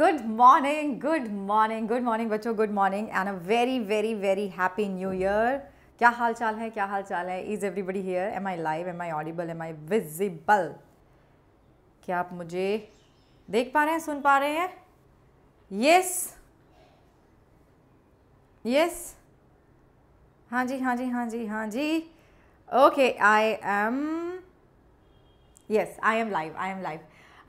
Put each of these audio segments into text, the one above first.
Good morning good morning good morning बच्चों good morning and a very very very happy new year क्या हाल चाल है क्या हाल चाल है is everybody here am I live am I audible am I visible क्या आप मुझे देख पा रहे हैं सुन पा रहे हैं यस यस हाँ जी हाँ जी हाँ जी हाँ जी okay I am yes I am live I am live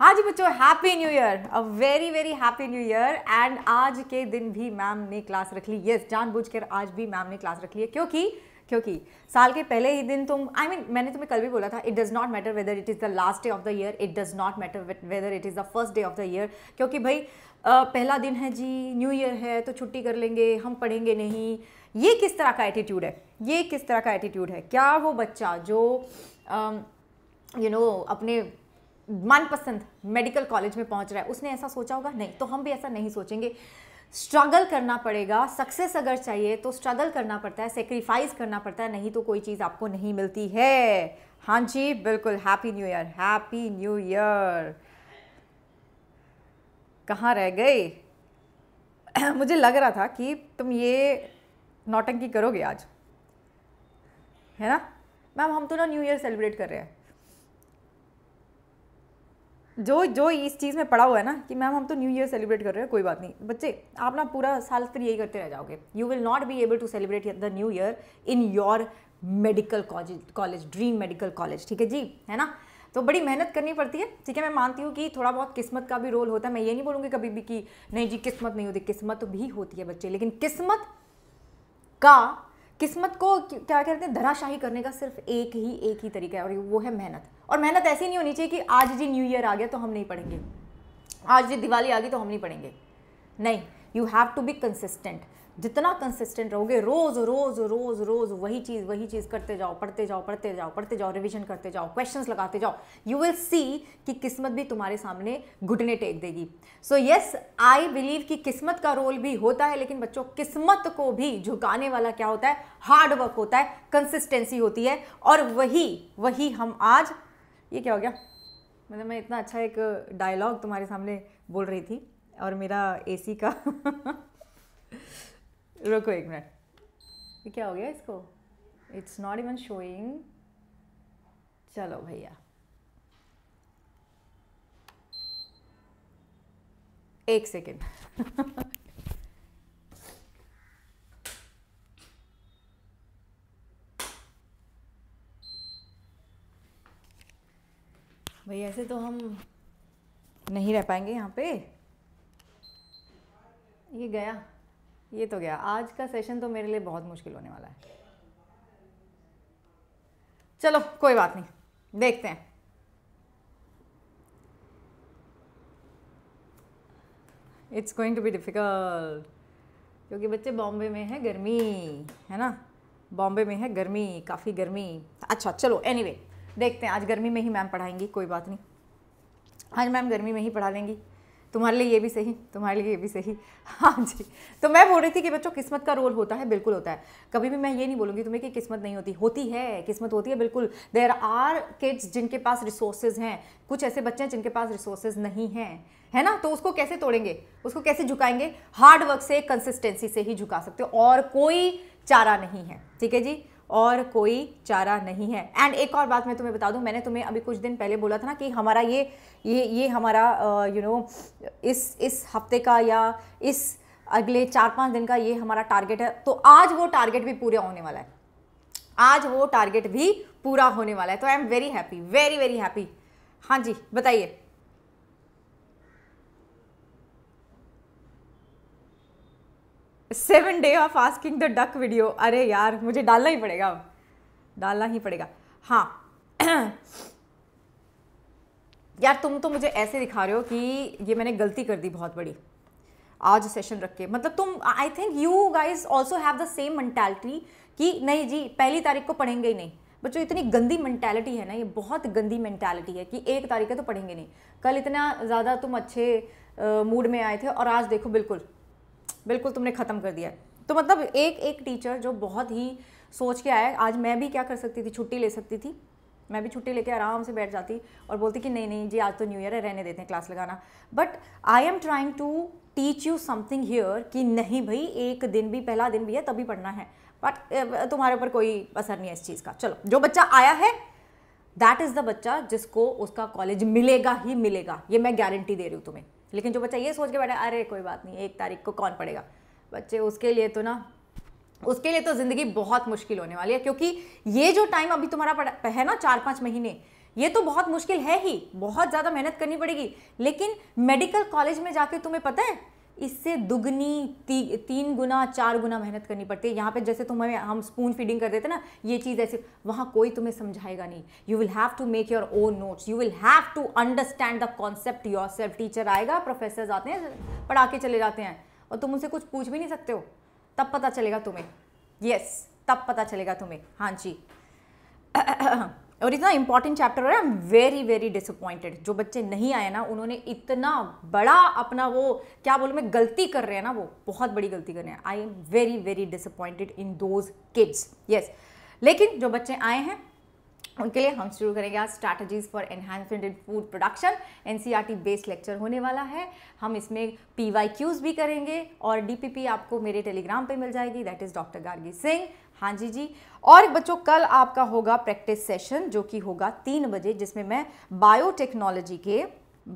हाँ जी बच्चों happy new year a very very happy new year and आज के दिन भी मैम ने क्लास रख ली यस जानबूझकर आज भी मैम ने क्लास रख ली है क्योंकि क्योंकि साल के पहले ही दिन तुम आई I मीन mean, मैंने तुम्हें कल भी बोला था it does not matter whether it is the last day of the year it does not matter whether it is the first day of the year क्योंकि भाई पहला दिन है जी न्यू ईयर है तो छुट्टी कर लेंगे हम पढ़ेंगे नहीं ये किस तरह का एटीट्यूड है ये किस तरह का एटीट्यूड है क्या वो बच्चा जो यू नो you know, अपने मनपसंद मेडिकल कॉलेज में पहुंच रहा है उसने ऐसा सोचा होगा नहीं तो हम भी ऐसा नहीं सोचेंगे स्ट्रगल करना पड़ेगा सक्सेस अगर चाहिए तो स्ट्रगल करना पड़ता है सेक्रीफाइस करना पड़ता है नहीं तो कोई चीज़ आपको नहीं मिलती है हाँ जी बिल्कुल happy new year happy new year कहाँ रह गए मुझे लग रहा था कि तुम ये नौटंकी करोगे आज है ना मैम हम तो ना न्यू ईयर सेलिब्रेट कर रहे हैं जो जो इस चीज़ में पड़ा हुआ है ना कि मैम हम तो न्यू ईयर सेलिब्रेट कर रहे हैं कोई बात नहीं बच्चे आप ना पूरा साल फिर यही करते रह जाओगे you will not be able to celebrate the new year in your medical college college dream medical college ठीक है जी है ना तो बड़ी मेहनत करनी पड़ती है ठीक है मैं मानती हूँ कि थोड़ा बहुत किस्मत का भी रोल होता है मैं ये नहीं बोलूँगी कभी भी कि नहीं जी किस्मत नहीं होती किस्मत भी होती है बच्चे लेकिन किस्मत का किस्मत को क्या कहते हैं धराशाही करने का सिर्फ एक ही एक ही तरीका है और वो है मेहनत और मेहनत ऐसी नहीं होनी चाहिए कि आज जी न्यू ईयर आ गया तो हम नहीं पढ़ेंगे आज जी दिवाली आ गई तो हम नहीं पढ़ेंगे नहीं you have to be consistent जितना कंसिस्टेंट रहोगे रोज़ रोज़ रोज़ रोज़ वही चीज़ वही चीज़ करते जाओ पढ़ते जाओ पढ़ते जाओ पढ़ते जाओ रिविजन करते जाओ क्वेश्चन लगाते जाओ यू विल सी कि किस्मत भी तुम्हारे सामने घुटने टेक देगी सो यस आई बिलीव कि किस्मत का रोल भी होता है लेकिन बच्चों किस्मत को भी झुकाने वाला क्या होता है हार्ड वर्क होता है कंसिस्टेंसी होती है और वही वही हम आज ये क्या हो गया मतलब मैं इतना अच्छा एक डायलॉग तुम्हारे सामने बोल रही थी और मेरा एसी का रुको एक मिनट ये क्या हो गया इसको इट्स नॉट इवन शोइंग चलो भैया एक सेकेंड भाई ऐसे तो हम नहीं रह पाएंगे यहाँ पे ये गया ये तो गया आज का सेशन तो मेरे लिए बहुत मुश्किल होने वाला है चलो कोई बात नहीं देखते हैं it's going to be difficult क्योंकि बच्चे बॉम्बे में है गर्मी है ना बॉम्बे में है गर्मी काफ़ी गर्मी अच्छा चलो एनीवे anyway, देखते हैं आज गर्मी में ही मैम पढ़ाएंगी कोई बात नहीं आज मैम गर्मी में ही पढ़ा लेंगी तुम्हारे लिए ये भी सही तुम्हारे लिए ये भी सही हाँ जी तो मैं बोल रही थी कि बच्चों किस्मत का रोल होता है बिल्कुल होता है कभी भी मैं ये नहीं बोलूँगी तुम्हें कि किस्मत नहीं होती होती है किस्मत होती है बिल्कुल देर आर किड्स जिनके पास रिसोर्सेज हैं कुछ ऐसे बच्चे हैं जिनके पास रिसोर्सेज नहीं हैं है ना तो उसको कैसे तोड़ेंगे उसको कैसे झुकाएंगे हार्डवर्क से कंसिस्टेंसी से ही झुका सकते हो और कोई चारा नहीं है ठीक है जी और कोई चारा नहीं है एंड एक और बात मैं तुम्हें बता दूं मैंने तुम्हें अभी कुछ दिन पहले बोला था ना कि हमारा ये ये ये हमारा यू नो इस इस हफ्ते का या इस अगले चार पाँच दिन का ये हमारा टारगेट है तो आज वो टारगेट भी पूरा होने वाला है आज वो टारगेट भी पूरा होने वाला है तो I am very happy very very happy हाँ जी बताइए seven day of asking the duck video अरे यार मुझे डालना ही पड़ेगा डालना ही पड़ेगा हाँ यार तुम तो मुझे ऐसे दिखा रहे हो कि ये मैंने गलती कर दी बहुत बड़ी आज सेशन रख के मतलब तुम I think you guys also have the same mentality कि नहीं जी पहली तारीख को पढ़ेंगे ही नहीं बच्चों इतनी गंदी मैंटेलिटी है ना ये बहुत गंदी मैंटेलिटी है कि एक तारीख है तो पढ़ेंगे नहीं कल इतना ज़्यादा तुम अच्छे मूड में आए थे और आज देखो बिल्कुल बिल्कुल तुमने ख़त्म कर दिया तो मतलब एक एक टीचर जो बहुत ही सोच के आया आज मैं भी क्या कर सकती थी छुट्टी ले सकती थी मैं भी छुट्टी लेके आराम से बैठ जाती और बोलती कि नहीं नहीं जी आज तो न्यू ईयर है रहने देते हैं क्लास लगाना but I am trying to teach you something here कि नहीं भाई एक दिन भी पहला दिन भी है तभी पढ़ना है बट तुम्हारे ऊपर कोई असर नहीं है इस चीज़ का चलो जो बच्चा आया है दैट इज़ द बच्चा जिसको उसका कॉलेज मिलेगा ही मिलेगा ये मैं गारंटी दे रही हूँ तुम्हें लेकिन जो बच्चा ये सोच के बैठा अरे कोई बात नहीं एक तारीख को कौन पड़ेगा बच्चे उसके लिए तो ना उसके लिए तो ज़िंदगी बहुत मुश्किल होने वाली है क्योंकि ये जो टाइम अभी तुम्हारा पड़ा है ना चार पाँच महीने ये तो बहुत मुश्किल है ही बहुत ज़्यादा मेहनत करनी पड़ेगी लेकिन मेडिकल कॉलेज में जाके तुम्हें पता है इससे दुगनी ती, तीन गुना चार गुना मेहनत करनी पड़ती है यहाँ पे जैसे तुम्हें हम स्पून फीडिंग कर देते ना ये चीज़ ऐसी वहाँ कोई तुम्हें समझाएगा नहीं you will have to make your own notes you will have to understand the concept yourself teacher आएगा प्रोफेसर आते हैं पढ़ा के चले जाते हैं और तुम उनसे कुछ पूछ भी नहीं सकते हो तब पता चलेगा तुम्हें यस yes, तब पता चलेगा तुम्हें हाँ जी और इतना इंपॉर्टेंट चैप्टर है I am very very disappointed जो बच्चे नहीं आए ना उन्होंने इतना बड़ा अपना वो क्या बोलूँ मैं गलती कर रहे हैं ना वो बहुत बड़ी गलती कर रहे हैं I am very very disappointed in those kids yes लेकिन जो बच्चे आए हैं उनके लिए हम शुरू करेंगे आज strategies for enhancement in food production NCERT based lecture होने वाला है हम इसमें पी भी करेंगे और डीपीपी आपको मेरे टेलीग्राम पे मिल जाएगी that is doctor Gargi Singh हाँ जी जी और बच्चों कल आपका होगा प्रैक्टिस सेशन जो कि होगा तीन बजे जिसमें मैं बायोटेक्नोलॉजी के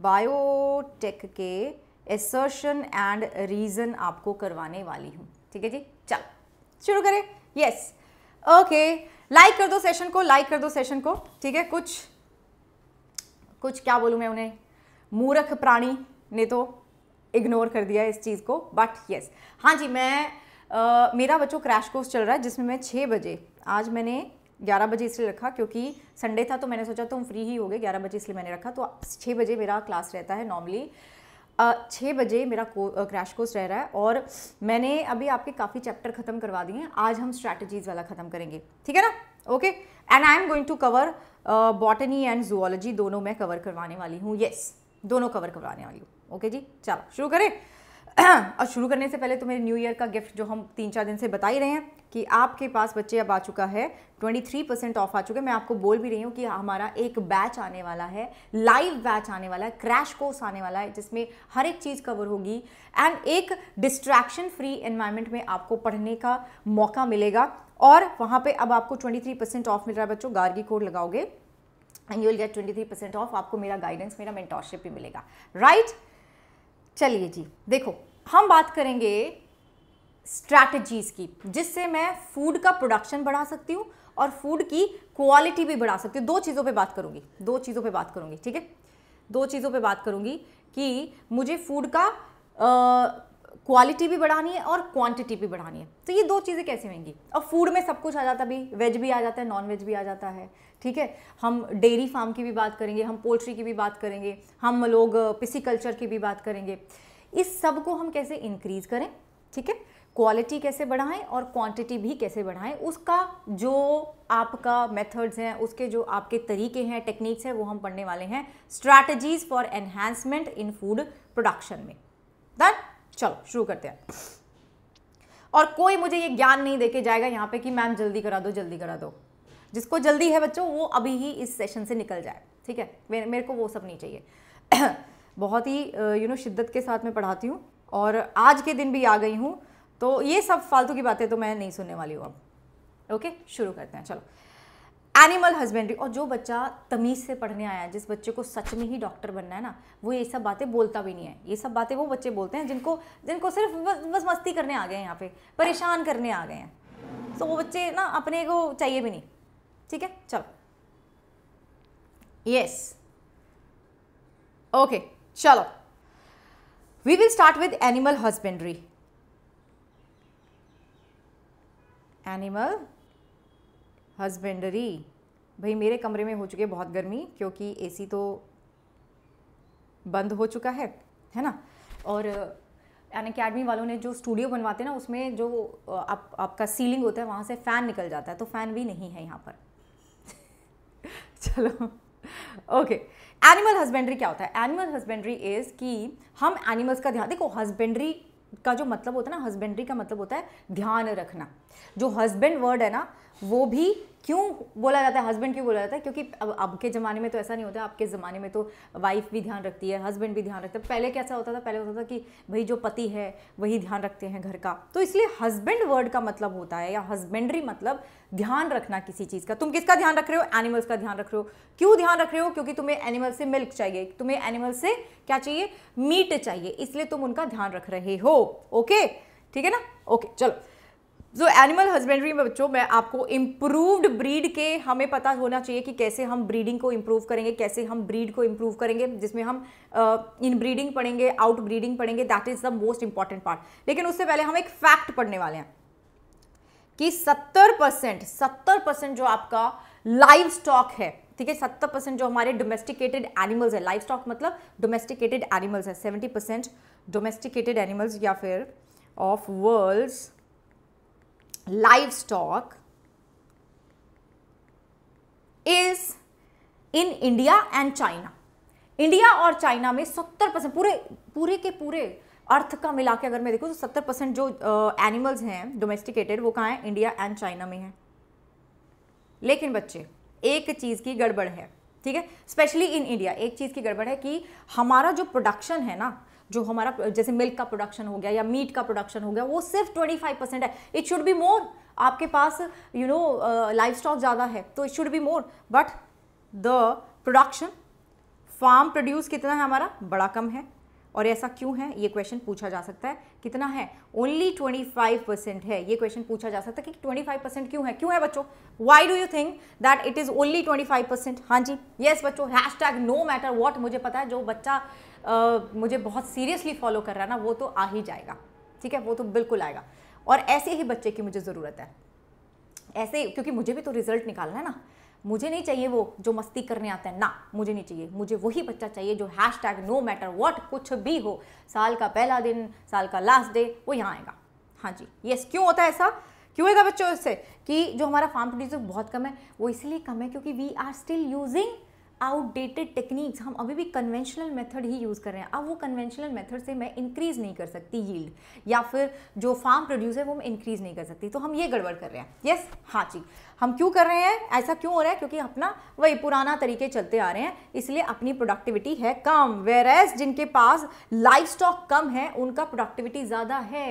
बायोटेक के एसर्शन एंड रीज़न आपको करवाने वाली हूँ ठीक है जी चल शुरू करें यस ओके लाइक कर दो सेशन को लाइक कर दो सेशन को ठीक है कुछ कुछ क्या बोलूँ मैं उन्हें मूर्ख प्राणी ने तो इग्नोर कर दिया इस चीज़ को बट यस yes. हाँ जी मैं मेरा बच्चों क्रैश कोर्स चल रहा है जिसमें मैं छः बजे आज मैंने ग्यारह बजे इसलिए रखा क्योंकि संडे था तो मैंने सोचा तुम फ्री ही हो गए ग्यारह बजे इसलिए मैंने रखा तो छः बजे मेरा क्लास रहता है नॉर्मली छः बजे मेरा को, क्रैश कोर्स रह रहा है और मैंने अभी आपके काफ़ी चैप्टर ख़त्म करवा दिए हैं आज हम स्ट्रैटेजीज़ वाला ख़त्म करेंगे ठीक है ना okay and I am going to cover botany and zoology दोनों मैं कवर करवाने वाली हूँ येस yes, दोनों कवर करवाने वाली हूँ ओके okay जी चलो शुरू करें और शुरू करने से पहले तो मेरे न्यू ईयर का गिफ्ट जो हम तीन चार दिन से बता ही रहे हैं कि आपके पास बच्चे अब आ चुका है 23 परसेंट ऑफ आ चुके हैं मैं आपको बोल भी रही हूँ कि हमारा एक बैच आने वाला है लाइव बैच आने वाला है क्रैश कोर्स आने वाला है जिसमें हर एक चीज़ कवर होगी एंड एक डिस्ट्रैक्शन फ्री इन्वायरमेंट में आपको पढ़ने का मौका मिलेगा और वहाँ पर अब आपको ट्वेंटी परसेंट ऑफ मिल रहा है बच्चों गार्गी कोड लगाओगे and you will get twenty three percent off आपको मेरा गाइडेंस मेरा मेंटोरशिप भी मिलेगा राइट right? चलिए जी देखो हम बात करेंगे स्ट्रैटेजीज़ की जिससे मैं फूड का प्रोडक्शन बढ़ा सकती हूँ और फूड की क्वालिटी भी बढ़ा सकती हूँ दो चीज़ों पे बात करूँगी दो चीज़ों पे बात करूँगी ठीक है दो चीज़ों पे बात करूँगी कि मुझे फूड का क्वालिटी भी बढ़ानी है और क्वांटिटी भी बढ़ानी है तो ये दो चीज़ें कैसे होंगी अब फूड में सब कुछ आ जाता भी वेज भी आ जाता है नॉन वेज भी आ जाता है ठीक है हम डेयरी फार्म की भी बात करेंगे हम पोल्ट्री की भी बात करेंगे हम लोग पिसी कल्चर की भी बात करेंगे इस सब को हम कैसे इंक्रीज करें ठीक है क्वालिटी कैसे बढ़ाएं और क्वांटिटी भी कैसे बढ़ाएं उसका जो आपका मेथड्स हैं उसके जो आपके तरीके हैं टेक्निक्स हैं वो हम पढ़ने वाले हैं strategies for enhancement in food production में डन चलो शुरू करते हैं और कोई मुझे ये ज्ञान नहीं देके जाएगा यहाँ पे कि मैम जल्दी करा दो जल्दी करा दो जिसको जल्दी है बच्चों वो अभी ही इस सेशन से निकल जाए ठीक है मेरे को वो सब नहीं चाहिए बहुत ही यू नो शिद्दत के साथ मैं पढ़ाती हूँ और आज के दिन भी आ गई हूँ तो ये सब फालतू की बातें तो मैं नहीं सुनने वाली हूँ अब ओके शुरू करते हैं चलो एनिमल हस्बेंड्री और जो बच्चा तमीज़ से पढ़ने आया है जिस बच्चे को सच में ही डॉक्टर बनना है ना वो ये सब बातें बोलता भी नहीं है ये सब बातें वो बच्चे बोलते हैं जिनको जिनको सिर्फ बस, मस्ती करने आ गए हैं यहाँ पे परेशान करने आ गए हैं तो वो बच्चे ना अपने को चाहिए भी नहीं ठीक है चलो यस ओके चलो we will start with animal husbandry animal husbandry भाई मेरे कमरे में हो चुके बहुत गर्मी क्योंकि एसी तो बंद हो चुका है है ना और एन अकेडमी वालों ने जो स्टूडियो बनवाते हैं ना उसमें जो आप, आपका सीलिंग होता है वहाँ से फ़ैन निकल जाता है तो फ़ैन भी नहीं है यहाँ पर चलो ओके okay. एनिमल हस्बेंड्री क्या होता है एनिमल हस्बेंड्री इज़ कि हम एनिमल्स का ध्यान देखो हस्बेंड्री का जो मतलब होता है ना हस्बेंड्री का मतलब होता है ध्यान रखना जो हस्बैंड वर्ड है ना वो भी क्यों बोला जाता है हस्बैंड क्यों बोला जाता है क्योंकि अब अब के ज़माने में तो ऐसा नहीं होता आपके ज़माने में तो वाइफ भी ध्यान रखती है हस्बैंड भी ध्यान रखता है पहले कैसा होता था पहले होता था कि भाई जो पति है वही ध्यान रखते हैं घर का तो इसलिए हस्बैंड वर्ड का मतलब होता है या हस्बैंडरी मतलब ध्यान रखना किसी चीज़ का तुम किसका ध्यान रख रहे हो एनिमल्स का ध्यान रख रहे हो क्यों ध्यान रख रहे हो क्योंकि तुम्हें एनिमल से मिल्क चाहिए तुम्हें एनिमल से क्या चाहिए मीट चाहिए इसलिए तुम उनका ध्यान रख रहे हो ओके ठीक है ना ओके चलो जो एनिमल हस्बेंड्री में बच्चों मैं आपको इम्प्रूव्ड ब्रीड के हमें पता होना चाहिए कि कैसे हम ब्रीडिंग को इम्प्रूव करेंगे कैसे हम ब्रीड को इम्प्रूव करेंगे जिसमें हम इन ब्रीडिंग पढ़ेंगे आउट ब्रीडिंग पढ़ेंगे that is the most important part लेकिन उससे पहले हम एक फैक्ट पढ़ने वाले हैं कि सत्तर परसेंट सत्तर परसेंट जो आपका लाइव स्टॉक है ठीक है सत्तर परसेंट जो हमारे डोमेस्टिकेटेड एनिमल्स है लाइव स्टॉक मतलब डोमेस्टिकेटेड एनिमल्स है सेवेंटी परसेंट डोमेस्टिकेटेड एनिमल्स या फिर of world's livestock is in India and China. India और चाइना में 70 परसेंट पूरे पूरे के पूरे अर्थ का मिला के अगर मैं देखूँ तो 70 परसेंट जो एनिमल्स हैं डोमेस्टिकेटेड वो कहाँ हैं इंडिया एंड चाइना में हैं लेकिन बच्चे एक चीज़ की गड़बड़ है ठीक है स्पेशली इन इंडिया एक चीज़ की गड़बड़ है कि हमारा जो प्रोडक्शन है ना जो हमारा जैसे मिल्क का प्रोडक्शन हो गया या मीट का प्रोडक्शन हो गया वो सिर्फ ट्वेंटी फाइव परसेंट है इट शुड बी मोर आपके पास यू नो लाइफ स्टॉक ज़्यादा है तो it should be more but the production farm produce कितना है हमारा बड़ा कम है और ऐसा क्यों है ये क्वेश्चन पूछा जा सकता है कितना है ओनली 25 परसेंट है ये क्वेश्चन पूछा जा सकता है कि 25 परसेंट क्यों है क्यों है बच्चों why do you think that it is only 25 percent हाँ जी यस yes, बच्चों hashtag no matter what मुझे पता है जो बच्चा मुझे बहुत सीरियसली फॉलो कर रहा है ना वो तो आ ही जाएगा ठीक है वो तो बिल्कुल आएगा और ऐसे ही बच्चे की मुझे ज़रूरत है ऐसे क्योंकि मुझे भी तो रिजल्ट निकालना है ना मुझे नहीं चाहिए वो जो मस्ती करने आते हैं ना मुझे नहीं चाहिए मुझे वही बच्चा चाहिए जो hashtag no matter what कुछ भी हो साल का पहला दिन साल का लास्ट डे वो यहाँ आएगा हाँ जी यस क्यों होता है ऐसा क्यों होगा बच्चों इससे कि जो हमारा फार्म प्रोड्यूसर बहुत कम है वो इसलिए कम है क्योंकि we are still using outdated techniques हम अभी भी कन्वेंशनल मेथड ही यूज़ कर रहे हैं अब वो कन्वेंशनल मेथड से मैं इंक्रीज़ नहीं कर सकती यील्ड या फिर जो फार्म प्रोड्यूस है वो मैं इंक्रीज़ नहीं कर सकती तो हम ये गड़बड़ कर रहे हैं यस yes, हाँ जी हम क्यों कर रहे हैं ऐसा क्यों हो रहा है क्योंकि अपना वही पुराना तरीके चलते आ रहे हैं इसलिए अपनी प्रोडक्टिविटी है कम वेर एज जिनके पास लाइफ स्टॉक कम है उनका प्रोडक्टिविटी ज़्यादा है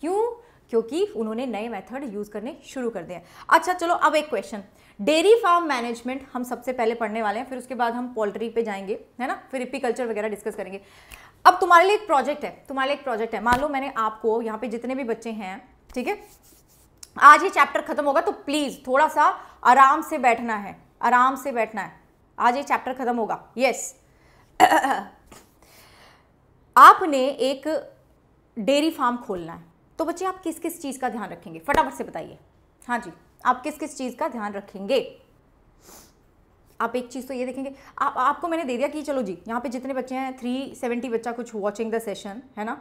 क्यों क्योंकि उन्होंने नए मेथड यूज़ करने शुरू कर दिए अच्छा चलो अब एक क्वेश्चन डेयरी फार्म मैनेजमेंट हम सबसे पहले पढ़ने वाले हैं फिर उसके बाद हम पोल्ट्री पे जाएंगे है ना फिर एपीकल्चर वगैरह डिस्कस करेंगे अब तुम्हारे लिए एक प्रोजेक्ट है तुम्हारे लिए एक प्रोजेक्ट है मान लो मैंने आपको यहाँ पे जितने भी बच्चे हैं ठीक है आज ये चैप्टर खत्म होगा तो प्लीज़ थोड़ा सा आराम से बैठना है आराम से बैठना है आज ये चैप्टर खत्म होगा यस आपने एक डेयरी फार्म खोलना है तो बच्चे आप किस किस चीज़ का ध्यान रखेंगे फटाफट से बताइए हाँ जी आप किस किस चीज़ का ध्यान रखेंगे आप एक चीज़ तो ये देखेंगे आप आपको मैंने दे दिया कि चलो जी यहाँ पे जितने बच्चे हैं थ्री सेवेंटी बच्चा कुछ वॉचिंग द सेशन है ना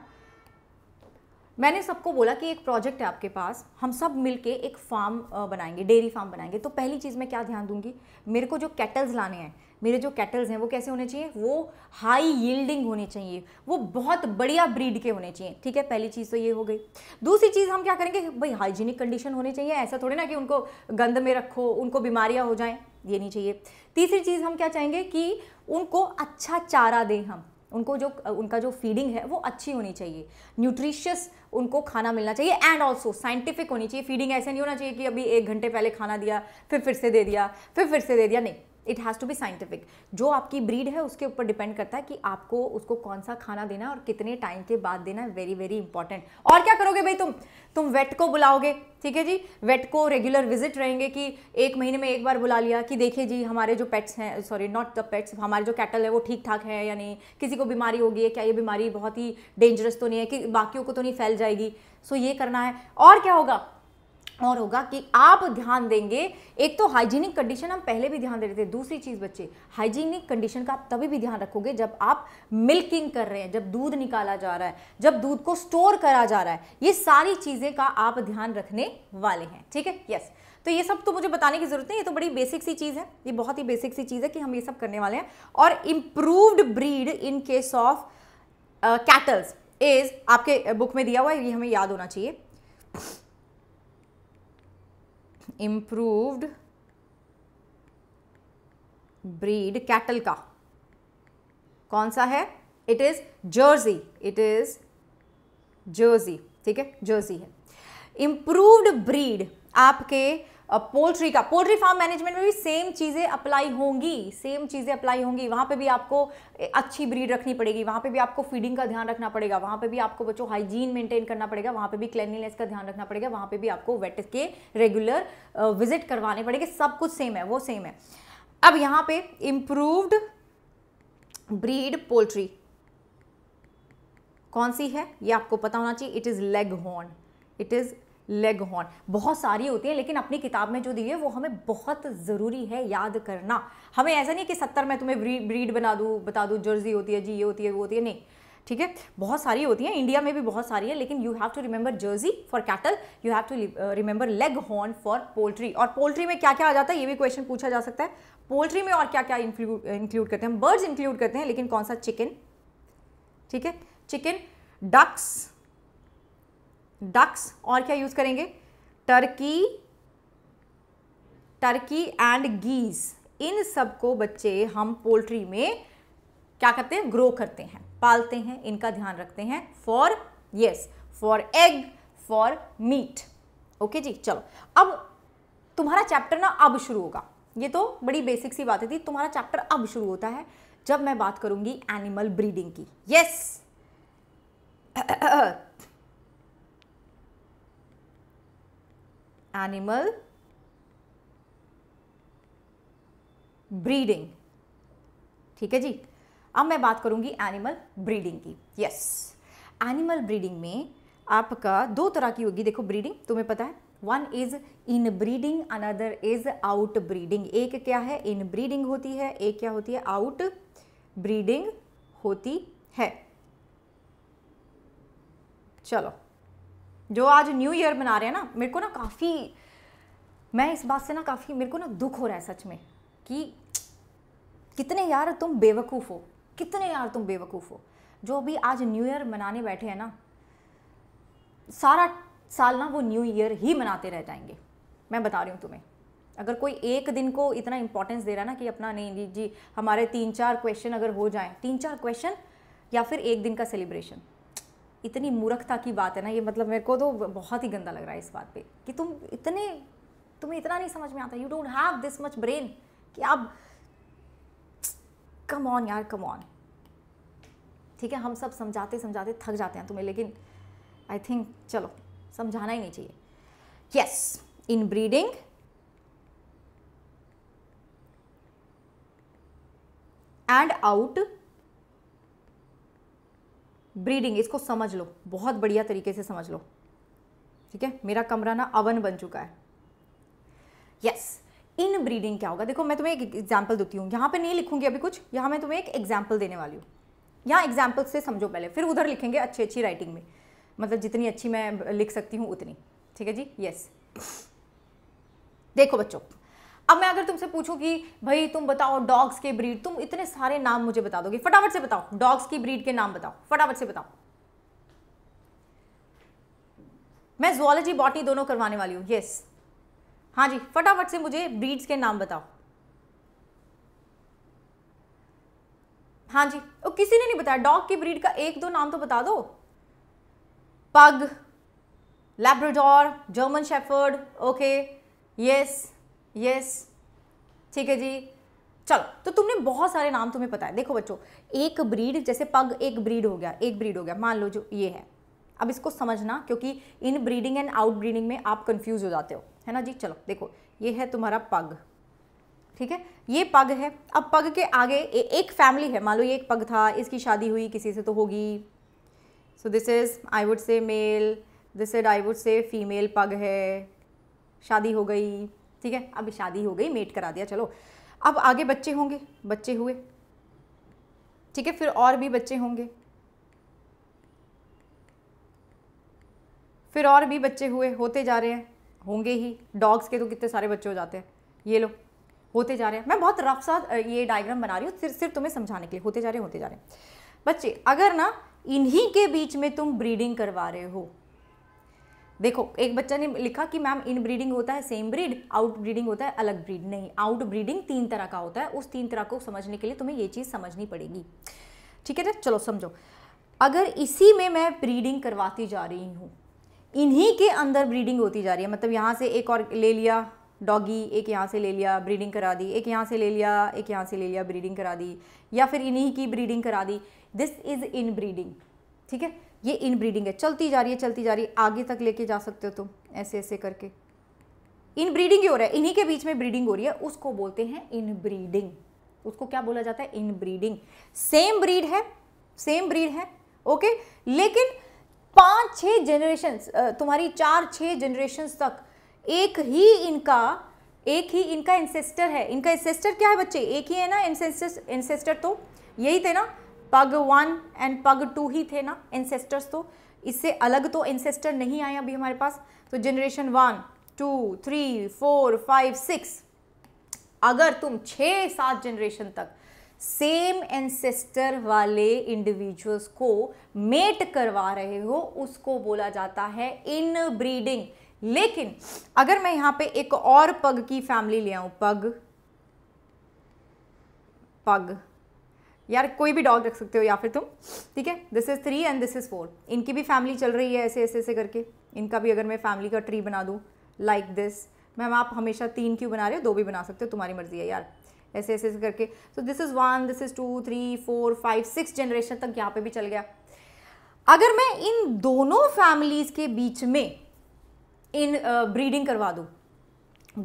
मैंने सबको बोला कि एक प्रोजेक्ट है आपके पास हम सब मिलके एक फार्म बनाएंगे डेयरी फार्म बनाएंगे तो पहली चीज़ मैं क्या ध्यान दूंगी मेरे को जो कैटल्स लाने हैं मेरे जो कैटल्स हैं वो कैसे होने चाहिए वो हाई यील्डिंग होने चाहिए वो बहुत बढ़िया ब्रीड के होने चाहिए ठीक है पहली चीज़ तो ये हो गई दूसरी चीज़ हम क्या करेंगे भाई हाइजीनिक कंडीशन होनी चाहिए ऐसा थोड़ी ना कि उनको गंद में रखो उनको बीमारियाँ हो जाएँ ये नहीं चाहिए तीसरी चीज़ हम क्या चाहेंगे कि उनको अच्छा चारा दें हम उनको जो उनका जो फीडिंग है वो अच्छी होनी चाहिए न्यूट्रिशियस उनको खाना मिलना चाहिए एंड ऑल्सो साइंटिफिक होनी चाहिए फीडिंग ऐसे नहीं होना चाहिए कि अभी एक घंटे पहले खाना दिया फिर फिर से दे दिया फिर फिर से दे दिया नहीं it has to be scientific जो आपकी ब्रीड है उसके ऊपर डिपेंड करता है कि आपको उसको कौन सा खाना देना और कितने टाइम के बाद देना है वेरी वेरी इंपॉर्टेंट और क्या करोगे भाई तुम तुम वेट को बुलाओगे ठीक है जी वेट को रेगुलर विजिट रहेंगे कि एक महीने में एक बार बुला लिया कि देखिए जी हमारे जो पेट्स हैं सॉरी नॉट द पेट्स हमारे जो कैटल है वो ठीक ठाक है या नहीं किसी को बीमारी होगी है क्या ये बीमारी बहुत ही डेंजरस तो नहीं है कि बाकियों को तो नहीं फैल जाएगी सो so ये करना है और क्या होगा और होगा कि आप ध्यान देंगे एक तो हाइजीनिक कंडीशन हम पहले भी ध्यान दे रहे थे दूसरी चीज़ बच्चे हाइजीनिक कंडीशन का आप तभी भी ध्यान रखोगे जब आप मिल्किंग कर रहे हैं जब दूध निकाला जा रहा है जब दूध को स्टोर करा जा रहा है ये सारी चीज़ें का आप ध्यान रखने वाले हैं ठीक है यस तो ये सब तो मुझे बताने की जरूरत नहीं ये तो बड़ी बेसिक सी चीज़ है ये बहुत ही बेसिक सी चीज़ है कि हम ये सब करने वाले हैं और improved breed in case of cattles is आपके बुक में दिया हुआ है ये हमें याद होना चाहिए इम्प्रूव्ड ब्रीड कैटल का कौन सा है it is Jersey it is Jersey ठीक है जर्जी है इम्प्रूव्ड ब्रीड आपके अब पोल्ट्री का पोल्ट्री फार्म मैनेजमेंट में भी सेम चीज़ें अप्लाई होंगी सेम चीज़ें अप्लाई होंगी वहाँ पे भी आपको अच्छी ब्रीड रखनी पड़ेगी वहाँ पे भी आपको फीडिंग का ध्यान रखना पड़ेगा वहाँ पे भी आपको बच्चों हाइजीन मेंटेन करना पड़ेगा वहाँ पे भी क्लिनलीनेस का ध्यान रखना पड़ेगा वहाँ पे भी आपको वेट के रेगुलर विजिट करवाने पड़ेंगे सब कुछ सेम है वो सेम है अब यहाँ पे इम्प्रूवड ब्रीड पोल्ट्री कौन सी है ये आपको पता होना चाहिए it is leghorn it is leghorn बहुत सारी होती हैं लेकिन अपनी किताब में जो दी है वो हमें बहुत ज़रूरी है याद करना हमें ऐसा नहीं कि सत्तर में तुम्हें ब्रीड बना दूँ बता दूँ जर्जी होती है जी ये होती है वो होती है नहीं ठीक है बहुत सारी होती हैं इंडिया में भी बहुत सारी है लेकिन you have to remember Jersey for cattle you have to remember leghorn for poultry और पोल्ट्री में क्या क्या आ जाता है ये भी क्वेश्चन पूछा जा सकता है पोल्ट्री में और क्या क्या इंक्लूड करते हैं बर्ड्स इंक्लूड करते हैं लेकिन कौन सा चिकन ठीक है चिकन डक्स डक्स और क्या यूज़ करेंगे टर्की टर्की एंड गीज़ इन सबको बच्चे हम पोल्ट्री में क्या करते हैं ग्रो करते हैं पालते हैं इनका ध्यान रखते हैं for yes for egg for meat okay जी चलो अब तुम्हारा चैप्टर ना अब शुरू होगा ये तो बड़ी बेसिक सी बात थी तुम्हारा चैप्टर अब शुरू होता है जब मैं बात करूंगी एनिमल ब्रीडिंग की यस yes! animal ब्रीडिंग ठीक है जी अब मैं बात करूंगी एनिमल ब्रीडिंग की यस एनिमल ब्रीडिंग में आपका दो तरह की होगी देखो ब्रीडिंग तुम्हें पता है one is inbreeding another is outbreeding एक क्या है इन ब्रीडिंग होती है एक क्या होती है आउट ब्रीडिंग होती है चलो जो आज न्यू ईयर मना रहे हैं ना मेरे को ना काफ़ी मैं इस बात से ना काफ़ी मेरे को ना दुख हो रहा है सच में कि कितने यार तुम बेवकूफ़ हो कितने यार तुम बेवकूफ़ हो जो भी आज न्यू ईयर मनाने बैठे हैं ना सारा साल ना वो न्यू ईयर ही मनाते रह जाएंगे मैं बता रही हूँ तुम्हें अगर कोई एक दिन को इतना इंपॉर्टेंस दे रहा है ना कि अपना नहीं जी हमारे तीन चार क्वेश्चन अगर हो जाए तीन चार क्वेश्चन या फिर एक दिन का सेलिब्रेशन इतनी मूर्खता की बात है ना ये मतलब मेरे को तो बहुत ही गंदा लग रहा है इस बात पे कि तुम इतने तुम्हें इतना नहीं समझ में आता you don't have this much brain कि आप कम ऑन यार कम ऑन ठीक है हम सब समझाते समझाते थक जाते हैं तुम्हें लेकिन आई थिंक चलो समझाना ही नहीं चाहिए yes inbreeding and outbreeding इसको समझ लो बहुत बढ़िया तरीके से समझ लो ठीक है मेरा कमरा ना अवन बन चुका है यस इन ब्रीडिंग क्या होगा देखो मैं तुम्हें एक एग्जाम्पल देती हूँ यहाँ पे नहीं लिखूंगी अभी कुछ यहाँ मैं तुम्हें एक एग्जाम्पल देने वाली हूँ यहाँ एग्जाम्पल से समझो पहले फिर उधर लिखेंगे अच्छी अच्छी राइटिंग में मतलब जितनी अच्छी मैं लिख सकती हूँ उतनी ठीक है जी यस देखो बच्चों अब मैं अगर तुमसे पूछूं कि भाई तुम बताओ डॉग्स के ब्रीड तुम इतने सारे नाम मुझे बता दोगे फटाफट से बताओ डॉग्स की ब्रीड के नाम बताओ फटाफट से बताओ मैं जोलॉजी बॉटनी दोनों करवाने वाली हूं यस हाँ जी फटाफट से मुझे ब्रीड्स के नाम बताओ हाँ जी और किसी ने नहीं बताया डॉग की ब्रीड का एक दो नाम तो बता दो pug Labrador German shepherd okay yes yes ठीक है जी चलो तो तुमने बहुत सारे नाम तुम्हें पता है देखो बच्चों एक ब्रीड जैसे पग एक ब्रीड हो गया एक ब्रीड हो गया मान लो जो ये है अब इसको समझना क्योंकि inbreeding and outbreeding में आप कंफ्यूज हो जाते हो है ना जी चलो देखो ये है तुम्हारा पग ठीक है ये पग है अब पग के आगे ए, एक फैमिली है मान लो ये एक पग था इसकी शादी हुई किसी से तो होगी so this is I would say male this is I would say female pug है शादी हो गई ठीक है अभी शादी हो गई मेट करा दिया चलो अब आगे बच्चे होंगे बच्चे हुए ठीक है फिर और भी बच्चे होंगे फिर और भी बच्चे हुए होते जा रहे हैं होंगे ही डॉग्स के तो कितने सारे बच्चे हो जाते हैं ये लो होते जा रहे हैं मैं बहुत रफ सा ये डायग्राम बना रही हूँ सिर्फ सिर्फ तुम्हें समझाने के लिए होते जा रहे हैं होते जा रहे हैं बच्चे अगर ना इन्हीं के बीच में तुम ब्रीडिंग करवा रहे हो देखो एक बच्चा ने लिखा कि मैम इन ब्रीडिंग होता है सेम ब्रीड आउट ब्रीडिंग होता है अलग ब्रीड नहीं आउट ब्रीडिंग तीन तरह का होता है उस तीन तरह को समझने के लिए तुम्हें ये चीज़ समझनी पड़ेगी ठीक है ना चलो समझो अगर इसी में मैं ब्रीडिंग करवाती जा रही हूँ इन्हीं के अंदर ब्रीडिंग होती जा रही है मतलब यहाँ से एक और ले लिया डॉगी एक यहाँ से ले लिया ब्रीडिंग करा दी एक यहाँ से ले लिया एक यहाँ से ले लिया ब्रीडिंग करा दी या फिर इन्हीं की ब्रीडिंग करा दी दिस इज़ इन ब्रीडिंग ठीक है ये इन ब्रीडिंग है चलती जा रही है चलती जा रही है आगे तक लेके जा सकते हो तुम ऐसे ऐसे करके इन ब्रीडिंग ही हो रहा है इन्हीं के बीच में ब्रीडिंग हो रही है उसको बोलते हैं इन ब्रीडिंग उसको क्या बोला जाता है इन ब्रीडिंग सेम ब्रीड है सेम ब्रीड है ओके लेकिन पांच छह जनरेशन तुम्हारी चार छह जनरेशन तक एक ही इनका एक ही इनका इंसेस्टर है इनका इंसेस्टर क्या है बच्चे एक ही है ना इंसेस्टर इंसेस्टर तो यही थे ना pug one and pug two ही थे ना एंसेस्टर्स तो इससे अलग तो एंसेस्टर नहीं आए अभी हमारे पास तो generation one two three four five six अगर तुम छः सात जनरेशन तक सेम एंसेस्टर वाले इंडिविजुअल्स को मेट करवा रहे हो उसको बोला जाता है इन ब्रीडिंग लेकिन अगर मैं यहां पे एक और पग की फैमिली ले आऊं पग पग यार कोई भी डॉग रख सकते हो या फिर तुम ठीक है this is three and this is four इनकी भी फैमिली चल रही है ऐसे ऐसे ऐसे करके इनका भी अगर मैं फैमिली का ट्री बना दूँ लाइक दिस मैम आप हमेशा तीन क्यों बना रहे हो दो भी बना सकते हो तुम्हारी मर्ज़ी है यार ऐसे ऐसे ऐसे करके so this is one this is two three four five six generation तक यहाँ पे भी चल गया अगर मैं इन दोनों फैमिलीज़ के बीच में इन ब्रीडिंग करवा दूँ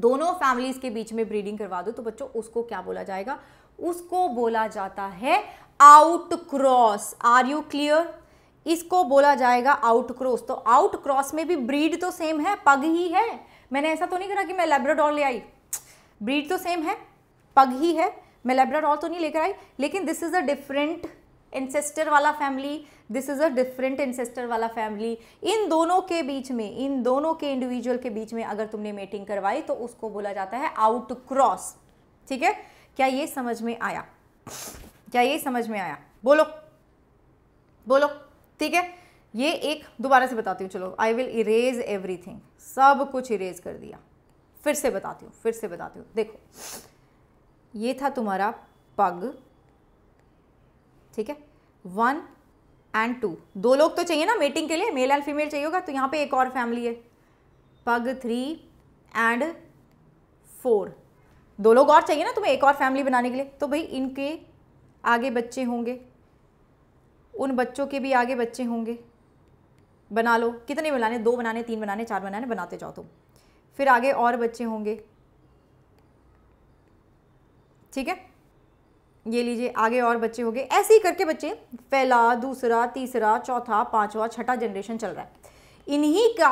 दोनों फैमिलीज़ के बीच में ब्रीडिंग करवा दो तो बच्चों उसको क्या बोला जाएगा उसको बोला जाता है outcross are you clear इसको बोला जाएगा आउट क्रॉस तो आउट क्रॉस में भी ब्रीड तो सेम है पग ही है मैंने ऐसा तो नहीं करा कि मैं लेब्राडॉल ले आई ब्रीड तो सेम है पग ही है मैं लेब्राडॉल तो नहीं लेकर आई लेकिन this is a different ancestor वाला family this is a different ancestor वाला फैमिली इन दोनों के बीच में इन दोनों के इंडिविजुअल के बीच में अगर तुमने मेटिंग करवाई तो उसको बोला जाता है आउट क्रॉस ठीक है क्या ये समझ में आया क्या ये समझ में आया बोलो बोलो ठीक है ये एक दोबारा से बताती हूँ चलो आई विल इरेज एवरीथिंग सब कुछ इरेज कर दिया फिर से बताती हूँ फिर से बताती हूँ देखो ये था तुम्हारा पग ठीक है वन एंड टू दो लोग तो चाहिए ना मेटिंग के लिए मेल एंड फीमेल चाहिए होगा तो यहाँ पे एक और फैमिली है पग थ्री एंड फोर दो लोग और चाहिए ना तुम्हें एक और फैमिली बनाने के लिए तो भाई इनके आगे बच्चे होंगे उन बच्चों के भी आगे बच्चे होंगे बना लो कितने बनाने दो बनाने तीन बनाने चार बनाने बनाते जाओ तुम फिर आगे और बच्चे होंगे ठीक है ये लीजिए आगे और बच्चे होंगे ऐसे ही करके बच्चे पहला दूसरा तीसरा चौथा पांचवा छठा जनरेशन चल रहा है इन्हीं का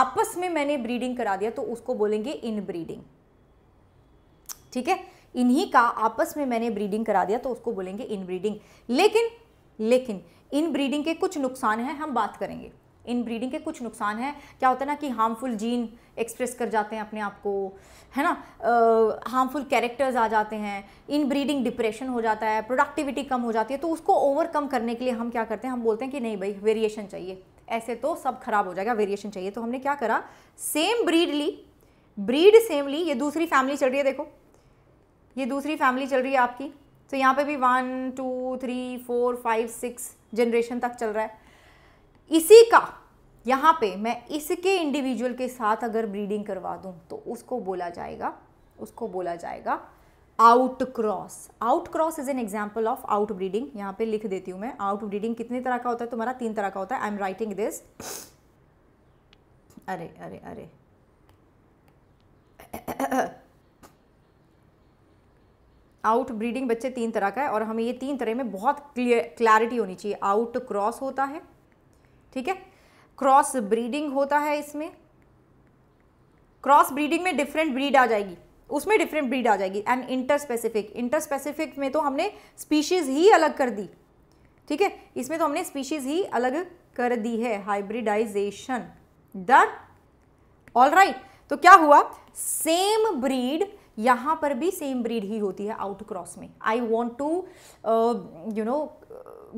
आपस में मैंने ब्रीडिंग करा दिया तो उसको बोलेंगे इन ब्रीडिंग ठीक है इन्हीं का आपस में मैंने ब्रीडिंग करा दिया तो उसको बोलेंगे इनब्रीडिंग लेकिन लेकिन इन ब्रीडिंग के कुछ नुकसान हैं हम बात करेंगे इन ब्रीडिंग के कुछ नुकसान हैं क्या होता है ना कि हार्मफुल जीन एक्सप्रेस कर जाते हैं अपने आप को है ना हार्मफुल कैरेक्टर्स आ जाते हैं इन ब्रीडिंग डिप्रेशन हो जाता है प्रोडक्टिविटी कम हो जाती है तो उसको ओवरकम करने के लिए हम क्या करते हैं हम बोलते हैं कि नहीं भाई वेरिएशन चाहिए ऐसे तो सब खराब हो जाएगा वेरिएशन चाहिए तो हमने क्या करा सेम ब्रीड ली ब्रीड सेम ली ये दूसरी फैमिली चल रही है देखो ये दूसरी फैमिली चल रही है आपकी तो यहाँ पे भी one two three four five six generation तक चल रहा है इसी का यहाँ पे मैं इसके इंडिविजुअल के साथ अगर ब्रीडिंग करवा दूँ तो उसको बोला जाएगा उसको बोला जाएगा outcross outcross is an example of outbreeding यहाँ पे लिख देती हूँ मैं आउट ब्रीडिंग कितने तरह का होता है तुम्हारा तीन तरह का होता है आई एम राइटिंग दिस अरे अरे अरे आउट ब्रीडिंग बच्चे तीन तरह का है और हमें ये तीन तरह में बहुत क्लियर क्लैरिटी होनी चाहिए आउट क्रॉस होता है ठीक है क्रॉस ब्रीडिंग होता है इसमें क्रॉस ब्रीडिंग में डिफरेंट ब्रीड आ जाएगी उसमें डिफरेंट ब्रीड आ जाएगी and interspecific interspecific में तो हमने स्पीशीज़ ही अलग कर दी ठीक है इसमें तो हमने स्पीशीज़ ही अलग कर दी है हाइब्रिडाइजेशन डन ऑल राइट तो क्या हुआ सेम ब्रीड यहाँ पर भी सेम ब्रीड ही होती है आउट क्रॉस में I want to you know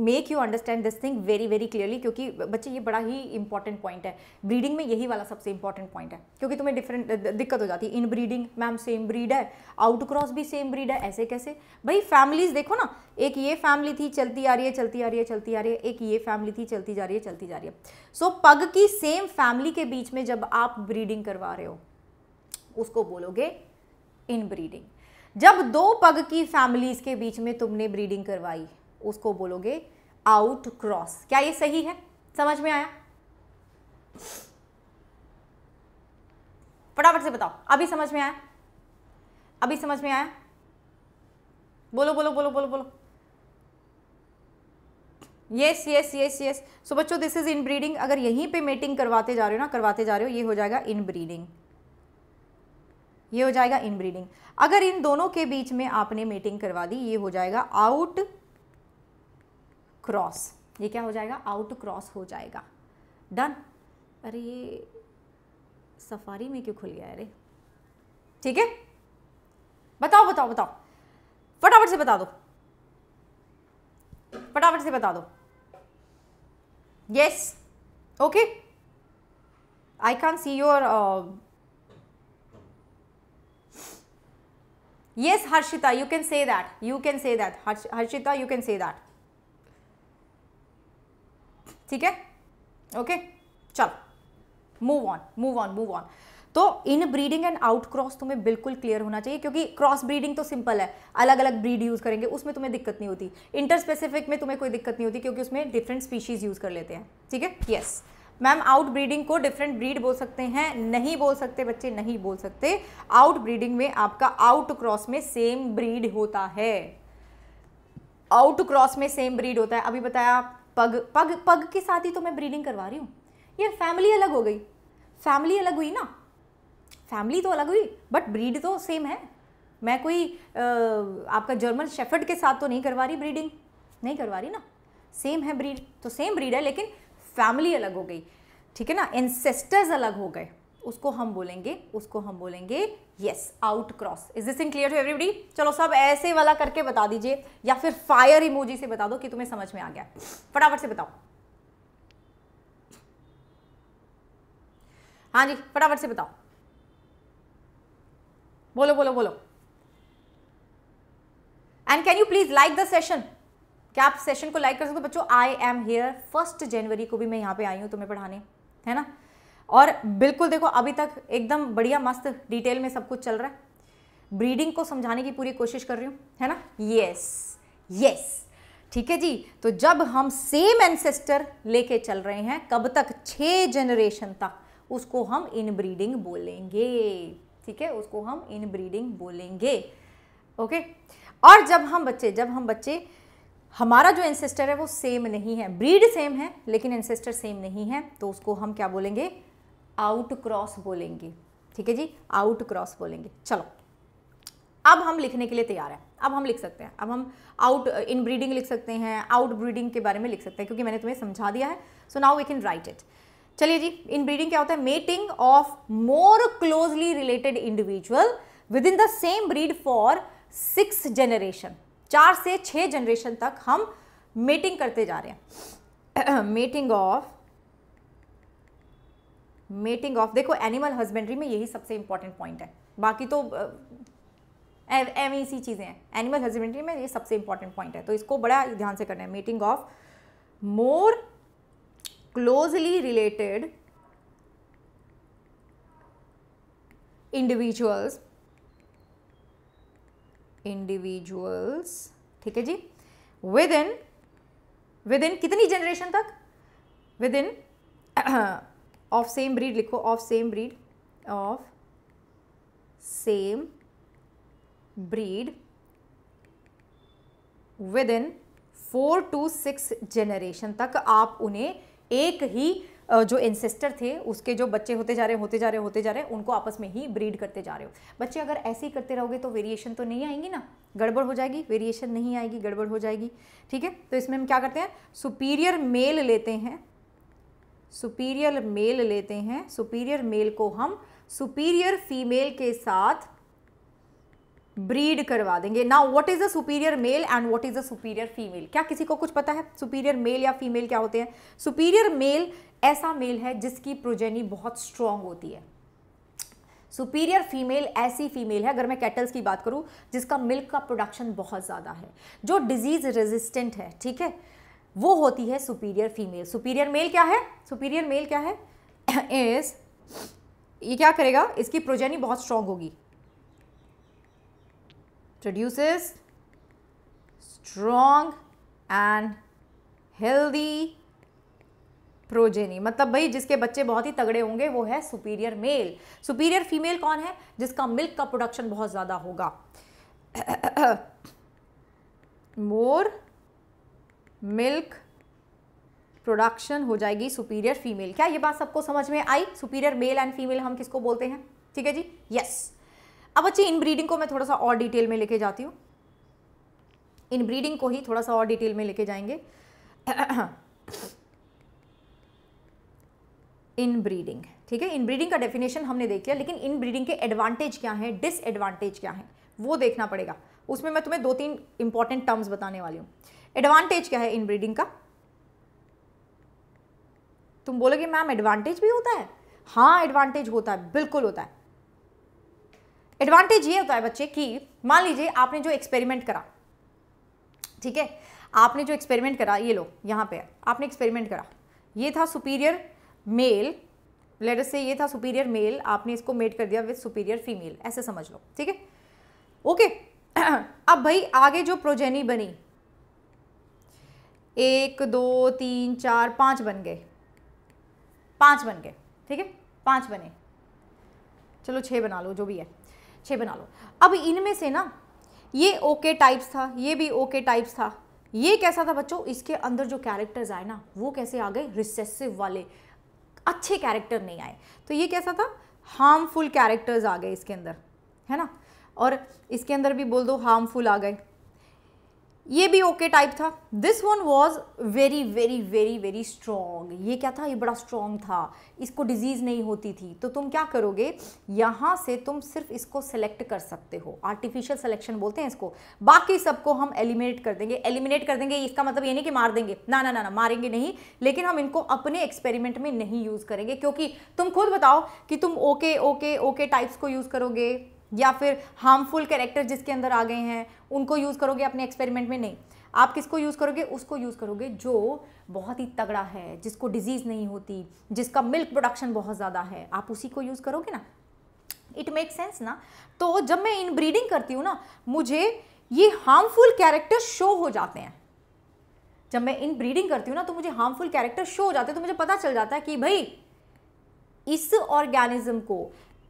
make you understand this thing very very clearly क्योंकि बच्चे ये बड़ा ही इंपॉर्टेंट पॉइंट है ब्रीडिंग में यही वाला सबसे इंपॉर्टेंट पॉइंट है क्योंकि तुम्हें डिफरेंट दिक्कत हो जाती है inbreeding ma'am same breed है आउट क्रॉस भी सेम ब्रीड है ऐसे कैसे भाई फैमिलीज देखो ना एक ये फैमिली थी चलती आ रही है चलती आ रही है चलती आ रही है एक ये फैमिली थी चलती जा रही है चलती जा रही है सो so, पग की सेम फैमिली के बीच में जब आप ब्रीडिंग करवा रहे हो उसको बोलोगे इन ब्रीडिंग जब दो पग की फैमिलीज के बीच में तुमने ब्रीडिंग करवाई उसको बोलोगे आउट क्रॉस क्या ये सही है समझ में आया फटाफट से बताओ अभी समझ में आया अभी समझ में आया बोलो बोलो बोलो बोलो बोलो yes yes yes yes so बच्चों दिस इज इन ब्रीडिंग अगर यहीं पे मेटिंग करवाते जा रहे हो ना करवाते जा रहे हो ये हो जाएगा इन ब्रीडिंग ये हो जाएगा इनब्रीडिंग अगर इन दोनों के बीच में आपने मेटिंग करवा दी ये हो जाएगा आउट क्रॉस ये क्या हो जाएगा आउट क्रॉस हो जाएगा डन अरे ये सफारी में क्यों खुल गया अरे ठीक है बताओ बताओ बताओ फटाफट से बता दो फटाफट से बता दो yes okay I can see your yes harshita you can say that you can say that harshita you can say that ठीक है ओके चलो move on move on move on तो inbreeding and outcross तुम्हें बिल्कुल clear होना चाहिए क्योंकि cross breeding तो सिंपल है अलग अलग ब्रीड यूज़ करेंगे उसमें तुम्हें दिक्कत नहीं होती इंटर स्पेसिफिक में तुम्हें कोई दिक्कत नहीं होती क्योंकि उसमें डिफरेंट स्पीशीज़ यूज़ कर लेते हैं ठीक है yes yes. Ma'am outbreeding को डिफरेंट ब्रीड बोल सकते हैं नहीं बोल सकते बच्चे नहीं बोल सकते आउट ब्रीडिंग में आपका आउट क्रॉस में सेम ब्रीड होता है आउट क्रॉस में सेम ब्रीड होता है अभी बताया पग पग पग के साथ ही तो मैं ब्रीडिंग करवा रही हूँ ये फैमिली अलग हो गई फैमिली अलग हुई ना फैमिली तो अलग हुई बट ब्रीड तो सेम है मैं कोई आ, आपका जर्मन शेफर्ड के साथ तो नहीं करवा रही ब्रीडिंग नहीं करवा रही ना सेम है ब्रीड तो सेम ब्रीड है लेकिन फैमिली अलग हो गई ठीक है ना एनसेस्टर्स अलग हो गए उसको हम बोलेंगे उसको हम बोलेंगे yes outcross is this in clear to everybody चलो सब ऐसे वाला करके बता दीजिए या फिर फायर इमोजी से बता दो कि तुम्हें समझ में आ गया फटाफट से बताओ हाँ जी फटाफट से बताओ बोलो बोलो बोलो and can you please like the session क्या आप सेशन को लाइक कर सकते हो बच्चों आई एम हेयर फर्स्ट जनवरी को भी मैं यहाँ पे आई हूँ तुम्हें पढ़ाने है ना और बिल्कुल देखो अभी तक एकदम बढ़िया मस्त डिटेल में सब कुछ चल रहा है ब्रीडिंग को समझाने की पूरी कोशिश कर रही हूँ है ना यस यस ठीक है जी तो जब हम सेम एंसेस्टर लेके चल रहे हैं कब तक छः जनरेशन तक उसको हम इन ब्रीडिंग बोलेंगे ठीक है उसको हम इन ब्रीडिंग बोलेंगे ओके और जब हम बच्चे जब हम बच्चे हमारा जो एंसेस्टर है वो सेम नहीं है ब्रीड सेम है लेकिन एंसेस्टर सेम नहीं है तो उसको हम क्या बोलेंगे आउट क्रॉस बोलेंगे ठीक है जी आउट क्रॉस बोलेंगे चलो अब हम लिखने के लिए तैयार हैं अब हम लिख सकते हैं अब हम आउट इन ब्रीडिंग लिख सकते हैं आउट ब्रीडिंग के बारे में लिख सकते हैं क्योंकि मैंने तुम्हें समझा दिया है so now we can write it चलिए जी इन ब्रीडिंग क्या होता है mating of more closely related individual within the same breed for six generation चार से छः जनरेशन तक हम मेटिंग करते जा रहे हैं मेटिंग ऑफ मेटिंग ऑफ देखो एनिमल हस्बेंड्री में यही सबसे इंपॉर्टेंट पॉइंट है बाकी तो एम ई सी चीज़ें हैं एनिमल हस्बेंड्री में ये सबसे इंपॉर्टेंट पॉइंट है तो इसको बड़ा ध्यान से करना है mating of more closely related individuals individuals ठीक है जी विद इन विद इन कितनी जनरेशन तक within of same breed लिखो of same breed of same breed within four to six generation तक आप उन्हें एक ही जो इंसेस्टर थे उसके जो बच्चे होते जा रहे होते जा रहे होते जा रहे उनको आपस में ही ब्रीड करते जा रहे हो बच्चे अगर ऐसे ही करते रहोगे तो वेरिएशन तो नहीं आएंगी ना गड़बड़ हो जाएगी वेरिएशन नहीं आएगी गड़बड़ हो जाएगी ठीक है तो इसमें हम क्या करते हैं सुपीरियर मेल लेते हैं सुपीरियर मेल लेते हैं सुपीरियर मेल को हम सुपीरियर फीमेल के साथ ब्रीड करवा देंगे now what is a superior male and what is a superior female क्या किसी को कुछ पता है सुपीरियर मेल या फीमेल क्या होते हैं सुपीरियर मेल ऐसा मेल है जिसकी प्रोजेनी बहुत स्ट्रांग होती है सुपीरियर फीमेल ऐसी फीमेल है अगर मैं कैटल्स की बात करूं जिसका मिल्क का प्रोडक्शन बहुत ज़्यादा है जो डिजीज़ रेजिस्टेंट है ठीक है वो होती है सुपीरियर फीमेल सुपीरियर मेल क्या है सुपीरियर मेल क्या है इस ये क्या करेगा इसकी प्रोजेनी बहुत स्ट्रांग होगी produce strong and healthy progeny मतलब भाई जिसके बच्चे बहुत ही तगड़े होंगे वो है सुपीरियर मेल सुपीरियर फीमेल कौन है जिसका मिल्क का प्रोडक्शन बहुत ज़्यादा होगा मोर मिल्क प्रोडक्शन हो जाएगी सुपीरियर फीमेल क्या ये बात सबको समझ में आई सुपीरियर मेल एंड फीमेल हम किसको बोलते हैं ठीक है जी यस yes. अब अच्छी इनब्रीडिंग को मैं थोड़ा सा और डिटेल में लेके जाती हूँ इनब्रीडिंग को ही थोड़ा सा और डिटेल में लेके जाएंगे इन ब्रीडिंग ठीक है इन ब्रीडिंग का डेफिनेशन हमने देख लिया लेकिन इन ब्रीडिंग के एडवांटेज क्या हैं डिसएडवांटेज क्या हैं वो देखना पड़ेगा उसमें मैं तुम्हें दो तीन इंपॉर्टेंट टर्म्स बताने वाली हूँ एडवांटेज क्या है इन ब्रीडिंग का तुम बोलोगे मैम एडवांटेज भी होता है हाँ एडवांटेज होता है बिल्कुल होता है एडवांटेज ये होता है बच्चे कि मान लीजिए आपने जो एक्सपेरिमेंट करा ठीक है आपने जो एक्सपेरिमेंट करा ये लो यहाँ पे आपने एक्सपेरिमेंट करा ये था सुपीरियर मेल लेटर से ये था सुपीरियर मेल आपने इसको मेट कर दिया विद सुपीरियर फीमेल ऐसे समझ लो ठीक है ओके अब भाई आगे जो प्रोजेनी बनी एक दो तीन चार पांच बन गए पांच बन गए ठीक है पांच बने चलो छह बना लो जो भी है छह बना लो अब इनमें से ना ये ओके टाइप्स था ये भी ओके टाइप्स था ये कैसा था बच्चों इसके अंदर जो कैरेक्टर्स आए ना वो कैसे आ गए रिसेसिव वाले अच्छे कैरेक्टर नहीं आए तो ये कैसा था हार्मफुल कैरेक्टर्स आ गए इसके अंदर है ना और इसके अंदर भी बोल दो हार्मफुल आ गए ये भी ओके okay टाइप था this one was very very very very strong ये क्या था ये बड़ा स्ट्रॉन्ग था इसको डिजीज़ नहीं होती थी तो तुम क्या करोगे यहाँ से तुम सिर्फ इसको सेलेक्ट कर सकते हो आर्टिफिशियल सिलेक्शन बोलते हैं इसको बाकी सबको हम एलिमिनेट कर देंगे एलिमिनेट कर देंगे इसका मतलब ये नहीं कि मार देंगे ना ना ना ना मारेंगे नहीं लेकिन हम इनको अपने एक्सपेरिमेंट में नहीं यूज़ करेंगे क्योंकि तुम खुद बताओ कि तुम ओके ओके ओके टाइप्स को यूज़ करोगे या फिर हार्मफुल कैरेक्टर जिसके अंदर आ गए हैं उनको यूज़ करोगे अपने एक्सपेरिमेंट में नहीं आप किसको यूज़ करोगे उसको यूज़ करोगे जो बहुत ही तगड़ा है जिसको डिजीज़ नहीं होती जिसका मिल्क प्रोडक्शन बहुत ज़्यादा है आप उसी को यूज़ करोगे ना इट मेक सेंस ना तो जब मैं इन ब्रीडिंग करती हूँ ना मुझे ये हार्मफुल कैरेक्टर शो हो जाते हैं जब मैं इन ब्रीडिंग करती हूँ ना तो मुझे हार्मफुल कैरेक्टर शो हो जाते हैं तो मुझे पता चल जाता है कि भाई इस ऑर्गेनिज्म को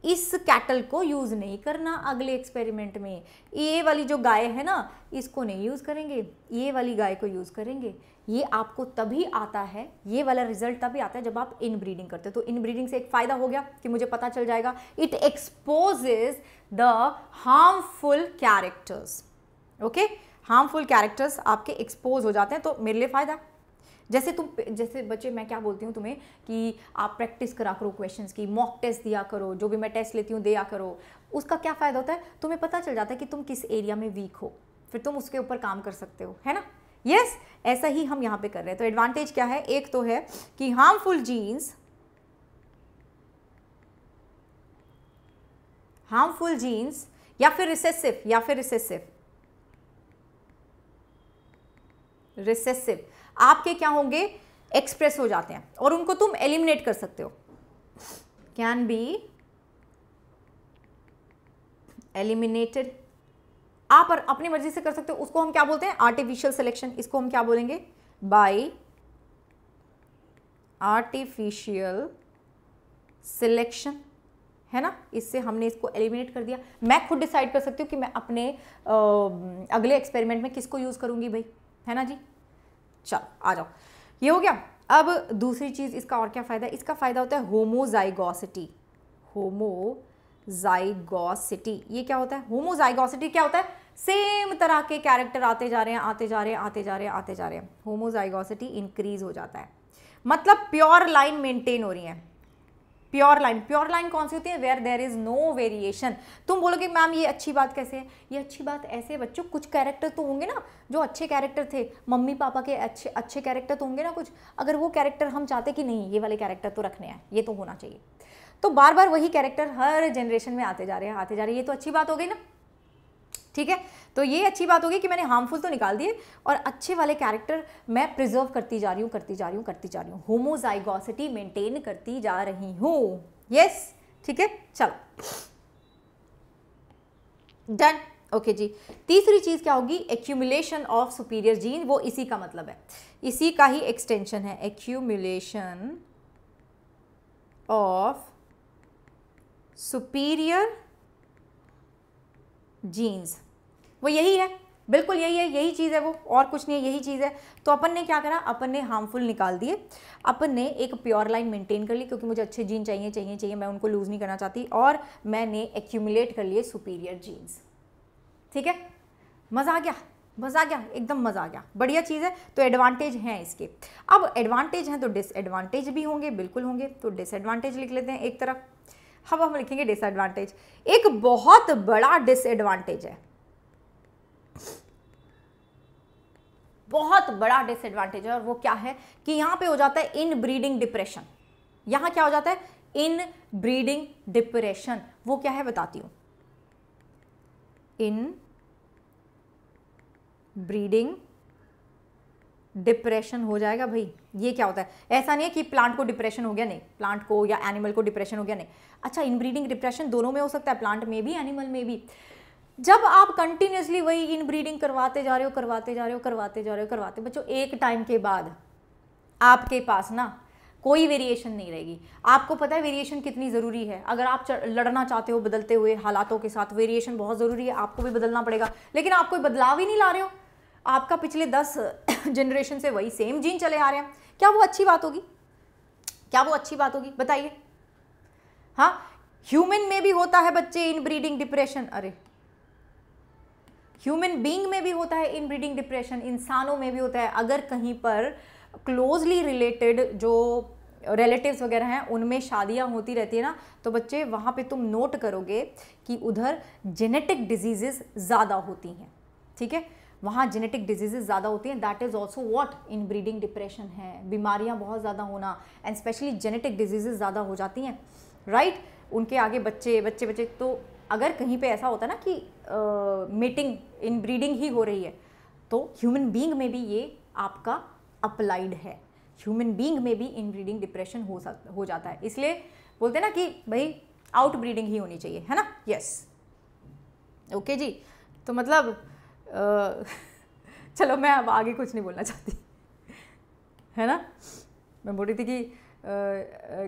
इस कैटल को यूज़ नहीं करना अगले एक्सपेरिमेंट में ये वाली जो गाय है ना इसको नहीं यूज़ करेंगे ये वाली गाय को यूज़ करेंगे ये आपको तभी आता है ये वाला रिजल्ट तभी आता है जब आप इन ब्रीडिंग करते हो तो इन ब्रीडिंग से एक फ़ायदा हो गया कि मुझे पता चल जाएगा it exposes the harmful characters okay harmful characters आपके एक्सपोज हो जाते हैं तो मेरे लिए फ़ायदा जैसे तुम जैसे बच्चे मैं क्या बोलती हूँ तुम्हें कि आप प्रैक्टिस करा करो क्वेश्चन की मॉक टेस्ट दिया करो जो भी मैं टेस्ट लेती हूँ दिया करो उसका क्या फ़ायदा होता है तुम्हें पता चल जाता है कि तुम किस एरिया में वीक हो फिर तुम उसके ऊपर काम कर सकते हो है ना यस yes, ऐसा ही हम यहाँ पे कर रहे हैं तो एडवांटेज क्या है एक तो है कि हार्मफुल जीन्स हार्मफुल जीन्स या फिर रिसेसिव या फिर रिसेसिव रिसेसिव आपके क्या होंगे एक्सप्रेस हो जाते हैं और उनको तुम एलिमिनेट कर सकते हो कैन बी एलिमिनेटेड आप अपनी मर्जी से कर सकते हो उसको हम क्या बोलते हैं आर्टिफिशियल सिलेक्शन इसको हम क्या बोलेंगे बाई आर्टिफिशियल सिलेक्शन है ना इससे हमने इसको एलिमिनेट कर दिया मैं खुद डिसाइड कर सकती हूँ कि मैं अपने आ, अगले एक्सपेरिमेंट में किसको यूज़ करूंगी भाई है ना जी चलो आ जाओ ये हो गया अब दूसरी चीज़ इसका और क्या फ़ायदा है इसका फ़ायदा होता है होमोजाइगोसिटी होमोजाइगोसिटी ये क्या होता है होमोजाइगोसिटी क्या होता है सेम तरह के कैरेक्टर आते जा रहे हैं आते जा रहे हैं आते जा रहे हैं आते जा रहे हैं होमोजाइगोसिटी इंक्रीज हो जाता है मतलब प्योर लाइन मेंटेन हो रही है प्योर लाइन प्योर लाइन कौन सी होती है where there is no variation तुम बोलोगे मैम ये अच्छी बात कैसे है ये अच्छी बात ऐसे बच्चों कुछ कैरेक्टर तो होंगे ना जो अच्छे कैरेक्टर थे मम्मी पापा के अच्छे अच्छे कैरेक्टर तो होंगे ना कुछ अगर वो कैरेक्टर हम चाहते कि नहीं ये वाले कैरेक्टर तो रखने हैं ये तो होना चाहिए तो बार बार वही कैरेक्टर हर जनरेशन में आते जा रहे हैं आते जा रहे हैं ये तो अच्छी बात हो गई ना ठीक है तो ये अच्छी बात होगी कि मैंने हार्मफुल तो निकाल दिए और अच्छे वाले कैरेक्टर मैं प्रिजर्व करती जा रही हूँ करती जा रही हूँ करती जा रही हूँ होमोजाइगोसिटी मेंटेन करती जा रही हूँ यस ठीक है चलो डन ओके जी तीसरी चीज़ क्या होगी एक्यूमुलेशन ऑफ सुपीरियर जीन वो इसी का मतलब है इसी का ही एक्सटेंशन है एक्यूमुलेशन ऑफ सुपीरियर जीन्स वो यही है बिल्कुल यही है यही चीज़ है वो और कुछ नहीं है यही चीज़ है तो अपन ने क्या करा अपन ने हार्मफुल निकाल दिए अपन ने एक प्योर लाइन मेंटेन कर ली क्योंकि मुझे अच्छे जीन चाहिए चाहिए चाहिए मैं उनको लूज़ नहीं करना चाहती और मैंने एक्यूमुलेट कर लिए सुपीरियर जीन्स ठीक है मज़ा आ गया मज़ा आ गया एकदम मज़ा आ गया बढ़िया चीज़ है तो एडवांटेज हैं इसके अब एडवांटेज हैं तो डिसएडवांटेज भी होंगे बिल्कुल होंगे तो डिसएडवांटेज लिख लेते हैं एक तरफ अब हम लिखेंगे डिसएडवांटेज एक बहुत बड़ा डिसएडवांटेज है बहुत बड़ा डिसएडवांटेज है और वो क्या है कि यहां पे हो जाता है इन ब्रीडिंग डिप्रेशन यहां क्या हो जाता है इन ब्रीडिंग डिप्रेशन वो क्या है बताती हूं इन ब्रीडिंग डिप्रेशन हो जाएगा भाई ये क्या होता है ऐसा नहीं है कि प्लांट को डिप्रेशन हो गया नहीं प्लांट को या एनिमल को डिप्रेशन हो गया नहीं अच्छा इनब्रीडिंग डिप्रेशन दोनों में हो सकता है प्लांट में भी एनिमल में भी जब आप कंटिन्यूसली वही इनब्रीडिंग करवाते जा रहे हो करवाते जा रहे हो करवाते जा रहे हो करवाते बच्चों एक टाइम के बाद आपके पास ना कोई वेरिएशन नहीं रहेगी आपको पता है वेरिएशन कितनी ज़रूरी है अगर आप लड़ना चाहते हो बदलते हुए हालातों के साथ वेरिएशन बहुत ज़रूरी है आपको भी बदलना पड़ेगा लेकिन आप कोई बदलाव ही नहीं ला रहे हो आपका पिछले दस जनरेशन से वही सेम जीन चले आ रहे हैं क्या वो अच्छी बात होगी क्या वो अच्छी बात होगी बताइए हाँ ह्यूमन में भी होता है बच्चे इन ब्रीडिंग डिप्रेशन अरे ह्यूमन बींग में भी होता है इन ब्रीडिंग डिप्रेशन इंसानों में भी होता है अगर कहीं पर क्लोजली रिलेटेड जो रिलेटिव्स वगैरह हैं उनमें शादियां होती रहती है ना तो बच्चे वहां पे तुम नोट करोगे कि उधर जेनेटिक डिजीजेस ज़्यादा होती हैं ठीक है वहाँ जेनेटिक डिजीजेज ज़्यादा होती हैं that is also what inbreeding depression है बीमारियाँ बहुत ज़्यादा होना एंड स्पेशली जेनेटिक डिजीजेज ज़्यादा हो जाती हैं राइट right? उनके आगे बच्चे बच्चे बच्चे तो अगर कहीं पे ऐसा होता ना कि मेटिंग इन ब्रीडिंग ही हो रही है तो ह्यूमन बींग में भी ये आपका अप्लाइड है ह्यूमन बींग में भी इन ब्रीडिंग डिप्रेशन हो सकता हो जाता है इसलिए बोलते हैं ना कि भाई आउट ब्रीडिंग ही होनी चाहिए है ना यस yes. ओके okay जी तो मतलब चलो मैं अब आगे कुछ नहीं बोलना चाहती है ना मैं बोल रही थी कि आ,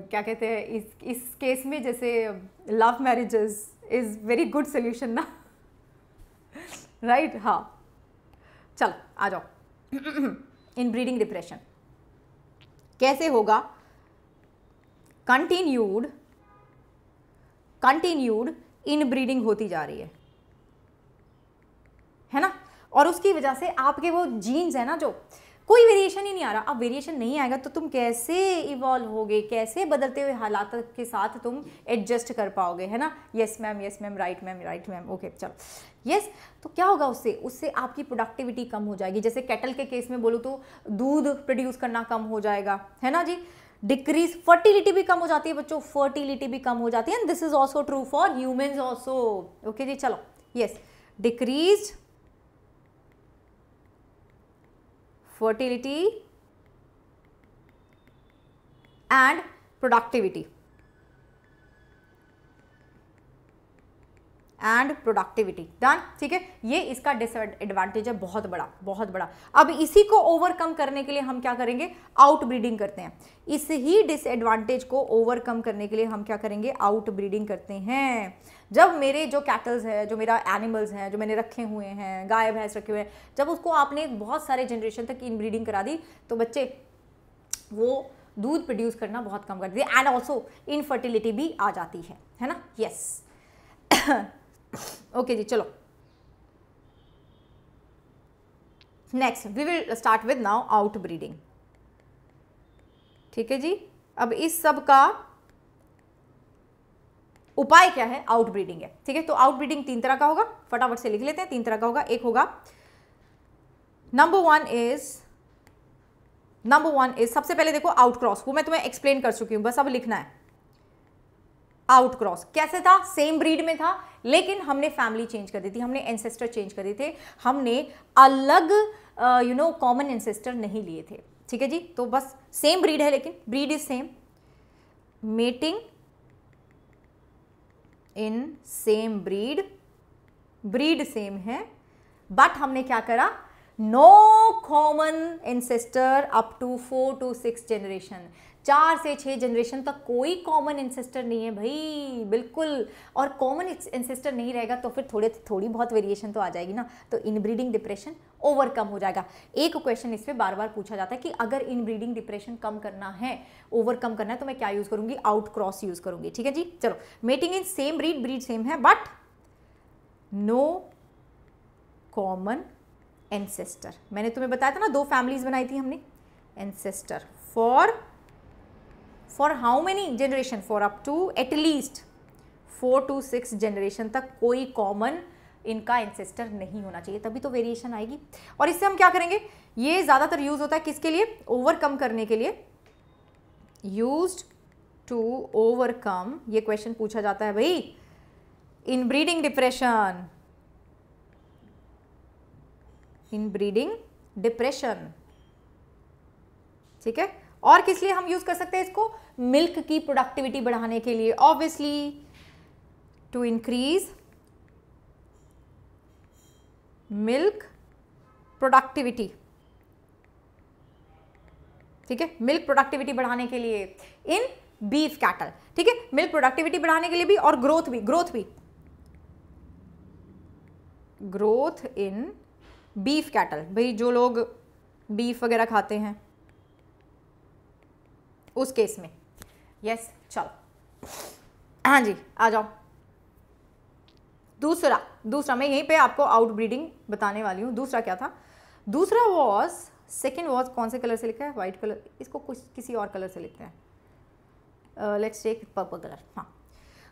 क्या कहते हैं इस इस केस में जैसे love marriages is very good solution ना राइट right? हाँ चलो आ जाओ इन ब्रीडिंग डिप्रेशन कैसे होगा कंटिन्यूड कंटिन्यूड इन ब्रीडिंग होती जा रही है है ना और उसकी वजह से आपके वो जीन्स है ना जो कोई वेरिएशन ही नहीं आ रहा अब वेरिएशन नहीं आएगा तो तुम कैसे इवॉल्व होगे कैसे बदलते हुए हालात के साथ तुम एडजस्ट कर पाओगे है ना yes ma'am yes ma'am right ma'am right ma'am okay चलो येस तो क्या होगा उससे उससे आपकी प्रोडक्टिविटी कम हो जाएगी जैसे कैटल के केस में बोलूँ तो दूध प्रोड्यूस करना कम हो जाएगा है ना जी डिक्रीज फर्टिलिटी भी कम हो जाती है बच्चों फर्टिलिटी भी कम हो जाती है and this is also true for humans also okay जी चलो yes decrease fertility and productivity. And productivity done ठीक है ये इसका डिसएडवांटेज है बहुत बड़ा बहुत बड़ा अब इसी को ओवरकम करने के लिए हम क्या करेंगे आउटब्रीडिंग करते हैं इस ही डिसएडवांटेज को ओवरकम करने के लिए हम क्या करेंगे आउटब्रीडिंग करते हैं जब मेरे जो कैटल्स हैं जो मेरा एनिमल्स हैं जो मैंने रखे हुए हैं गाय भैंस रखे हुए हैं जब उसको आपने बहुत सारे जनरेशन तक इनब्रीडिंग करा दी तो बच्चे वो दूध प्रोड्यूस करना बहुत कम कर दिया एंड ऑल्सो इनफर्टिलिटी भी आ जाती है है ना यस yes. ओके जी चलो next we will start with now outbreeding ठीक है जी अब इस सब का उपाय क्या है आउट ब्रीडिंग है ठीक है तो आउट ब्रीडिंग तीन तरह का होगा फटाफट से लिख लेते हैं तीन तरह का होगा एक होगा number one is number one is सबसे पहले देखो आउट क्रॉस वो मैं तुम्हें एक्सप्लेन कर चुकी हूं बस अब लिखना है आउट क्रॉस कैसे था सेम ब्रीड में था लेकिन हमने फैमिली चेंज कर दी थी हमने एंसेस्टर चेंज कर दिए थे हमने अलग यू नो कॉमन एंसेस्टर नहीं लिए थे ठीक है जी तो बस सेम ब्रीड है लेकिन breed is same mating in same breed breed same है बट हमने क्या करा no common ancestor up to four to six generation चार से छः जनरेशन तक कोई कॉमन इंसेस्टर नहीं है भाई बिल्कुल और कॉमन इंसेस्टर नहीं रहेगा तो फिर थोड़े थोड़ी बहुत वेरिएशन तो आ जाएगी ना तो इनब्रीडिंग डिप्रेशन ओवरकम हो जाएगा एक क्वेश्चन इस पर बार बार पूछा जाता है कि अगर इनब्रीडिंग डिप्रेशन कम करना है ओवरकम करना है तो मैं क्या यूज़ करूँगी आउट क्रॉस यूज़ करूँगी ठीक है जी चलो mating in same breed breed same है बट नो कॉमन एनसेस्टर मैंने तुम्हें बताया था ना दो फैमिलीज बनाई थी हमने ancestor for for how many generation for up to at least four to six generation तक कोई कॉमन इनका एंसेस्टर नहीं होना चाहिए तभी तो वेरिएशन आएगी और इससे हम क्या करेंगे ये ज़्यादातर यूज़ होता है किसके लिए ओवरकम करने के लिए यूज टू ओवरकम ये क्वेश्चन पूछा जाता है भाई inbreeding depression inbreeding depression ठीक है और किस लिए हम यूज कर सकते हैं इसको मिल्क की प्रोडक्टिविटी बढ़ाने के लिए obviously to increase milk productivity ठीक है मिल्क प्रोडक्टिविटी बढ़ाने के लिए इन बीफ कैटल ठीक है मिल्क प्रोडक्टिविटी बढ़ाने के लिए भी और ग्रोथ भी ग्रोथ भी ग्रोथ इन बीफ कैटल भाई जो लोग बीफ वगैरह खाते हैं उस केस में यस चलो हाँ जी आ जाओ दूसरा दूसरा मैं यहीं पे आपको आउट ब्रीडिंग बताने वाली हूँ दूसरा क्या था दूसरा वॉज सेकेंड वॉज कौन से कलर से लिखा है वाइट कलर इसको कुछ किसी और कलर से लिखते हैं लेट्स टेक पर्पल कलर हाँ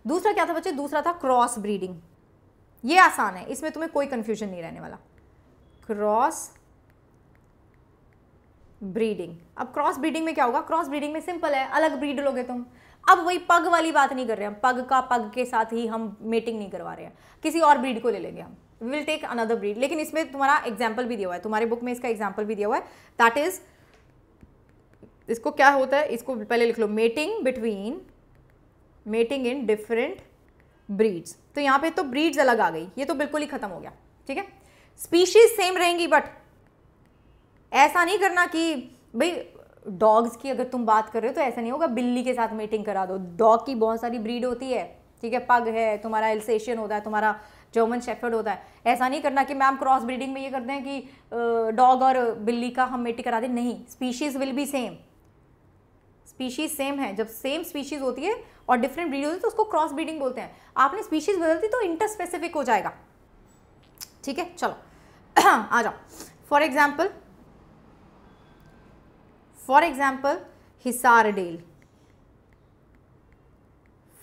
दूसरा क्या था बच्चे दूसरा था क्रॉस ब्रीडिंग ये आसान है इसमें तुम्हें कोई कन्फ्यूजन नहीं रहने वाला क्रॉस ब्रीडिंग अब क्रॉस ब्रीडिंग में क्या होगा क्रॉस ब्रीडिंग में सिंपल है अलग ब्रीड लोगे तुम अब वही पग वाली बात नहीं कर रहे हम पग का पग के साथ ही हम मेटिंग नहीं करवा रहे हैं किसी और ब्रीड को ले लेंगे हम we will take another breed लेकिन इसमें तुम्हारा एग्जाम्पल भी दिया हुआ है तुम्हारे बुक में इसका एग्जाम्पल भी दिया हुआ है दैट इज इसको क्या होता है इसको पहले लिख लो mating between mating in different breeds तो यहाँ पे तो ब्रीड्स अलग आ गई ये तो बिल्कुल ही खत्म हो गया ठीक है स्पीशीज सेम रहेंगी बट ऐसा नहीं करना कि भाई डॉग्स की अगर तुम बात कर रहे हो तो ऐसा नहीं होगा बिल्ली के साथ मीटिंग करा दो डॉग की बहुत सारी ब्रीड होती है ठीक है पग है तुम्हारा एल्सेशियन होता है तुम्हारा जर्मन शेफर्ड होता है ऐसा नहीं करना कि मैम क्रॉस ब्रीडिंग में ये करते हैं कि डॉग और बिल्ली का हम मीटिंग करा दें नहीं species will be same species same है जब सेम स्पीशीज़ होती है और डिफरेंट ब्रीड होती है तो उसको क्रॉस ब्रीडिंग बोलते हैं आपने स्पीशीज़ बदलती तो इंटर स्पेसिफिक हो जाएगा ठीक है चलो आ जाओ for example example example, Hisardale.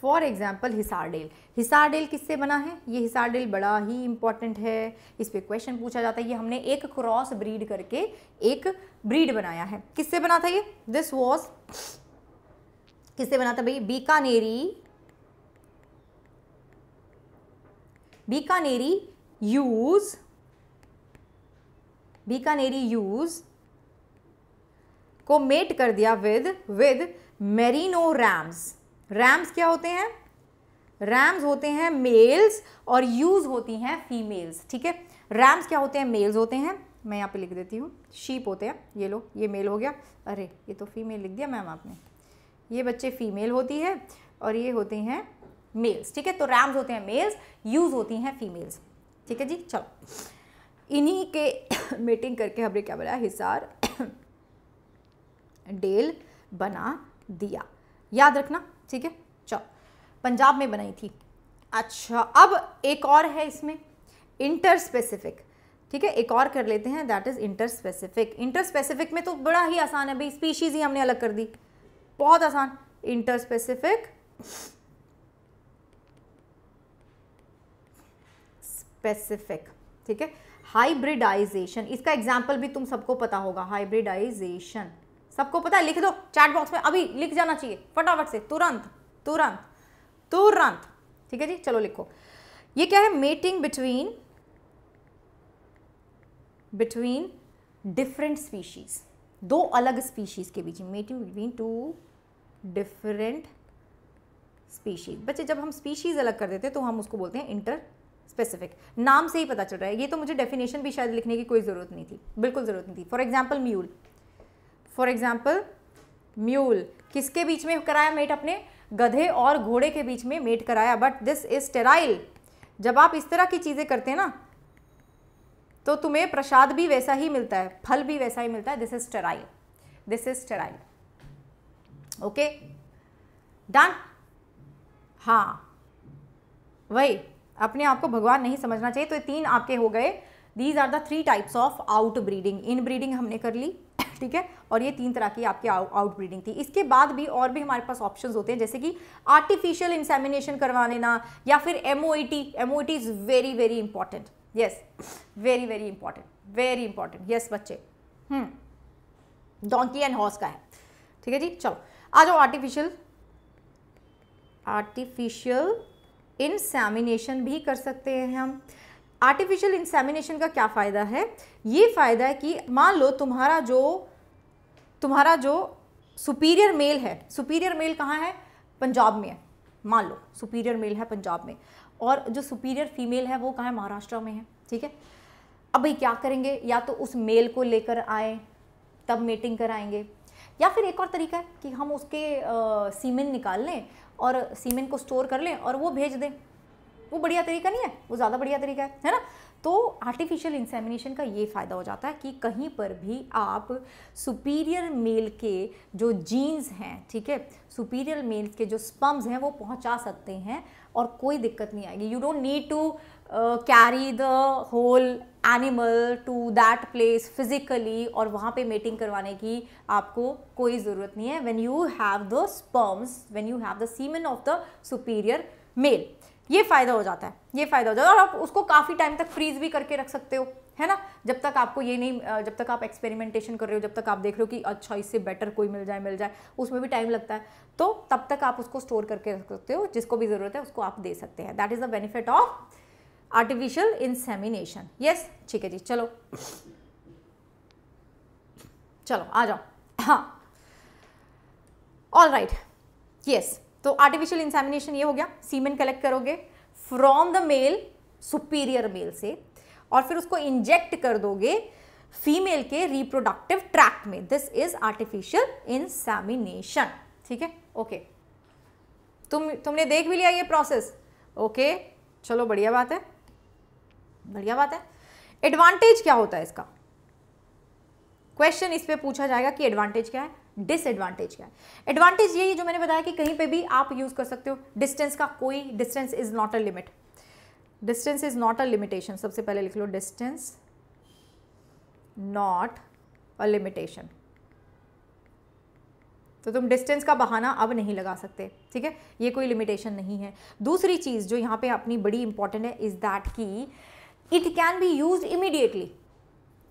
For example Hisardale Hisardale किससे बना है ये हिसारडेल बड़ा ही इंपॉर्टेंट है इस पर क्वेश्चन पूछा जाता है ये हमने एक क्रॉस ब्रीड करके एक ब्रीड बनाया है किससे बना था ये दिस वॉज किससे बना था भाई बीकानेरी बीकानेरी यूज बीकानेरी यूज को मेट कर दिया with with merino rams rams क्या होते हैं रैम्स होते हैं मेल्स और यूज होती हैं फीमेल्स ठीक है रैम्स क्या होते हैं मेल्स होते हैं मैं यहाँ पे लिख देती हूँ शीप होते हैं ये लोग ये मेल हो गया अरे ये तो फीमेल लिख दिया मैम आपने ये बच्चे फीमेल होती है और ये होते हैं मेल्स ठीक है तो रैम्स होते हैं मेल्स यूज होती हैं फीमेल्स ठीक है जी चलो इन्हीं के मीटिंग करके हमने क्या बोला हिसार डेल बना दिया याद रखना ठीक है चलो पंजाब में बनाई थी अच्छा अब एक और है इसमें इंटर स्पेसिफिक ठीक है एक और कर लेते हैं that is interspecific interspecific में तो बड़ा ही आसान है भाई स्पीशीज़ ही हमने अलग कर दी बहुत आसान इंटर स्पेसिफिक स्पेसिफिक ठीक है हाइब्रिडाइजेशन इसका एग्जाम्पल भी तुम सबको पता होगा हाइब्रिडाइजेशन सबको पता है लिख दो चैट बॉक्स में अभी लिख जाना चाहिए फटाफट से तुरंत तुरंत तुरंत ठीक है जी चलो लिखो ये क्या है mating between between different species दो अलग स्पीशीज के बीच mating between two different species बच्चे जब हम स्पीशीज अलग कर देते हैं तो हम उसको बोलते हैं इंटर स्पेसिफिक नाम से ही पता चल रहा है ये तो मुझे डेफिनेशन भी शायद लिखने की कोई ज़रूरत नहीं थी बिल्कुल ज़रूरत नहीं थी for example mule for example mule किसके बीच में कराया मेट अपने गधे और घोड़े के बीच में मेट कराया बट दिस इज टेराइल जब आप इस तरह की चीज़ें करते हैं ना तो तुम्हें प्रसाद भी वैसा ही मिलता है फल भी वैसा ही मिलता है this is sterile this is sterile okay done हाँ वही अपने आप को भगवान नहीं समझना चाहिए तो ये तीन आपके हो गए these are the three types of outbreeding inbreeding हमने कर ली ठीक है और ये तीन तरह की आपकी आउट ब्रीडिंग थी इसके बाद भी और भी हमारे पास ऑप्शन होते हैं जैसे कि आर्टिफिशियल इंसेमिनेशन करवा लेना या फिर M O is very very important yes very very important very important yes बच्चे डोंकी एंड हॉर्स का है ठीक है जी चलो आ जाओ आर्टिफिशियल आर्टिफिशियल इंसेमिनेशन भी कर सकते हैं हम आर्टिफिशियल इंसेमिनेशन का क्या फ़ायदा है ये फ़ायदा है कि मान लो तुम्हारा जो तुम्हारा जो सुपीरियर मेल है सुपीरियर मेल कहाँ है पंजाब में है मान लो सुपीरियर मेल है पंजाब में और जो सुपीरियर फीमेल है वो कहाँ है महाराष्ट्र में है ठीक है अब भाई क्या करेंगे या तो उस मेल को लेकर आए तब मीटिंग कराएंगे या फिर एक और तरीका है कि हम उसके सीमेंट निकाल लें और सीमेंट को स्टोर कर लें और वो भेज दें वो बढ़िया तरीका नहीं है वो ज़्यादा बढ़िया तरीका है है ना तो आर्टिफिशियल इंसेमिनेशन का ये फ़ायदा हो जाता है कि कहीं पर भी आप सुपीरियर मेल के जो जीन्स हैं ठीक है सुपीरियर मेल के जो स्पम्स हैं वो पहुंचा सकते हैं और कोई दिक्कत नहीं आएगी you don't need to carry the whole animal to that place physically और वहाँ पे मेटिंग करवाने की आपको कोई ज़रूरत नहीं है when you have the sperms when you have the semen of the superior male ये फ़ायदा हो जाता है ये फ़ायदा हो जाता है और आप उसको काफ़ी टाइम तक फ्रीज भी करके रख सकते हो है ना जब तक आपको ये नहीं जब तक आप एक्सपेरिमेंटेशन कर रहे हो जब तक आप देख रहे हो कि अच्छा इससे बेटर कोई मिल जाए मिल जाए उसमें भी टाइम लगता है तो तब तक आप उसको स्टोर करके रख सकते हो जिसको भी ज़रूरत है उसको आप दे सकते हैं that is the benefit of artificial insemination yes ठीक है जी चलो चलो आ जाओ हाँ ऑल राइट यस तो आर्टिफिशियल इंसेमिनेशन ये हो गया सीमेंट कलेक्ट करोगे from the male superior male से और फिर उसको इंजेक्ट कर दोगे फीमेल के रिप्रोडक्टिव ट्रैक में दिस इज आर्टिफिशियल इंसेमिनेशन ठीक है ओके तुम तुमने देख भी लिया ये प्रोसेस ओके चलो बढ़िया बात है बढ़िया बात है एडवांटेज क्या होता है इसका क्वेश्चन इस पर पूछा जाएगा कि एडवांटेज क्या है डिसएडवांटेज क्या है एडवांटेज यही जो मैंने बताया कि कहीं पे भी आप यूज़ कर सकते हो डिस्टेंस का कोई distance is not a limit distance is not a limitation सबसे पहले लिख लो डिस्टेंस नॉट अ लिमिटेशन तो तुम डिस्टेंस का बहाना अब नहीं लगा सकते ठीक है ये कोई लिमिटेशन नहीं है दूसरी चीज़ जो यहां पे अपनी बड़ी इंपॉर्टेंट है इज़ दैट की it can be use immediately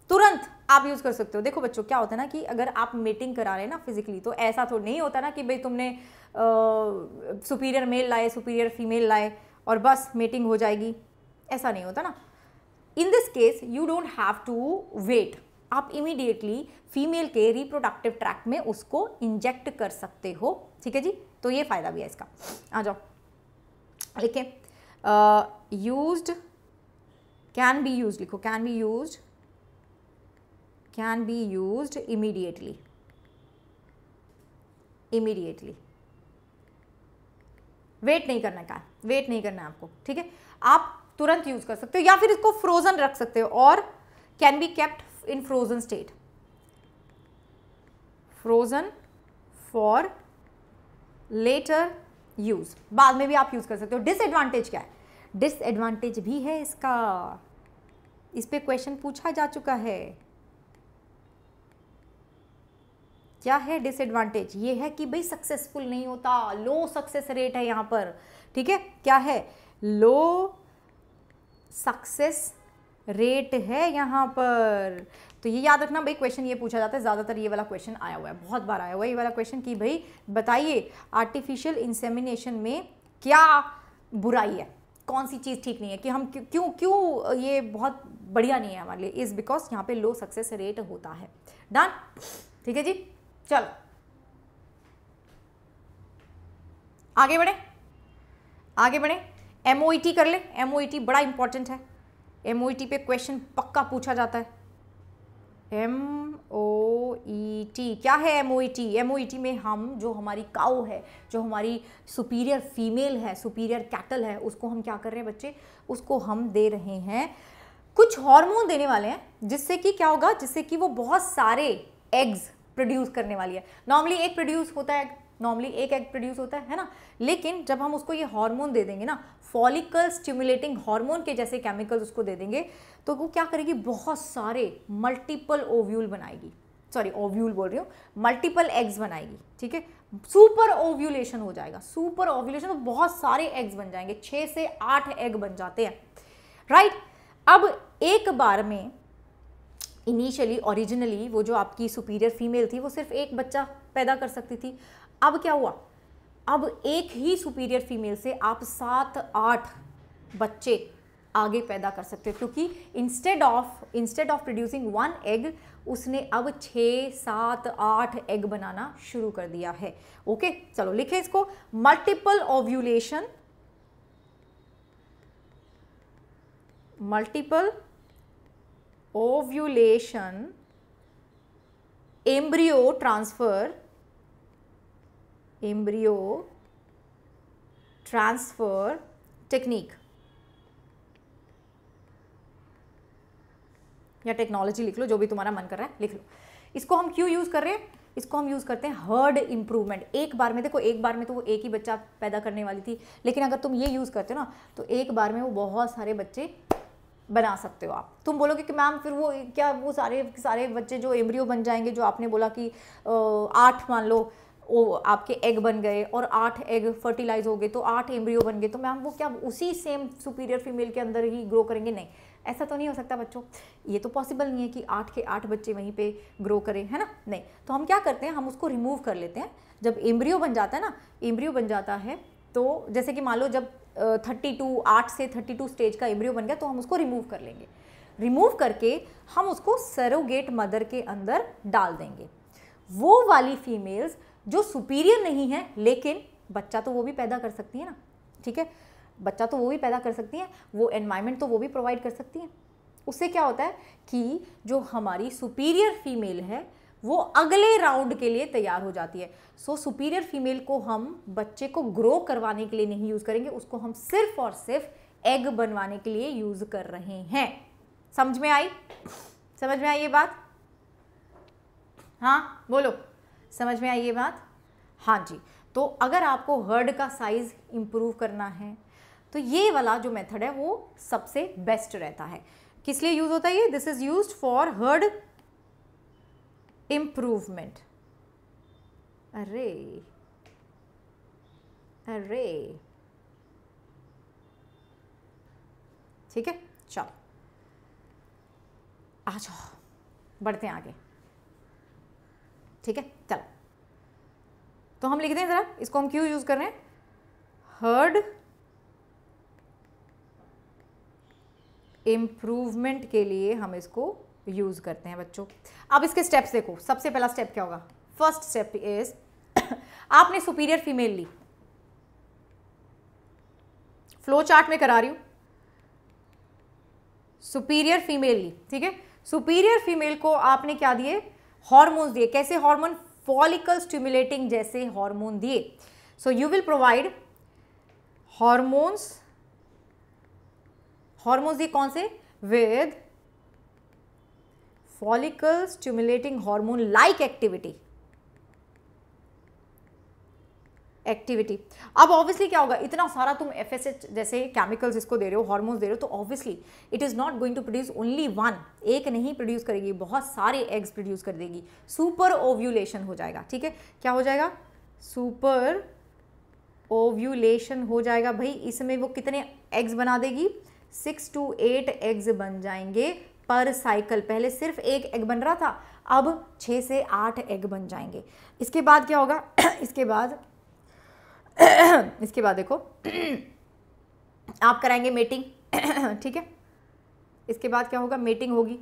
तुरंत आप यूज़ कर सकते हो देखो बच्चों क्या होता है ना कि अगर आप मीटिंग करा रहे हैं ना फिजिकली तो ऐसा तो नहीं होता ना कि भाई तुमने सुपीरियर मेल लाए सुपीरियर फीमेल लाए और बस मीटिंग हो जाएगी ऐसा नहीं होता ना in this case you don't have to wait आप इमीडिएटली फीमेल के रिप्रोडक्टिव ट्रैक में उसको इंजेक्ट कर सकते हो ठीक है जी तो ये फ़ायदा भी है इसका आ जाओ लिखें यूज कैन बी यूज लिखो can be use can be used immediately immediately wait नहीं करना का वेट नहीं करना आपको ठीक है आप तुरंत यूज़ कर सकते हो या फिर इसको फ्रोजन रख सकते हो और can be kept in frozen state frozen for later use बाद में भी आप यूज़ कर सकते हो डिसएडवांटेज क्या है डिसएडवांटेज भी है इसका इस पर क्वेश्चन पूछा जा चुका है क्या है डिसएडवांटेज ये है कि भाई सक्सेसफुल नहीं होता लो सक्सेस रेट है यहाँ पर ठीक है क्या है लो सक्सेस रेट है यहाँ पर तो ये याद रखना भाई क्वेश्चन ये पूछा जाता है ज़्यादातर ये वाला क्वेश्चन आया हुआ है बहुत बार आया हुआ है ये वाला क्वेश्चन कि भाई बताइए आर्टिफिशियल इंसेमिनेशन में क्या बुराई है कौन सी चीज़ ठीक नहीं है कि हम क्यों क्यों ये बहुत बढ़िया नहीं है हमारे लिए इज़ बिकॉज यहाँ पे लो सक्सेस रेट होता है डन ठीक है जी चलो आगे बढ़े आगे बढ़े एम e कर ले एम e बड़ा इंपॉर्टेंट है एम e पे क्वेश्चन पक्का पूछा जाता है एम ओ ई टी क्या है M O E T M O E T में हम जो हमारी काओ है जो हमारी सुपीरियर फीमेल है सुपीरियर कैटल है उसको हम क्या कर रहे हैं बच्चे उसको हम दे रहे हैं कुछ हार्मोन देने वाले हैं जिससे कि क्या होगा जिससे कि वो बहुत सारे एग्स प्रोड्यूस करने वाली है नॉर्मली एक प्रोड्यूस होता है नॉर्मली एक एग प्रोड्यूस होता है है ना लेकिन जब हम उसको ये हार्मोन दे देंगे ना फॉलिकल स्टिमुलेटिंग हार्मोन के जैसे केमिकल्स उसको दे देंगे तो वो क्या करेगी बहुत सारे मल्टीपल ओव्यूल बनाएगी सॉरी ओव्यूल बोल रही हूँ मल्टीपल एग्स बनाएगी ठीक है सुपर ओव्यूलेशन हो जाएगा सुपर ओव्यूलेशन तो बहुत सारे एग्स बन जाएंगे छः से आठ एग बन जाते हैं राइट right? अब एक बार में इनिशियली ओरिजिनली वो जो आपकी सुपीरियर फीमेल थी वो सिर्फ एक बच्चा पैदा कर सकती थी अब क्या हुआ अब एक ही सुपीरियर फीमेल से आप सात आठ बच्चे आगे पैदा कर सकते हो क्योंकि instead of instead of producing one egg उसने अब छः सात आठ एग बनाना शुरू कर दिया है ओके चलो लिखे इसको multiple ovulation multiple ovulation, embryo transfer, embryo transfer technique या टेक्नोलॉजी लिख लो जो भी तुम्हारा मन कर रहा है लिख लो इसको हम क्यों यूज़ कर रहे हैं इसको हम यूज़ करते हैं हर्ड इम्प्रूवमेंट एक बार में देखो एक बार में तो वो एक ही बच्चा पैदा करने वाली थी लेकिन अगर तुम ये यूज़ करते हो ना तो एक बार में वो बहुत सारे बच्चे बना सकते हो आप तुम बोलोगे कि मैम फिर वो क्या वो सारे सारे बच्चे जो एम्ब्रियो बन जाएंगे जो आपने बोला कि आठ मान लो वो आपके एग बन गए और आठ एग फर्टिलाइज हो गए तो आठ एम्ब्रियो बन गए तो मैम वो क्या उसी सेम सुपीरियर फीमेल के अंदर ही ग्रो करेंगे नहीं ऐसा तो नहीं हो सकता बच्चों ये तो पॉसिबल नहीं है कि आठ के आठ बच्चे वहीं पे ग्रो करें है ना नहीं तो हम क्या करते हैं हम उसको रिमूव कर लेते हैं जब एम्ब्रियो बन जाता है ना एम्ब्रियो बन जाता है तो जैसे कि मान लो जब थर्टी टू आठ से थर्टी टू स्टेज का एम्ब्रियो बन गया तो हम उसको रिमूव कर लेंगे रिमूव करके हम उसको सरोगेट मदर के अंदर डाल देंगे वो वाली फीमेल्स जो सुपीरियर नहीं है लेकिन बच्चा तो वो भी पैदा कर सकती है ना ठीक है बच्चा तो वो भी पैदा कर सकती हैं वो एनवायरमेंट तो वो भी प्रोवाइड कर सकती हैं उससे क्या होता है कि जो हमारी सुपीरियर फीमेल है वो अगले राउंड के लिए तैयार हो जाती है सो सुपीरियर फीमेल को हम बच्चे को ग्रो करवाने के लिए नहीं यूज़ करेंगे उसको हम सिर्फ और सिर्फ एग बनवाने के लिए यूज़ कर रहे हैं समझ में आई समझ में आई ये बात हाँ बोलो समझ में आई ये बात हाँ जी तो अगर आपको हर्ड का साइज़ इंप्रूव करना है तो ये वाला जो मेथड है वो सबसे बेस्ट रहता है किस लिए यूज़ होता है ये this is use for herd improvement अरे अरे ठीक है चलो आ जाओ बढ़ते हैं आगे ठीक है चलो तो हम लिखते हैं ज़रा इसको हम क्यों यूज़ कर रहे हैं हर्ड इम्प्रूवमेंट के लिए हम इसको यूज़ करते हैं बच्चों अब इसके स्टेप्स देखो सबसे पहला स्टेप क्या होगा फर्स्ट स्टेप इज आपने सुपीरियर फीमेल ली फ्लो चार्ट में करा रही हूं सुपीरियर फीमेल ली ठीक है सुपीरियर फीमेल को आपने क्या दिए हॉर्मोन्स दिए कैसे हार्मोन फॉलिकल स्टिमुलेटिंग जैसे हार्मोन दिए so you will provide hormones hormones दिए कौन से with follicle stimulating hormone like activity activity अब ऑब्वियसली क्या होगा इतना सारा तुम एफ जैसे केमिकल्स इसको दे रहे हो हार्मोन्स दे रहे हो तो obviously it is not going to produce only one एक नहीं प्रोड्यूस करेगी बहुत सारे एग्स प्रोड्यूस कर देगी सुपर ओव्यूलेशन हो जाएगा ठीक है क्या हो जाएगा सुपर ओव्यूलेशन हो जाएगा भाई इसमें वो कितने एग्स बना देगी सिक्स टू एट एग्स बन जाएंगे पर साइकिल पहले सिर्फ एक एग बन रहा था अब छः से आठ एग बन जाएंगे इसके बाद क्या होगा इसके बाद इसके बाद देखो आप कराएंगे मीटिंग ठीक है इसके बाद क्या होगा मीटिंग होगी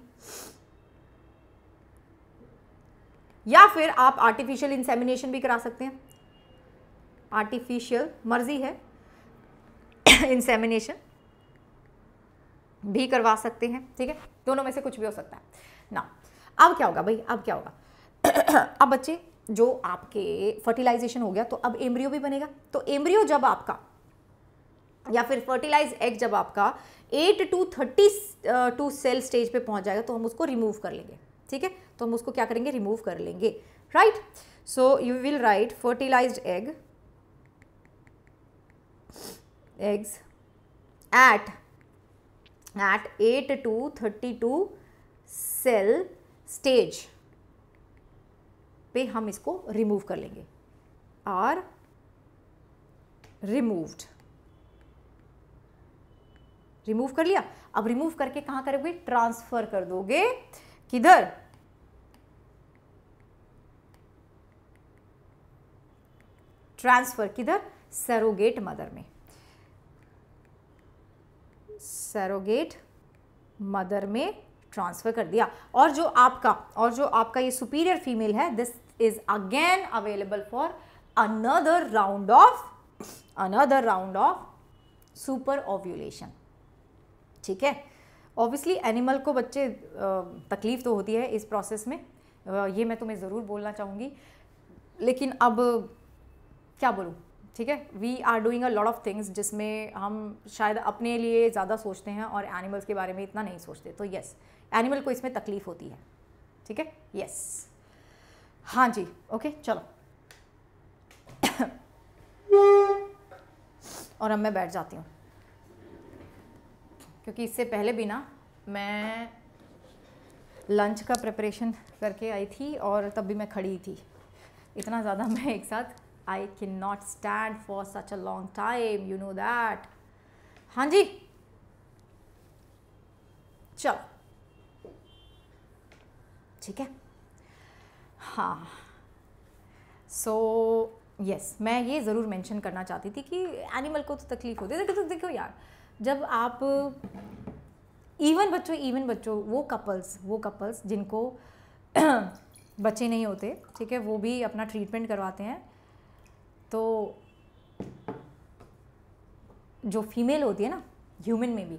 या फिर आप आर्टिफिशियल इंसेमिनेशन भी करा सकते हैं आर्टिफिशियल मर्जी है इंसेमिनेशन भी करवा सकते हैं ठीक है दोनों में से कुछ भी हो सकता है ना अब क्या होगा भाई अब क्या होगा अब बच्चे जो आपके फर्टिलाइजेशन हो गया तो अब एम्ब्रियो भी बनेगा तो एम्ब्रियो जब आपका या फिर फर्टिलाइज एग जब आपका eight to thirty two cell stage पे पहुंच जाएगा तो हम उसको रिमूव कर लेंगे ठीक है तो हम उसको क्या करेंगे रिमूव कर लेंगे right so you will right fertilized egg eggs at at 8 to 32 cell stage पे हम इसको रिमूव कर लेंगे आर रिमूव्ड रिमूव कर लिया अब रिमूव करके कहां करोगे ट्रांसफर कर दोगे किधर ट्रांसफर किधर सरोगेट मदर में सरोगेट मदर में ट्रांसफ़र कर दिया और जो आपका और जो आपका ये सुपीरियर फीमेल है this is again available for another round of another round of super ovulation ठीक है ऑब्वियसली एनिमल को बच्चे तकलीफ़ तो होती है इस प्रोसेस में ये मैं तुम्हें ज़रूर बोलना चाहूँगी लेकिन अब क्या बोलूँ ठीक है we are doing a lot of things जिसमें हम शायद अपने लिए ज़्यादा सोचते हैं और एनिमल्स के बारे में इतना नहीं सोचते तो यस एनिमल को इसमें तकलीफ़ होती है ठीक है यस हाँ जी ओके चलो और अब मैं बैठ जाती हूँ क्योंकि इससे पहले भी ना मैं लंच का प्रिपरेशन करके आई थी और तब भी मैं खड़ी थी इतना ज़्यादा मैं एक साथ I can not stand for such a long time you know that हाँ जी चलो ठीक है हाँ सो so, यस yes, मैं ये ज़रूर मेंशन करना चाहती थी कि एनिमल को तो तकलीफ़ होती है देखो देखो यार जब आप इवन बच्चों इवन बच्चों वो कपल्स वो कपल्स जिनको बच्चे नहीं होते ठीक है वो भी अपना ट्रीटमेंट करवाते हैं तो जो फीमेल होती है ना ह्यूमन में भी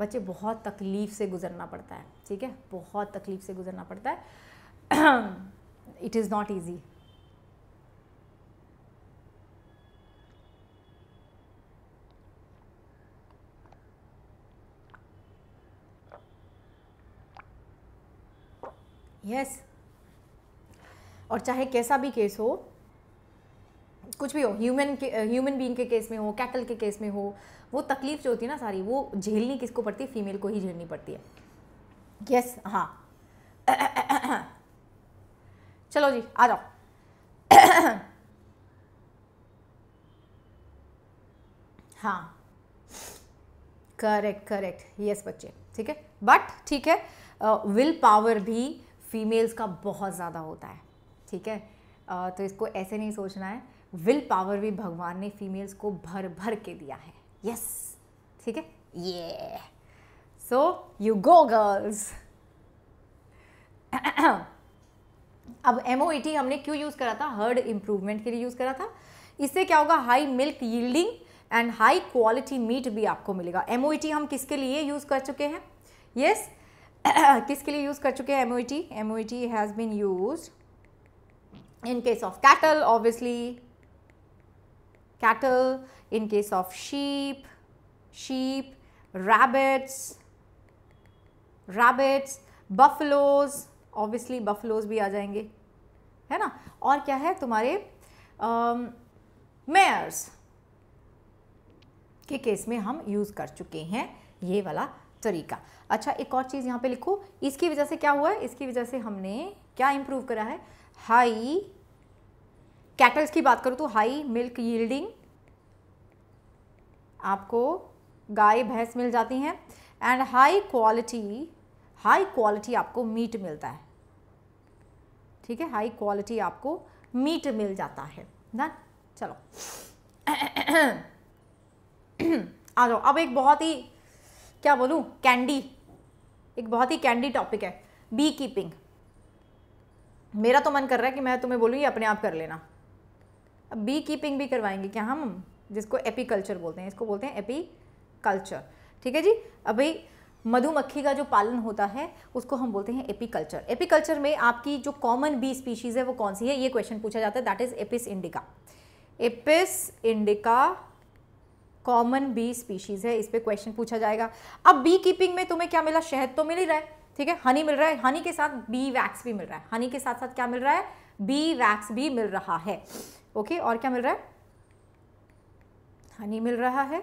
बच्चे बहुत तकलीफ़ से गुजरना पड़ता है ठीक है बहुत तकलीफ़ से गुजरना पड़ता है it is not easy yes और चाहे कैसा भी केस हो कुछ भी हो ह्यूमन के ह्यूमन बींग के केस में हो कैटल के केस में हो वो तकलीफ़ जो होती है ना सारी वो झेलनी किसको पड़ती है फीमेल को ही झेलनी पड़ती है यस yes, हाँ चलो जी आ जाओ हाँ करेक्ट करेक्ट यस बच्चे ठीक है बट ठीक है विल पावर भी फीमेल्स का बहुत ज़्यादा होता है ठीक है uh, तो इसको ऐसे नहीं सोचना है विल पावर भी भगवान ने फीमेल्स को भर भर के दिया है यस ठीक है ये सो यू गो गर्ल्स अब एम e हमने क्यों यूज़ करा था हर्ड इंप्रूवमेंट के लिए यूज़ करा था इससे क्या होगा high milk yielding and high quality meat भी आपको मिलेगा एम e हम किसके लिए यूज़ कर चुके हैं यस yes, किसके लिए यूज़ कर चुके हैं M O T M O T has been use in case of cattle obviously cattle, in case of sheep, sheep, rabbits, rabbits, buffaloes, obviously buffaloes भी आ जाएंगे है ना और क्या है तुम्हारे मेयर्स um, के केस में हम यूज़ कर चुके हैं ये वाला तरीका अच्छा एक और चीज़ यहाँ पे लिखो इसकी वजह से क्या हुआ है इसकी वजह से हमने क्या इम्प्रूव करा है हाई कैटल्स की बात करूँ तो हाई मिल्क यील्डिंग आपको गाय भैंस मिल जाती हैं and high quality high quality आपको मीट मिलता है ठीक है हाई क्वालिटी आपको मीट मिल जाता है ना चलो आ जाओ अब एक बहुत ही क्या बोलूँ कैंडी एक बहुत ही कैंडी टॉपिक है बी कीपिंग मेरा तो मन कर रहा है कि मैं तुम्हें बोलूँ ये अपने आप कर लेना अब बी कीपिंग भी करवाएंगे क्या हम जिसको एपी कल्चर बोलते हैं इसको बोलते हैं एपी कल्चर ठीक है जी अब भाई मधुमक्खी का जो पालन होता है उसको हम बोलते हैं एपीकल्चर एपीकल्चर में आपकी जो कॉमन बी स्पीशीज़ है वो कौन सी है ये क्वेश्चन पूछा जाता है that is Apis indica Apis indica common bee species है इस पर क्वेश्चन पूछा जाएगा अब बी कीपिंग में तुम्हें क्या मिला शहद तो मिल ही रहा है ठीक है हनी मिल रहा है हनी के साथ बी वैक्स भी मिल रहा है हनी के साथ साथ क्या मिल रहा है बी वैक्स भी मिल रहा है ओके और क्या मिल रहा है हनी मिल रहा है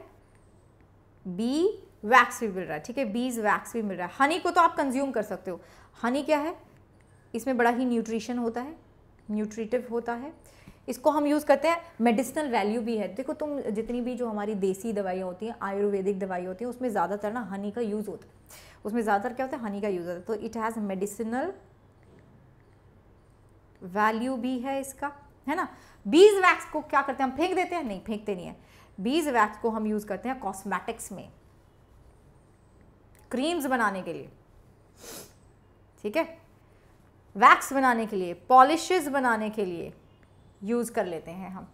बी वैक्स भी मिल रहा है ठीक है बीज वैक्स भी मिल रहा है हनी को तो आप कंज्यूम कर सकते हो हनी क्या है इसमें बड़ा ही न्यूट्रिशन होता है न्यूट्रिटिव होता है इसको हम यूज़ करते हैं मेडिसिनल वैल्यू भी है देखो तुम जितनी भी जो हमारी देसी दवाइयाँ होती हैं आयुर्वेदिक दवाई होती हैं उसमें ज़्यादातर ना हनी का यूज़ होता है उसमें ज़्यादातर क्या होता है हनी का यूज़ होता है तो इट हैज़ मेडिसिनल वैल्यू भी है इसका है ना बीज वैक्स को क्या करते हैं हम फेंक देते हैं नहीं फेंकते नहीं है बीज वैक्स को हम यूज़ करते हैं कॉस्मेटिक्स में क्रीम्स बनाने के लिए ठीक है वैक्स बनाने के लिए पॉलिशेस बनाने के लिए यूज़ कर लेते हैं हम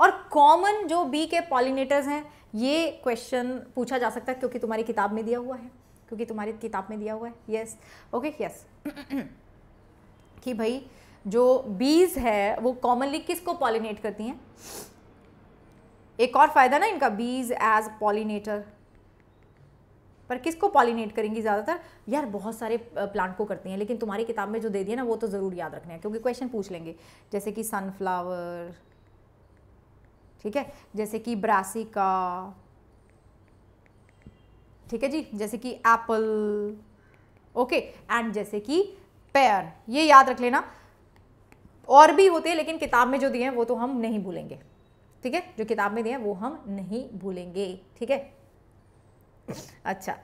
और कॉमन जो बी के पॉलिनेटर्स हैं ये क्वेश्चन पूछा जा सकता है क्योंकि तुम्हारी किताब में दिया हुआ है क्योंकि तुम्हारी किताब में दिया हुआ है यस ओके यस कि भाई जो बीज है वो कॉमनली किसको पॉलिनेट करती हैं एक और फ़ायदा ना इनका बीज एज पॉलिनेटर पर किसको पॉलिनेट करेंगी ज़्यादातर यार बहुत सारे प्लांट को करती हैं लेकिन तुम्हारी किताब में जो दे दिया ना वो तो ज़रूर याद रखने हैं क्योंकि क्वेश्चन पूछ लेंगे जैसे कि सनफ्लावर ठीक है जैसे कि ब्रासिका ठीक है जी जैसे कि एप्पल ओके एंड जैसे कि पेयर ये याद रख लेना और भी होते हैं लेकिन किताब में जो दिए हैं वो तो हम नहीं भूलेंगे ठीक है जो किताब में दिए हैं वो हम नहीं भूलेंगे ठीक है अच्छा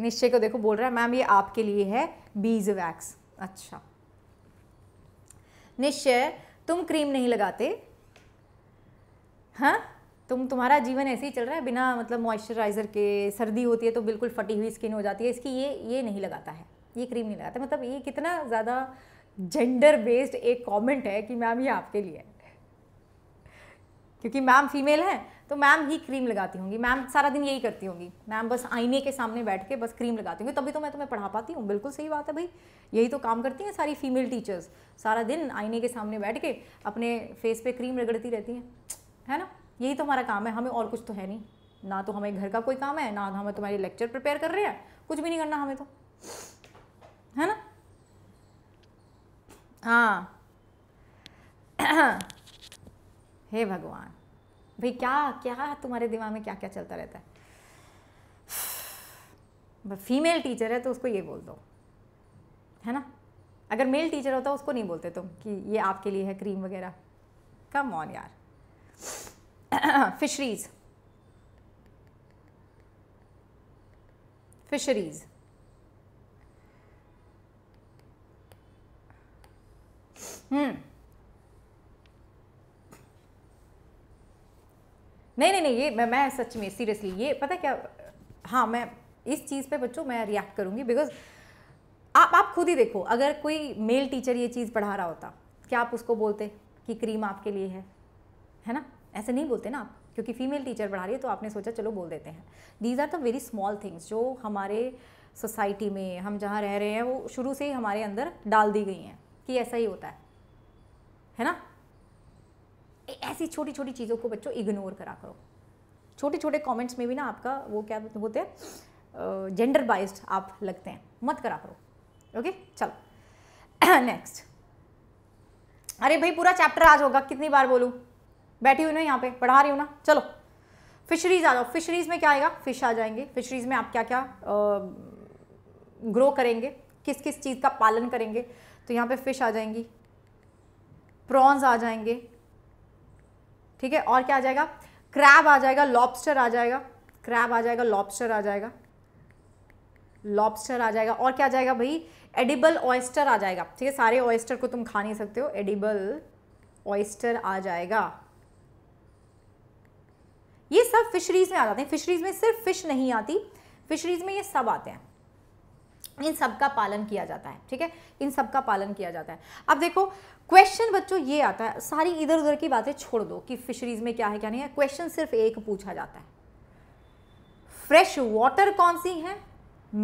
निश्चय को देखो बोल रहा है मैम ये आपके लिए है बीज वैक्स अच्छा निश्चय तुम क्रीम नहीं लगाते हाँ तुम तुम्हारा जीवन ऐसे ही चल रहा है बिना मतलब मॉइस्चराइज़र के सर्दी होती है तो बिल्कुल फटी हुई स्किन हो जाती है इसकी ये ये नहीं लगाता है ये क्रीम नहीं लगाता मतलब ये कितना ज़्यादा जेंडर बेस्ड एक कमेंट है कि मैम ये आपके लिए है क्योंकि मैम फीमेल हैं तो मैम ही क्रीम लगाती होंगी मैम सारा दिन यही करती होंगी मैम बस आईने के सामने बैठ के बस क्रीम लगाती होंगी तभी तो मैं तुम्हें पढ़ा पाती हूँ बिल्कुल सही बात है भाई यही तो काम करती हैं सारी फीमेल टीचर्स सारा दिन आईने के सामने बैठ के अपने फेस पे क्रीम रगड़ती रहती हैं है ना यही तो हमारा काम है हमें और कुछ तो है नहीं ना तो हमें घर का कोई काम है ना हमें तुम्हारे लेक्चर प्रिपेयर कर रहे हैं कुछ भी नहीं करना हमें तो है ना हाँ हे भगवान भाई क्या क्या तुम्हारे दिमाग में क्या क्या चलता रहता है फीमेल टीचर है तो उसको ये बोल दो है ना अगर मेल टीचर होता उसको नहीं बोलते तुम कि ये आपके लिए है क्रीम वगैरह कम ऑन यार फिशरीज फिशरीज़ हम्म। नहीं नहीं नहीं ये मैं, मैं सच में सीरियसली ये पता क्या हाँ मैं इस चीज़ पे बच्चों मैं रिएक्ट करूँगी बिकॉज आप आप खुद ही देखो अगर कोई मेल टीचर ये चीज़ पढ़ा रहा होता क्या आप उसको बोलते कि क्रीम आपके लिए है है ना ऐसे नहीं बोलते ना आप क्योंकि फीमेल टीचर पढ़ा रही है तो आपने सोचा चलो बोल देते हैं these are the very small things जो हमारे सोसाइटी में हम जहाँ रह रहे हैं वो शुरू से ही हमारे अंदर डाल दी गई हैं कि ऐसा ही होता है है ना ऐसी छोटी छोटी चीज़ों को बच्चों इग्नोर करा करो छोटे छोटे कमेंट्स में भी ना आपका वो क्या होते हैं जेंडर बाइस्ड आप लगते हैं मत करा करो ओके चलो नेक्स्ट अरे भाई पूरा चैप्टर आज होगा कितनी बार बोलूँ बैठी हुई ना यहाँ पे पढ़ा रही हूँ ना चलो फिशरीज आ जाओ फिशरीज में क्या आएगा फिश आ जाएंगे फिशरीज में आप क्या क्या ग्रो करेंगे किस किस चीज़ का पालन करेंगे तो यहाँ पे फिश आ जाएंगी प्रॉन्स आ जाएंगे ठीक है और क्या आ जाएगा क्रैब आ जाएगा लॉबस्टर आ जाएगा क्रैब आ जाएगा लॉबस्टर आ जाएगा लॉबस्टर आ जाएगा और क्या आ जाएगा भाई एडिबल ऑयस्टर आ जाएगा ठीक है सारे ऑयस्टर को तुम खा नहीं सकते हो एडिबल ऑयस्टर आ जाएगा ये सब फिशरीज में आ जाते हैं फिशरीज में सिर्फ फिश नहीं आती फिशरीज में ये सब आते हैं इन सब का पालन किया जाता है ठीक है इन सब का पालन किया जाता है अब देखो क्वेश्चन बच्चों ये आता है सारी इधर उधर की बातें छोड़ दो कि फिशरीज में क्या है क्या नहीं है क्वेश्चन सिर्फ एक पूछा जाता है फ्रेश वाटर कौन सी है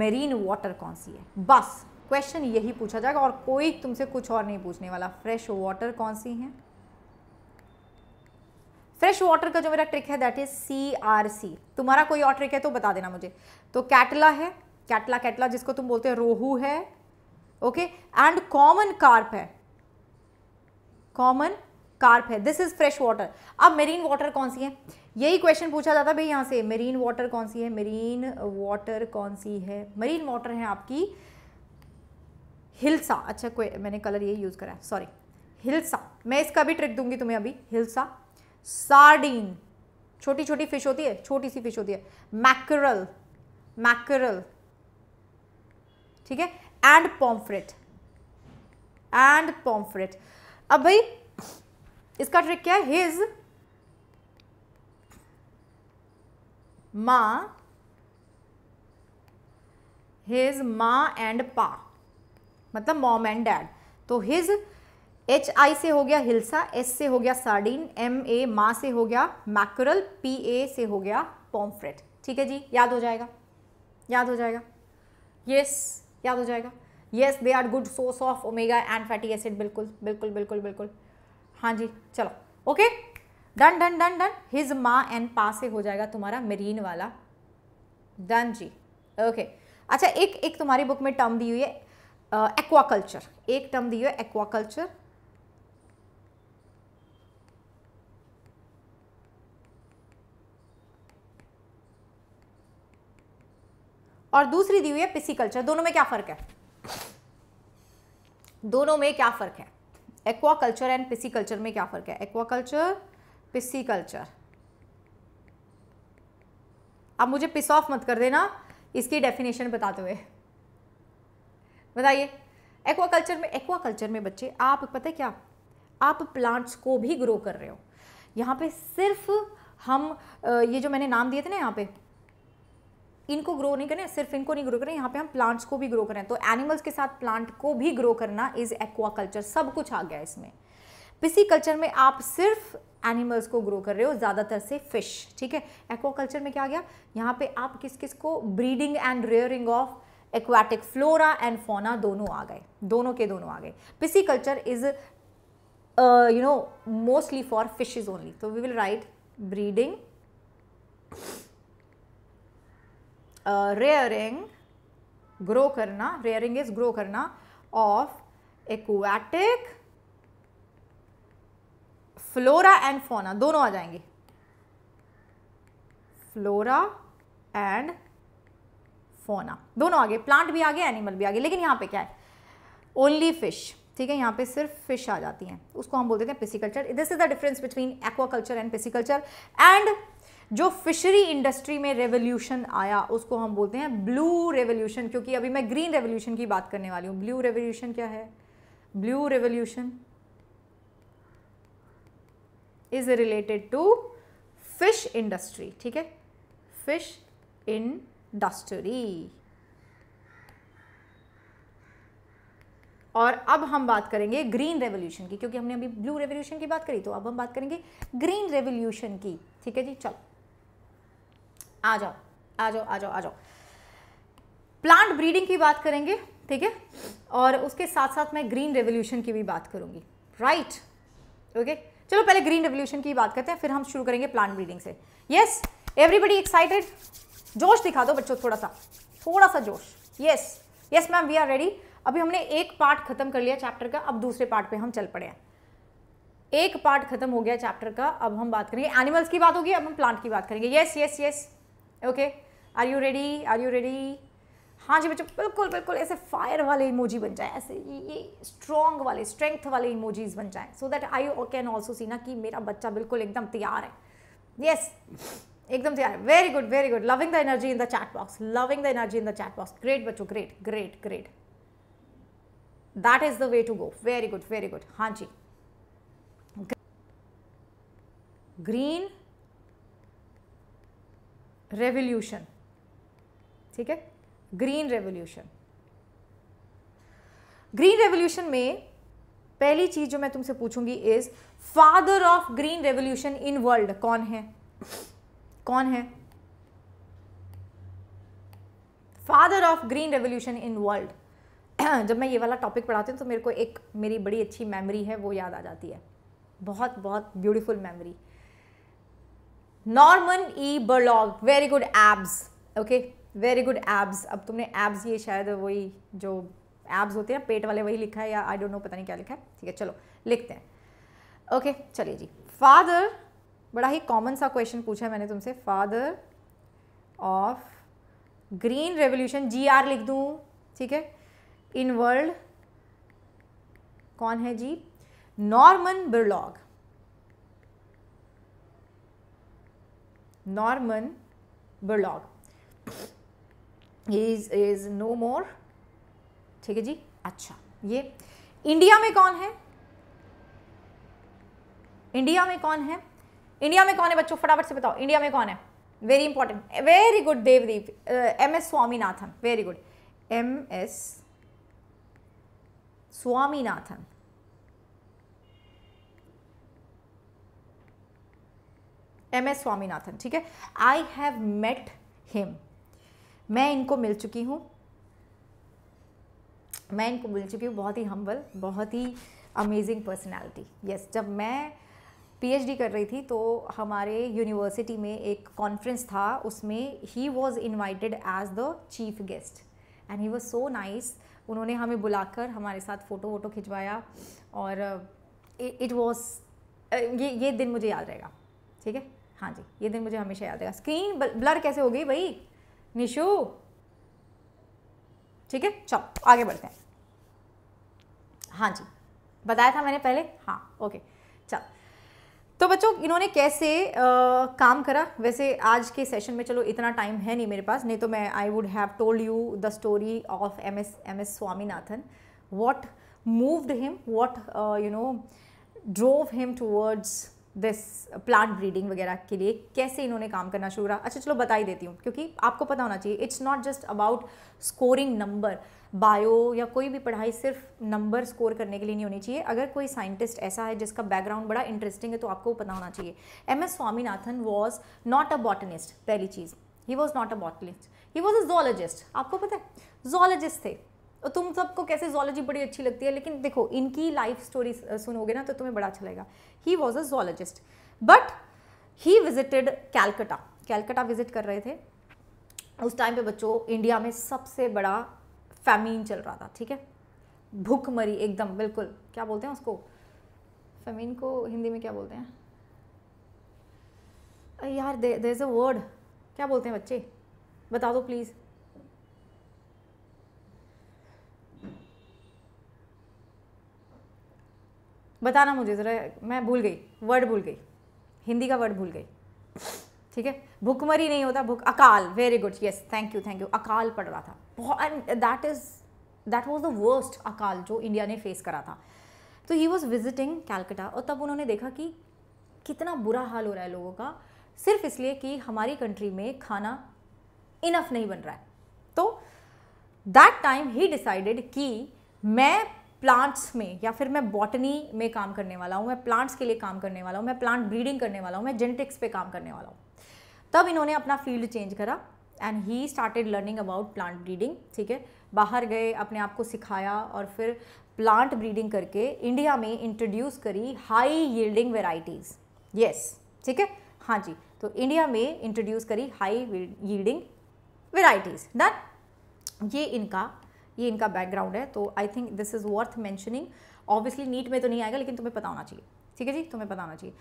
मेरीन वाटर कौन सी है बस क्वेश्चन यही पूछा जाएगा और कोई तुमसे कुछ और नहीं पूछने वाला फ्रेश वाटर कौन सी है फ्रेश वाटर का जो मेरा ट्रिक है that is C R C तुम्हारा कोई और ट्रिक है तो बता देना मुझे तो कैटला है कैटला कैटला जिसको तुम बोलते हो रोहू है ओके एंड कॉमन कार्प है कॉमन कार्प है दिस इज फ्रेश वाटर अब मेरीन वाटर कौन सी है यही क्वेश्चन पूछा जाता है भाई यहां से मेरीन वाटर कौन सी है मेरीन वाटर कौन सी है मरीन वाटर है आपकी हिल्सा अच्छा मैंने कलर यही यूज़ करा है सॉरी हिल्सा मैं इसका भी ट्रिक दूंगी तुम्हें अभी हिल्सा सार्डीन छोटी छोटी फिश होती है छोटी सी फिश होती है मैकरल मैकरल ठीक है एंड पॉम्फ्रेट एंड पॉम्फ्रेट अब भाई इसका ट्रिक क्या है हिज माँ हिज माँ एंड पा मतलब मॉम एंड डैड तो हिज एच आई से हो गया हिल्सा एस से हो गया सार्डिन एम ए माँ से हो गया मैकुरल पी ए से हो गया पॉम्फ्रेट ठीक है जी याद हो जाएगा याद हो जाएगा यस याद हो जाएगा yes they are good source of omega and fatty acid बिल्कुल बिल्कुल बिल्कुल बिल्कुल हाँ जी चलो okay done done done done his मा एंड पा से हो जाएगा तुम्हारा मेरीन वाला डन जी ओके अच्छा एक एक तुम्हारी बुक में टर्म दी हुई है एक्वाकल्चर uh, एक टर्म दी हुई है एक्वाकल्चर और दूसरी दी हुई है पिसी कल्चर दोनों में क्या फ़र्क है दोनों में क्या फ़र्क है aquaculture and pisciculture में क्या फ़र्क है एक्वा कल्चर पिसी कल्चर आप मुझे पिस ऑफ मत कर देना इसकी डेफिनेशन बताते हुए बताइए एक्वा कल्चर में एक्वा कल्चर में बच्चे आप पता है क्या आप प्लांट्स को भी ग्रो कर रहे हो यहाँ पे सिर्फ हम ये जो मैंने नाम दिए थे ना यहाँ पे इनको ग्रो नहीं करें सिर्फ इनको नहीं ग्रो करें यहाँ पे हम प्लांट्स को भी ग्रो करें तो एनिमल्स के साथ प्लांट को भी ग्रो करना इज़ एक्वा कल्चर सब कुछ आ गया इसमें पिसी कल्चर में आप सिर्फ एनिमल्स को ग्रो कर रहे हो ज़्यादातर से फिश ठीक है एक्वा कल्चर में क्या आ गया यहाँ पे आप किस किस को breeding and rearing of aquatic flora and fauna दोनों आ गए दोनों के दोनों आ गए pisciculture is you know mostly for fishes only तो we will write breeding rearing grow करना रेयरिंग इज ग्रो करना of aquatic flora and fauna दोनों आ जाएंगे फ्लोरा एंड फोना दोनों आगे प्लांट भी आगे एनिमल भी आगे लेकिन यहां पे क्या है ओनली फिश ठीक है यहाँ पे सिर्फ फिश आ जाती हैं उसको हम बोल देते हैं pisciculture this is the difference between aquaculture and pisciculture and जो फिशरी इंडस्ट्री में रेवोल्यूशन आया उसको हम बोलते हैं ब्लू रेवोल्यूशन क्योंकि अभी मैं ग्रीन रेवोल्यूशन की बात करने वाली हूँ ब्लू रेवोल्यूशन क्या है blue revolution is related to fish industry ठीक है फिश इंडस्ट्री और अब हम बात करेंगे ग्रीन रेवोल्यूशन की क्योंकि हमने अभी ब्लू रेवोल्यूशन की बात करी तो अब हम बात करेंगे ग्रीन रेवोल्यूशन की ठीक है जी चलो आ जाओ आ जाओ आ जाओ आ जाओ प्लांट ब्रीडिंग की बात करेंगे ठीक है और उसके साथ साथ मैं ग्रीन रेवोल्यूशन की भी बात करूंगी राइट ओके चलो पहले ग्रीन रेवोल्यूशन की बात करते हैं फिर हम शुरू करेंगे प्लांट ब्रीडिंग से यस एवरीबडी एक्साइटेड जोश दिखा दो बच्चों थोड़ा सा थोड़ा सा जोश yes yes ma'am we are ready अभी हमने एक पार्ट खत्म कर लिया चैप्टर का अब दूसरे पार्ट पे हम चल पड़े हैं एक पार्ट खत्म हो गया चैप्टर का अब हम बात करेंगे एनिमल्स की बात होगी अब हम प्लांट की बात करेंगे yes yes yes okay are you ready are you ready हाँ जी बच्चों बिल्कुल बिल्कुल ऐसे फायर वाले इमोजी बन जाए ऐसे ये स्ट्रॉन्ग वाले स्ट्रेंथ वाले इमोजीज बन जाए so that I can also see ना कि मेरा बच्चा बिल्कुल एकदम तैयार है यस एकदम तैयार है very good very good loving the energy in the chat box loving the energy in the chat box great बच्चों great great great that is the way to go very good very good हाँ जी green revolution ठीक है green revolution green revolution में पहली चीज जो मैं तुमसे पूछूंगी is father of green revolution in world कौन है कौन है father of green revolution in world जब मैं ये वाला टॉपिक पढ़ाती हूँ तो मेरे को एक मेरी बड़ी अच्छी मेमोरी है वो याद आ जाती है बहुत बहुत beautiful memory Norman E Borlaug very good एब्स ओके वेरी गुड एब्स अब तुमने एब्स ये शायद वही जो एब्स होते हैं पेट वाले वही लिखा है या आई डोंट नो पता नहीं क्या लिखा है ठीक है चलो लिखते हैं ओके okay, चलिए जी फादर बड़ा ही कॉमन सा क्वेश्चन पूछा है मैंने तुमसे father of green revolution G R लिख दूँ ठीक है इन वर्ल्ड कौन है जी Norman Borlaug Norman Burlog. He is, is no more. ठीक है जी अच्छा ये इंडिया में कौन है इंडिया में कौन है इंडिया में कौन है बच्चों फटाफट से बताओ इंडिया में कौन है very important very good Devdeep M S Swaminathan very good M S Swaminathan M S Swaminathan ठीक है आई हैव मेट हिम मैं इनको मिल चुकी हूँ मैं इनको मिल चुकी हूँ बहुत ही हम्बल बहुत ही अमेजिंग पर्सनैलिटी यस जब मैं पीएचडी कर रही थी तो हमारे यूनिवर्सिटी में एक कॉन्फ्रेंस था उसमें he was invited as the chief guest and he was so nice उन्होंने हमें बुलाकर हमारे साथ फ़ोटो वोटो खिंचवाया और इट uh, वॉज uh, ये ये दिन मुझे याद रहेगा ठीक है हाँ जी ये दिन मुझे हमेशा याद रहेगा स्क्रीन ब्लर कैसे हो गई भाई निशु ठीक है चलो आगे बढ़ते हैं हाँ जी बताया था मैंने पहले हाँ ओके चल तो बच्चों इन्होंने कैसे आ, काम करा वैसे आज के सेशन में चलो इतना टाइम है नहीं मेरे पास नहीं तो मैं I would have told you the story of M S M S Swaminathan what moved him what you know drove him towards this plant breeding वगैरह के लिए कैसे इन्होंने काम करना शुरू रहा अच्छा चलो बता ही देती हूँ क्योंकि आपको पता होना चाहिए it's not just about scoring number bio या कोई भी पढ़ाई सिर्फ नंबर स्कोर करने के लिए नहीं होनी चाहिए अगर कोई साइंटिस्ट ऐसा है जिसका बैकग्राउंड बड़ा इंटरेस्टिंग है तो आपको पता होना चाहिए M S Swaminathan was not a botanist पहली चीज़ he was not a botanist he was a zoologist आपको पता है जोलॉजिस्ट थे तो तुम सबको कैसे जोलॉजी बड़ी अच्छी लगती है लेकिन देखो इनकी लाइफ स्टोरी सुनोगे ना तो तुम्हें बड़ा अच्छा लगेगा he was a zoologist but he visited Calcutta Calcutta visit कर रहे थे उस टाइम पे बच्चों इंडिया में सबसे बड़ा फैमीन चल रहा था ठीक है भूखमरी एकदम बिल्कुल क्या बोलते हैं उसको फैमीन को हिंदी में क्या बोलते हैं यार देर इज़ अ वर्ड क्या बोलते हैं बच्चे बता दो प्लीज़ बताना मुझे ज़रा मैं भूल गई वर्ड भूल गई हिंदी का वर्ड भूल गई ठीक है भुखमरी नहीं होता भुख अकाल very good yes thank you thank you अकाल पड़ रहा था बहुत and that is that was the worst अकाल जो इंडिया ने फेस करा था तो ही वॉज़ विजिटिंग कैलकटा और तब उन्होंने देखा कि कितना बुरा हाल हो रहा है लोगों का सिर्फ इसलिए कि हमारी कंट्री में खाना इनफ नहीं बन रहा है तो दैट टाइम ही डिसाइडेड कि मैं प्लांट्स में या फिर मैं बॉटनी में काम करने वाला हूँ मैं प्लांट्स के लिए काम करने वाला हूँ मैं प्लांट ब्रीडिंग करने वाला हूँ मैं जेनेटिक्स पे काम करने वाला हूँ तब इन्होंने अपना फील्ड चेंज करा and he started learning about plant breeding ठीक है बाहर गए अपने आप को सिखाया और फिर प्लांट ब्रीडिंग करके इंडिया में इंट्रोड्यूस करी हाई यील्डिंग वेराइटीज़ यस ठीक है हाँ जी तो इंडिया में इंट्रोड्यूस करी हाई यील्डिंग वेराइटीज़ डन ये इनका ये इनका बैकग्राउंड है तो I think this is worth mentioning obviously NEET में तो नहीं आएगा लेकिन तुम्हें पता होना चाहिए ठीक है जी तुम्हें पता होना चाहिए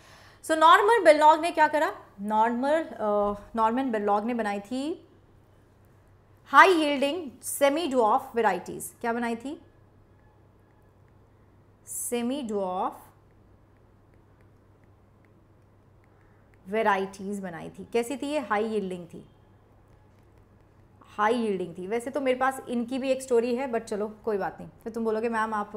सो नॉर्मल बेलॉग ने क्या करा नॉर्मल नॉर्मन बेलॉग ने बनाई थी high yielding semi of varieties क्या बनाई थी सेमी ऑफ वेराइटीज़ बनाई थी कैसी थी ये हाई यील्डिंग थी हाई यील्डिंग थी वैसे तो मेरे पास इनकी भी एक स्टोरी है बट चलो कोई बात नहीं फिर तुम बोलोगे मैम आप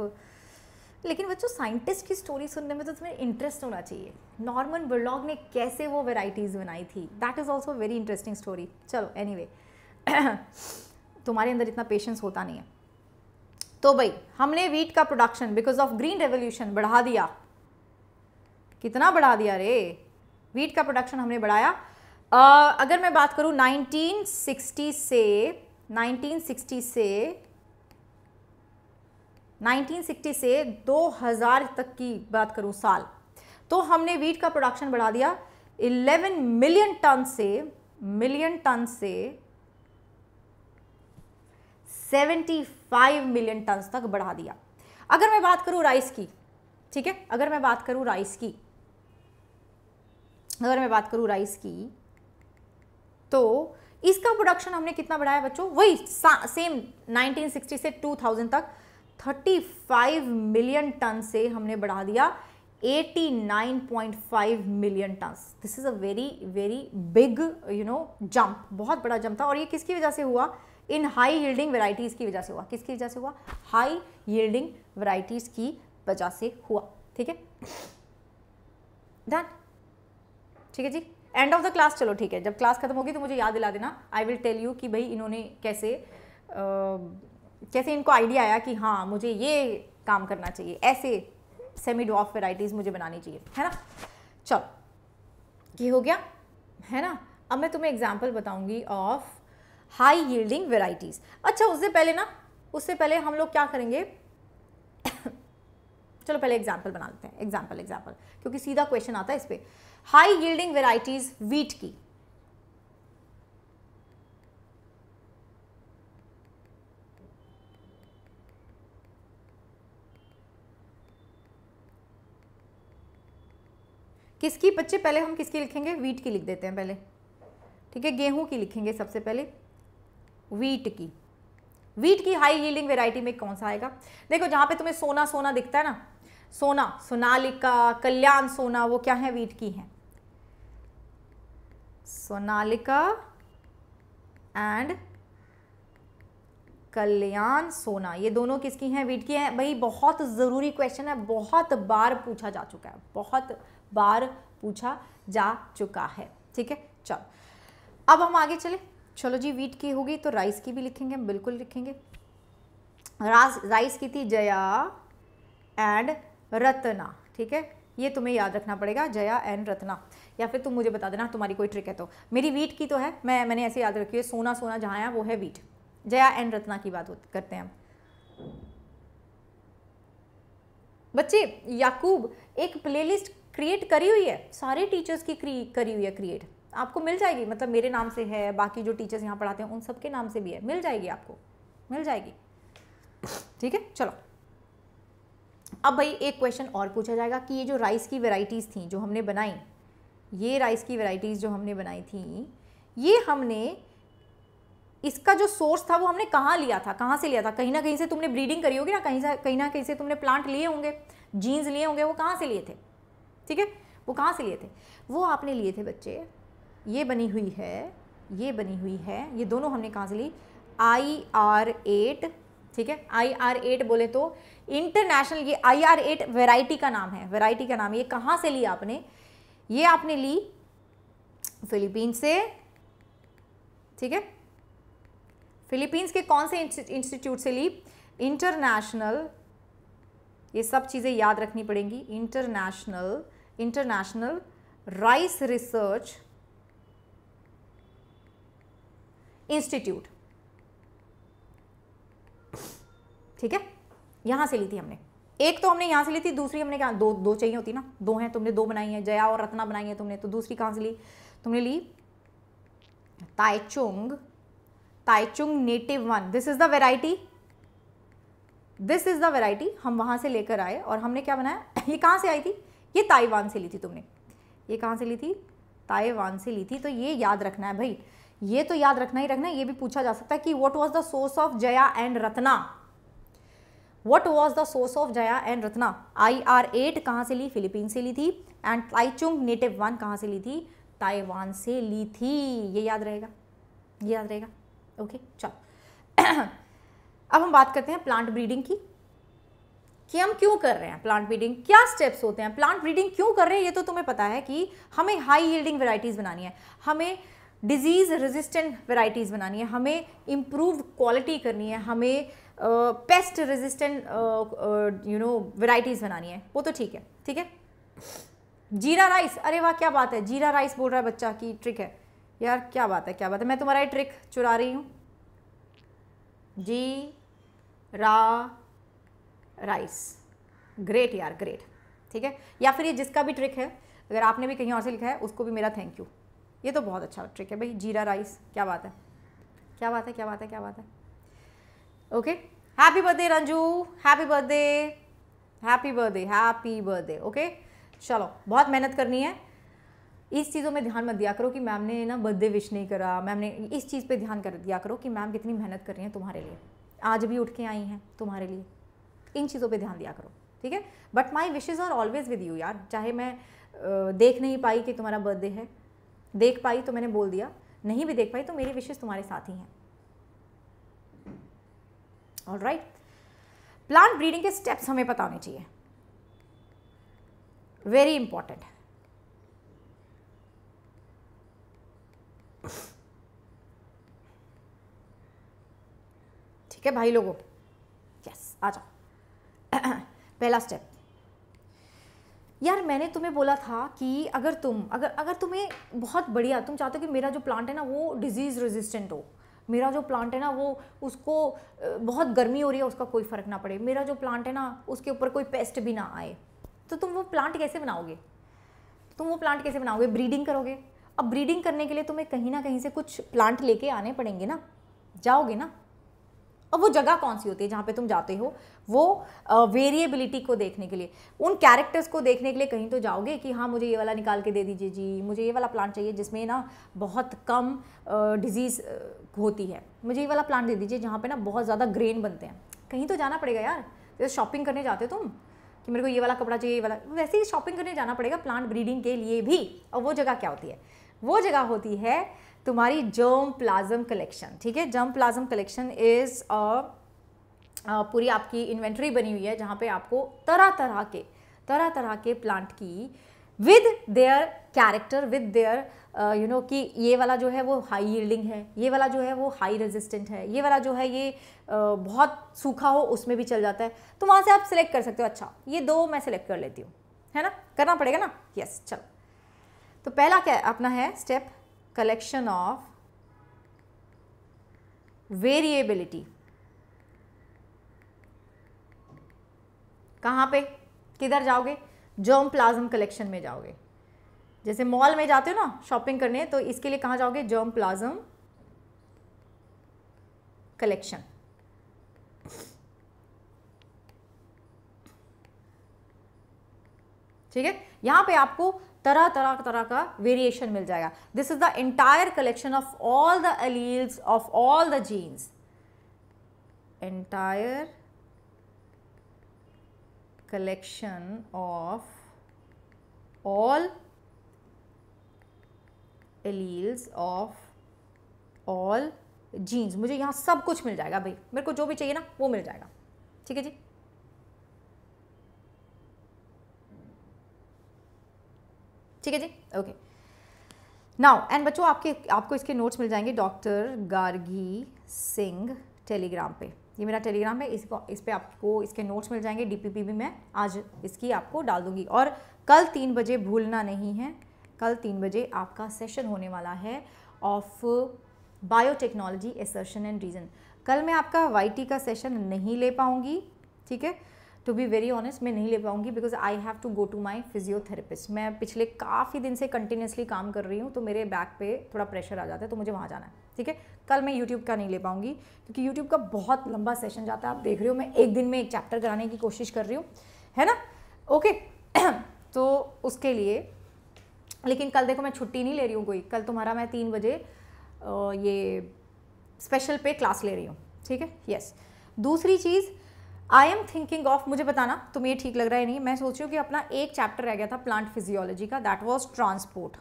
लेकिन बच्चों साइंटिस्ट की स्टोरी सुनने में तो तुम्हें इंटरेस्ट होना चाहिए नॉर्मन बर्लॉग ने कैसे वो वेराइटीज़ बनाई थी that is also very interesting story चलो एनी anyway, तुम्हारे अंदर इतना पेशेंस होता नहीं है तो भाई हमने वीट का production because of green revolution बढ़ा दिया कितना बढ़ा दिया रे वीट का प्रोडक्शन हमने बढ़ाया uh, अगर मैं बात करूँ 1960 से 1960 से 1960 से 2000 तक की बात करूँ साल तो हमने वीट का प्रोडक्शन बढ़ा दिया 11 मिलियन टन से मिलियन टन से 75 मिलियन टन तक बढ़ा दिया अगर मैं बात करूँ राइस की ठीक है अगर मैं बात करूँ राइस की अगर मैं बात करूँ राइस की तो इसका प्रोडक्शन हमने कितना बढ़ाया बच्चों वही सेम 1960 से 2000 तक 35 मिलियन टन से हमने बढ़ा दिया 89.5 million ton this is a very very big you know jump बहुत बड़ा जंप था और ये किसकी वजह से हुआ इन हाई यील्डिंग वेराइटीज़ की वजह से हुआ किसकी वजह से हुआ हाई यील्डिंग वेराइटीज़ की वजह से हुआ ठीक है डन ठीक है जी एंड ऑफ द क्लास चलो ठीक है जब क्लास खत्म होगी तो मुझे याद दिला देना आई विल टेल यू कि भाई इन्होंने कैसे आ, कैसे इनको आइडिया आया कि हाँ मुझे ये काम करना चाहिए ऐसे सेमी डॉफ वेराइटीज़ मुझे बनानी चाहिए है ना चलो ये हो गया है ना अब मैं तुम्हें एग्जाम्पल बताऊंगी ऑफ हाई यील्डिंग वेराइटीज़ अच्छा उससे पहले ना उससे पहले हम लोग क्या करेंगे चलो पहले एग्जाम्पल बना लेते हैं एग्जाम्पल एग्जाम्पल क्योंकि सीधा क्वेश्चन आता है इस पर हाई यील्डिंग वेराइटीज वीट की किसकी बच्चे पहले हम किसकी लिखेंगे वीट की लिख देते हैं पहले ठीक है गेहूं की लिखेंगे सबसे पहले वीट की वीट की हाई यील्डिंग वेराइटी में कौन सा आएगा देखो जहां पे तुम्हें सोना सोना दिखता है ना सोना सोनालिका कल्याण सोना वो क्या है वीट की है सोनालिका एंड कल्याण सोना ये दोनों किसकी हैं वीट की हैं भाई बहुत ज़रूरी क्वेश्चन है बहुत बार पूछा जा चुका है बहुत बार पूछा जा चुका है ठीक है चलो अब हम आगे चले चलो जी वीट की होगी तो राइस की भी लिखेंगे बिल्कुल लिखेंगे रास राइस की थी जया एंड रत्ना ठीक है ये तुम्हें याद रखना पड़ेगा जया एंड रत्ना या फिर तुम मुझे बता देना तुम्हारी कोई ट्रिक है तो मेरी वीट की तो है मैं मैंने ऐसे याद रखी है सोना सोना जहाँ है वो है वीट जया एंड रत्ना की बात करते हैं हम बच्चे याकूब एक प्लेलिस्ट क्रिएट करी हुई है सारे टीचर्स की करी हुई है क्रिएट आपको मिल जाएगी मतलब मेरे नाम से है बाकी जो टीचर्स यहाँ पढ़ाते हैं उन सब के नाम से भी है मिल जाएगी आपको मिल जाएगी ठीक है चलो अब भाई एक क्वेश्चन और पूछा जाएगा कि ये जो राइस की वेराइटीज़ थी जो हमने बनाई ये राइस की वेराइटीज जो हमने बनाई थी ये हमने इसका जो सोर्स था वो हमने कहाँ लिया था कहाँ से लिया था कहीं ना कहीं से तुमने ब्रीडिंग करी होगी ना कहीं से कहीं ना कहीं से तुमने प्लांट लिए होंगे जीन्स लिए होंगे वो कहाँ से लिए थे ठीक है वो कहाँ से लिए थे वो आपने लिए थे बच्चे ये बनी हुई है ये बनी हुई है ये दोनों हमने कहाँ से ली आई आर एट ठीक है आई आर एट बोले तो इंटरनेशनल ये आई आर एट वेराइटी का नाम है वेराइटी का नाम ये कहाँ से लिया आपने ये आपने ली फिलीपींस से ठीक है फिलीपींस के कौन से इंस्टीट्यूट से ली इंटरनेशनल ये सब चीज़ें याद रखनी पड़ेंगी international international rice research institute ठीक है यहां से ली थी हमने एक तो हमने यहाँ से ली थी दूसरी हमने कहा दो दो चाहिए होती ना दो हैं तुमने दो बनाई है जया और रत्ना बनाई है तुमने तो दूसरी कहाँ से ली तुमने ली Taichung Taichung native one this is the variety this is the variety हम वहाँ से लेकर आए और हमने क्या बनाया ये कहाँ से आई थी ये ताइवान से ली थी तुमने ये कहाँ से ली थी ताइवान से ली थी तो ये याद रखना है भाई ये तो याद रखना ही रखना है ये भी पूछा जा सकता है कि what was the source of Jaya and Ratna what was the source of Jaya and Ratna I R eight कहाँ से ली फिलीपींस से ली थी एंड ताइचुंग नेटिव वन कहाँ से ली थी ताइवान से ली थी ये याद रहेगा ये याद रहेगा ओके चलो अब हम बात करते हैं प्लांट ब्रीडिंग की कि हम क्यों कर रहे हैं प्लांट ब्रीडिंग क्या स्टेप्स होते हैं प्लांट ब्रीडिंग क्यों कर रहे हैं ये तो तुम्हें पता है कि हमें हाई यील्डिंग वेराइटीज़ बनानी है हमें डिजीज़ रेजिस्टेंट वेराइटीज़ बनानी है हमें इम्प्रूव क्वालिटी करनी है हमें pest resistant you know varieties बनानी है वो तो ठीक है ठीक है जीरा राइस अरे वाह क्या बात है जीरा राइस बोल रहा है बच्चा की ट्रिक है यार क्या बात है क्या बात है मैं तुम्हारा ये ट्रिक चुरा रही हूँ जी रा राइस ग्रेट यार ग्रेट ठीक है या फिर ये जिसका भी ट्रिक है अगर आपने भी कहीं और से लिखा है उसको भी मेरा थैंक यू ये तो बहुत अच्छा ट्रिक है भाई जीरा राइस क्या बात है क्या बात है क्या बात है क्या बात है okay happy birthday Ranju happy birthday happy birthday happy birthday okay चलो बहुत मेहनत करनी है इस चीज़ों में ध्यान मत दिया करो कि मैम ने ना बर्थडे विश नहीं करा मैम ने इस चीज़ पे ध्यान कर दिया करो कि मैम कितनी मेहनत कर रही हैं तुम्हारे लिए आज भी उठ के आई हैं तुम्हारे लिए इन चीज़ों पे ध्यान दिया करो ठीक है but my wishes are always with you यार चाहे मैं देख नहीं पाई कि तुम्हारा बर्थडे है देख पाई तो मैंने बोल दिया नहीं भी देख पाई तो मेरी विशेज़ तुम्हारे साथ ही हैं ऑल राइट प्लांट ब्रीडिंग के स्टेप्स हमें पता होने चाहिए वेरी इंपॉर्टेंट ठीक है भाई लोगों यस आ जाओ पहला स्टेप यार मैंने तुम्हें बोला था कि अगर तुम अगर अगर तुम्हें बहुत बढ़िया तुम चाहते हो कि मेरा जो प्लांट है ना वो डिजीज़ रेजिस्टेंट हो मेरा जो प्लांट है ना वो उसको बहुत गर्मी हो रही है उसका कोई फ़र्क ना पड़े मेरा जो प्लांट है ना उसके ऊपर कोई पेस्ट भी ना आए तो तुम वो प्लांट कैसे बनाओगे तुम वो प्लांट कैसे बनाओगे ब्रीडिंग करोगे अब ब्रीडिंग करने के लिए तुम्हें कहीं ना कहीं से कुछ प्लांट लेके आने पड़ेंगे ना जाओगे ना अब वो जगह कौन सी होती है जहाँ पे तुम जाते हो वो वेरिएबिलिटी को देखने के लिए उन कैरेक्टर्स को देखने के लिए कहीं तो जाओगे कि हाँ मुझे ये वाला निकाल के दे दीजिए जी मुझे ये वाला प्लांट चाहिए जिसमें ना बहुत कम डिजीज़ होती है मुझे ये वाला प्लांट दे दीजिए जहाँ पर ना बहुत ज़्यादा ग्रेन बनते हैं कहीं तो जाना पड़ेगा यार जैसे शॉपिंग करने जाते हो तुम कि मेरे को ये वाला कपड़ा चाहिए ये वाला वैसे ही शॉपिंग करने जाना पड़ेगा प्लांट ब्रीडिंग के लिए भी और वो जगह क्या होती है वो जगह होती है तुम्हारी जर्म प्लाज्म कलेक्शन ठीक है जर्म प्लाज्म कलेक्शन इज़ पूरी आपकी इन्वेंट्री बनी हुई है जहाँ पे आपको तरह तरह के तरह तरह के प्लांट की with their character with their you know कि ये वाला जो है वो हाई यील्डिंग है ये वाला जो है वो हाई रेजिस्टेंट है ये वाला जो है ये uh, बहुत सूखा हो उसमें भी चल जाता है तो वहाँ से आप सिलेक्ट कर सकते हो अच्छा ये दो मैं सिलेक्ट कर लेती हूँ है ना करना पड़ेगा ना यस yes, चलो तो पहला क्या अपना है स्टेप collection of variability कहाँ पे किधर जाओगे जर्म प्लाज्म कलेक्शन में जाओगे जैसे मॉल में जाते हो ना शॉपिंग करने तो इसके लिए कहाँ जाओगे जर्म प्लाज्म कलेक्शन ठीक है यहाँ पे आपको तरह तरह तरह का वेरिएशन मिल जाएगा this is the entire collection of all the alleles of all the genes entire collection of all alleles of all genes मुझे यहाँ सब कुछ मिल जाएगा भाई मेरे को जो भी चाहिए ना वो मिल जाएगा ठीक है जी ठीक है जी ओके नाउ एंड बच्चों आपके आपको इसके नोट्स मिल जाएंगे डॉक्टर गार्गी सिंह टेलीग्राम पे ये मेरा टेलीग्राम है इसको इस पर आपको इसके नोट्स मिल जाएंगे डीपीपी भी मैं आज इसकी आपको डाल दूंगी और कल तीन बजे भूलना नहीं है कल तीन बजे आपका सेशन होने वाला है of biotechnology assertion and reason कल मैं आपका वाईटी का सेशन नहीं ले पाऊँगी ठीक है टू बी वेरी ऑनेस्ट मैं नहीं ले पाऊंगी because I have to go to my physiotherapist मैं पिछले काफ़ी दिन से कंटिन्यूसली काम कर रही हूँ तो मेरे बैक पे थोड़ा प्रेशर आ जाता है तो मुझे वहाँ जाना है ठीक है कल मैं यूट्यूब का नहीं ले पाऊँगी क्योंकि यूट्यूब का बहुत लंबा सेशन जाता है आप देख रहे हो मैं एक दिन में एक चैप्टर कराने की कोशिश कर रही हूँ है ना ओके तो उसके लिए लेकिन कल देखो मैं छुट्टी नहीं ले रही हूँ कोई कल तुम्हारा मैं तीन बजे ये स्पेशल पे क्लास ले रही हूँ ठीक है यस दूसरी चीज़ आई एम थिंकिंग ऑफ मुझे बताना तुम्हें ये ठीक लग रहा है नहीं मैं सोच रही हूँ कि अपना एक चैप्टर रह गया था प्लांट फिजियोलॉजी का दैट वॉज ट्रांसपोर्ट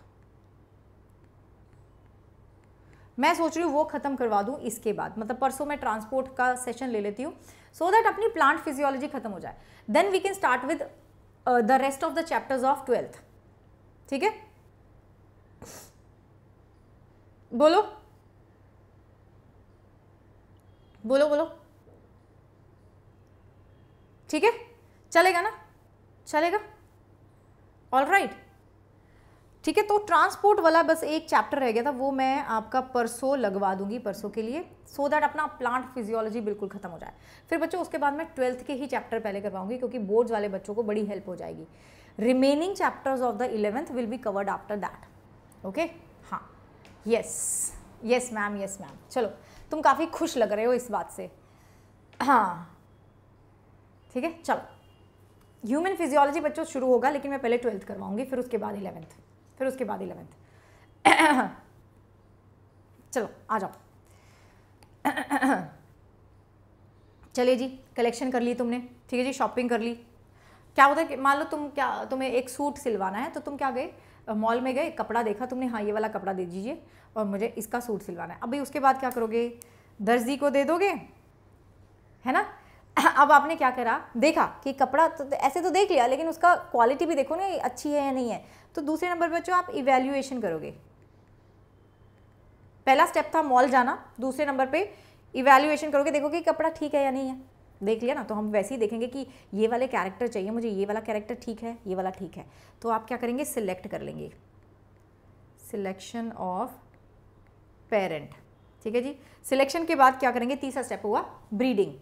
मैं सोच रही हूँ वो ख़त्म करवा दूँ इसके बाद मतलब परसों मैं ट्रांसपोर्ट का सेशन ले लेती हूँ सो दैट अपनी प्लांट फिजियोलॉजी खत्म हो जाए then we can start with the rest of the chapters of twelfth ठीक है बोलो बोलो बोलो ठीक है चलेगा ना चलेगा ऑल राइट ठीक है तो ट्रांसपोर्ट वाला बस एक चैप्टर रह गया था वो मैं आपका परसों लगवा दूंगी परसों के लिए सो so दैट अपना प्लांट फिजियोलॉजी बिल्कुल खत्म हो जाए फिर बच्चों उसके बाद मैं ट्वेल्थ के ही चैप्टर पहले करवाऊंगी क्योंकि बोर्ड्स वाले बच्चों को बड़ी हेल्प हो जाएगी remaining chapters of the eleventh will be covered after that okay हाँ yes yes ma'am yes ma'am चलो तुम काफ़ी खुश लग रहे हो इस बात से हाँ ठीक है चलो ह्यूमन फिजियोलॉजी बच्चों शुरू होगा लेकिन मैं पहले ट्वेल्थ करवाऊंगी फिर उसके बाद इलेवेंथ फिर उसके बाद इलेवेंथ चलो आ जाओ चलिए जी कलेक्शन कर ली तुमने ठीक है जी शॉपिंग कर ली क्या होता है कि मान लो तुम क्या तुम्हें एक सूट सिलवाना है तो तुम क्या गए मॉल में गए कपड़ा देखा तुमने हाँ ये वाला कपड़ा दे दीजिए और मुझे इसका सूट सिलवाना है अभी उसके बाद क्या करोगे दर्जी को दे दोगे है ना अब आपने क्या करा देखा कि कपड़ा तो, तो ऐसे तो देख लिया लेकिन उसका क्वालिटी भी देखो ना अच्छी है या नहीं है तो दूसरे नंबर पर जो आप इवेल्यूएशन करोगे पहला स्टेप था मॉल जाना दूसरे नंबर पे इवेल्यूएशन करोगे देखो कि कपड़ा ठीक है या नहीं है देख लिया ना तो हम वैसे ही देखेंगे कि ये वाले कैरेक्टर चाहिए मुझे ये वाला कैरेक्टर ठीक है ये वाला ठीक है तो आप क्या करेंगे सिलेक्ट कर लेंगे सिलेक्शन ऑफ पेरेंट ठीक है जी सिलेक्शन के बाद क्या करेंगे तीसरा स्टेप हुआ ब्रीडिंग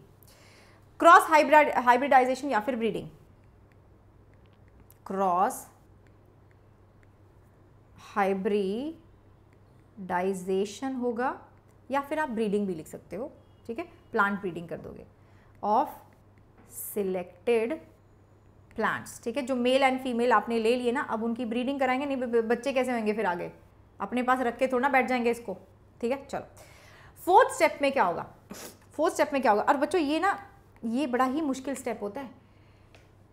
क्रॉस हाइब्रिड हाइब्रिडाइजेशन या फिर ब्रीडिंग क्रॉस हाइब्रिडाइजेशन होगा या फिर आप ब्रीडिंग भी लिख सकते हो ठीक है प्लांट ब्रीडिंग कर दोगे ऑफ सिलेक्टेड प्लांट्स ठीक है जो मेल एंड फीमेल आपने ले लिए ना अब उनकी ब्रीडिंग कराएंगे नहीं बच्चे कैसे होंगे फिर आगे अपने पास रख के थोड़ा बैठ जाएंगे इसको ठीक है चलो फोर्थ स्टेप में क्या होगा फोर्थ स्टेप में क्या होगा और बच्चों ये ना ये बड़ा ही मुश्किल स्टेप होता है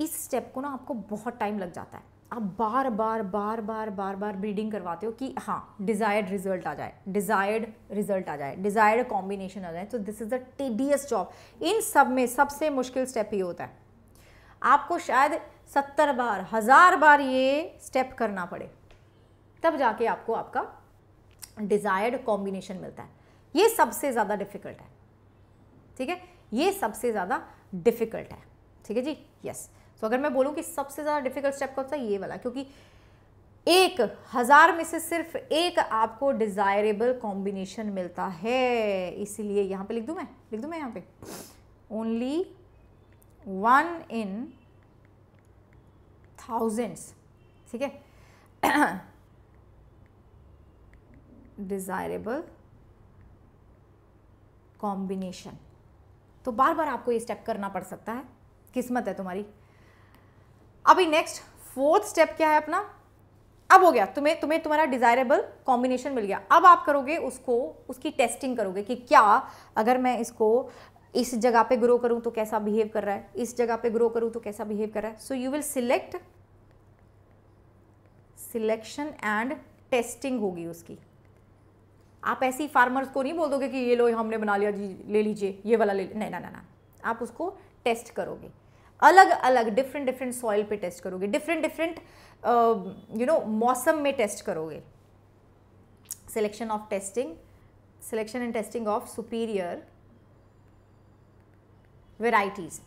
इस स्टेप को ना आपको बहुत टाइम लग जाता है आप बार बार बार बार बार बार ब्रीडिंग करवाते हो कि हाँ डिज़ायर्ड रिजल्ट आ जाए डिज़ायर्ड रिजल्ट आ जाए डिज़ायर्ड कॉम्बिनेशन आ जाए तो this is the tedious job इन सब में सबसे मुश्किल स्टेप ये होता है आपको शायद सत्तर बार हज़ार बार ये स्टेप करना पड़े तब जाके आपको आपका डिज़ायर्ड कॉम्बिनेशन मिलता है ये सबसे ज़्यादा डिफ़िकल्ट है ठीक है ये सबसे ज़्यादा डिफ़िकल्ट है ठीक है जी यस yes. सो so, अगर मैं बोलूँ कि सबसे ज़्यादा डिफ़िकल्ट स्टेप कौन सा ये वाला क्योंकि एक हज़ार में से सिर्फ एक आपको डिज़ायरेबल कॉम्बिनेशन मिलता है इसीलिए यहाँ पे लिख दूँ मैं लिख दूँ मैं यहाँ पे ओनली वन इन थाउजेंड्स ठीक है डिज़ायरेबल कॉम्बिनेशन तो बार बार आपको ये स्टेप करना पड़ सकता है किस्मत है तुम्हारी अभी नेक्स्ट फोर्थ स्टेप क्या है अपना अब हो गया तुम्हें तुम्हें तुम्हारा डिज़ायरेबल कॉम्बिनेशन मिल गया अब आप करोगे उसको उसकी टेस्टिंग करोगे कि क्या अगर मैं इसको इस जगह पे ग्रो करूं तो कैसा बिहेव कर रहा है इस जगह पे ग्रो करूं तो कैसा बिहेव कर रहा है so you will select selection and testing होगी उसकी आप ऐसे फार्मर्स को नहीं बोल दोगे कि ये लो हमने बना लिया जी ले लीजिए ये वाला ले नहीं ना ना ना आप उसको टेस्ट करोगे अलग अलग डिफरेंट डिफरेंट सॉइल पे टेस्ट करोगे डिफरेंट डिफरेंट यू नो मौसम में टेस्ट करोगे selection of testing selection and testing of superior varieties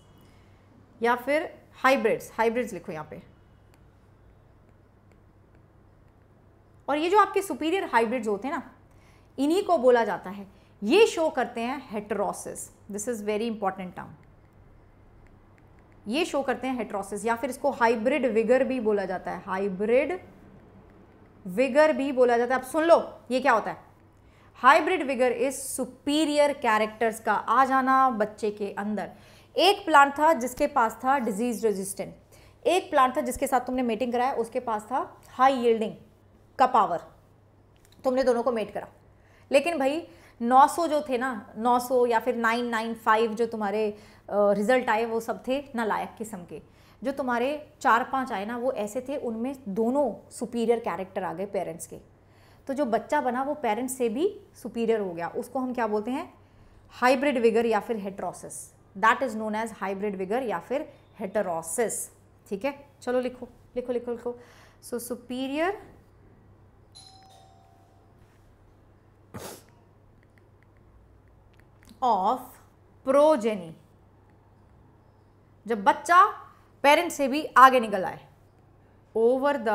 या फिर हाइब्रिड्स हाइब्रिड्स लिखो यहाँ पे और ये जो आपके सुपीरियर हाइब्रिड्स होते हैं ना इन्हीं को बोला जाता है ये शो करते हैं heterosis this is very important term ये शो करते हैं हेटरोसिस या फिर इसको हाइब्रिड विगर भी बोला जाता है हाइब्रिड विगर भी बोला जाता है अब सुन लो ये क्या होता है hybrid vigour is superior characters का आ जाना बच्चे के अंदर एक प्लांट था जिसके पास था डिजीज रेजिस्टेंट एक प्लांट था जिसके साथ तुमने मेटिंग कराया उसके पास था हाई यील्डिंग का पावर तुमने दोनों को मेट करा लेकिन भाई 900 जो थे ना 900 या फिर 995 जो तुम्हारे रिज़ल्ट आए वो सब थे लायक किस्म के जो तुम्हारे चार पांच आए ना वो ऐसे थे उनमें दोनों सुपीरियर कैरेक्टर आ गए पेरेंट्स के तो जो बच्चा बना वो पेरेंट्स से भी सुपीरियर हो गया उसको हम क्या बोलते हैं हाइब्रिड विगर या फिर heterosis that is known as hybrid vigour या फिर हेटरोसिस ठीक है चलो लिखो लिखो लिखो लिखो सो सुपीरियर ऑफ प्रोजेनी जब बच्चा पेरेंट्स से भी आगे निकल आए ओवर द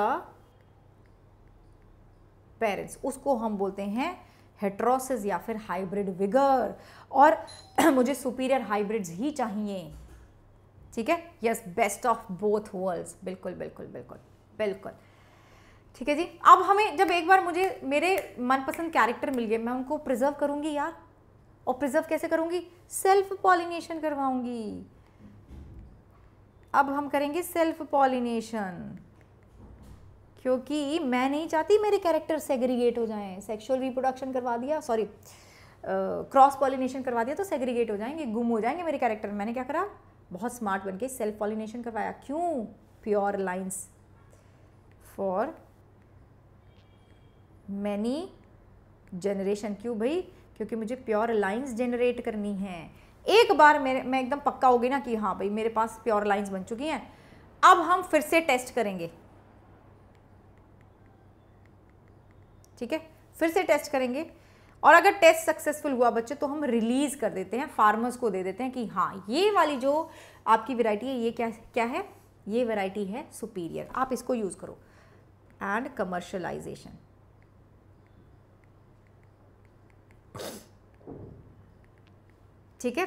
पेरेंट्स उसको हम बोलते हैं हेट्रोसिस या फिर हाइब्रिड विगर और मुझे सुपीरियर हाइब्रिड्स ही चाहिए ठीक है yes best of both worlds बिल्कुल बिल्कुल बिल्कुल बिल्कुल ठीक है जी अब हमें जब एक बार मुझे मेरे मनपसंद कैरेक्टर मिल गए मैं उनको प्रिजर्व करूंगी यार और प्रिजर्व कैसे करूंगी सेल्फ पॉलिनेशन करवाऊंगी अब हम करेंगे सेल्फ पॉलिनेशन क्योंकि मैं नहीं चाहती मेरे कैरेक्टर सेग्रीगेट हो जाएं सेक्सुअल रिप्रोडक्शन करवा दिया सॉरी क्रॉस पॉलिनेशन करवा दिया तो सेग्रीगेट हो जाएंगे गुम हो जाएंगे मेरे कैरेक्टर मैंने क्या करा बहुत स्मार्ट बन के सेल्फ पॉलिनेशन करवाया क्यों pure lines for many generation क्यों भाई क्योंकि मुझे प्योर लाइंस जनरेट करनी है एक बार मेरे मैं एकदम पक्का होगी ना कि हाँ भाई मेरे पास प्योर लाइंस बन चुकी हैं अब हम फिर से टेस्ट करेंगे ठीक है फिर से टेस्ट करेंगे और अगर टेस्ट सक्सेसफुल हुआ बच्चे तो हम रिलीज़ कर देते हैं फार्मर्स को दे देते हैं कि हाँ ये वाली जो आपकी वेराइटी है ये क्या क्या है ये वैरायटी है सुपीरियर आप इसको यूज़ करो एंड कमर्शलाइजेशन ठीक है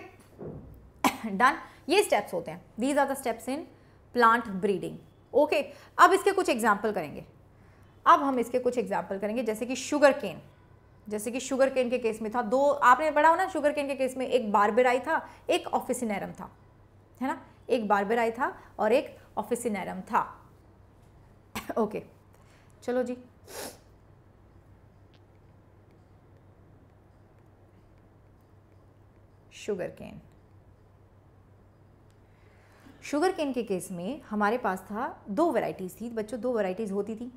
डन ये स्टेप्स होते हैं these are the steps in plant breeding okay अब इसके कुछ एग्जाम्पल करेंगे अब हम इसके कुछ एग्जाम्पल करेंगे जैसे कि शुगर केन जैसे कि शुगर केन के केस में था दो आपने पढ़ा हो ना शुगर केन के केस में एक बारबेराई था एक ऑफिसिनेरम था है ना एक बारबेराई था और एक ऑफिसिनेरम था ओके चलो जी शुगर केन शुगर केन के केस में हमारे पास था दो वैरायटीज़ थी बच्चों दो वैरायटीज़ होती थी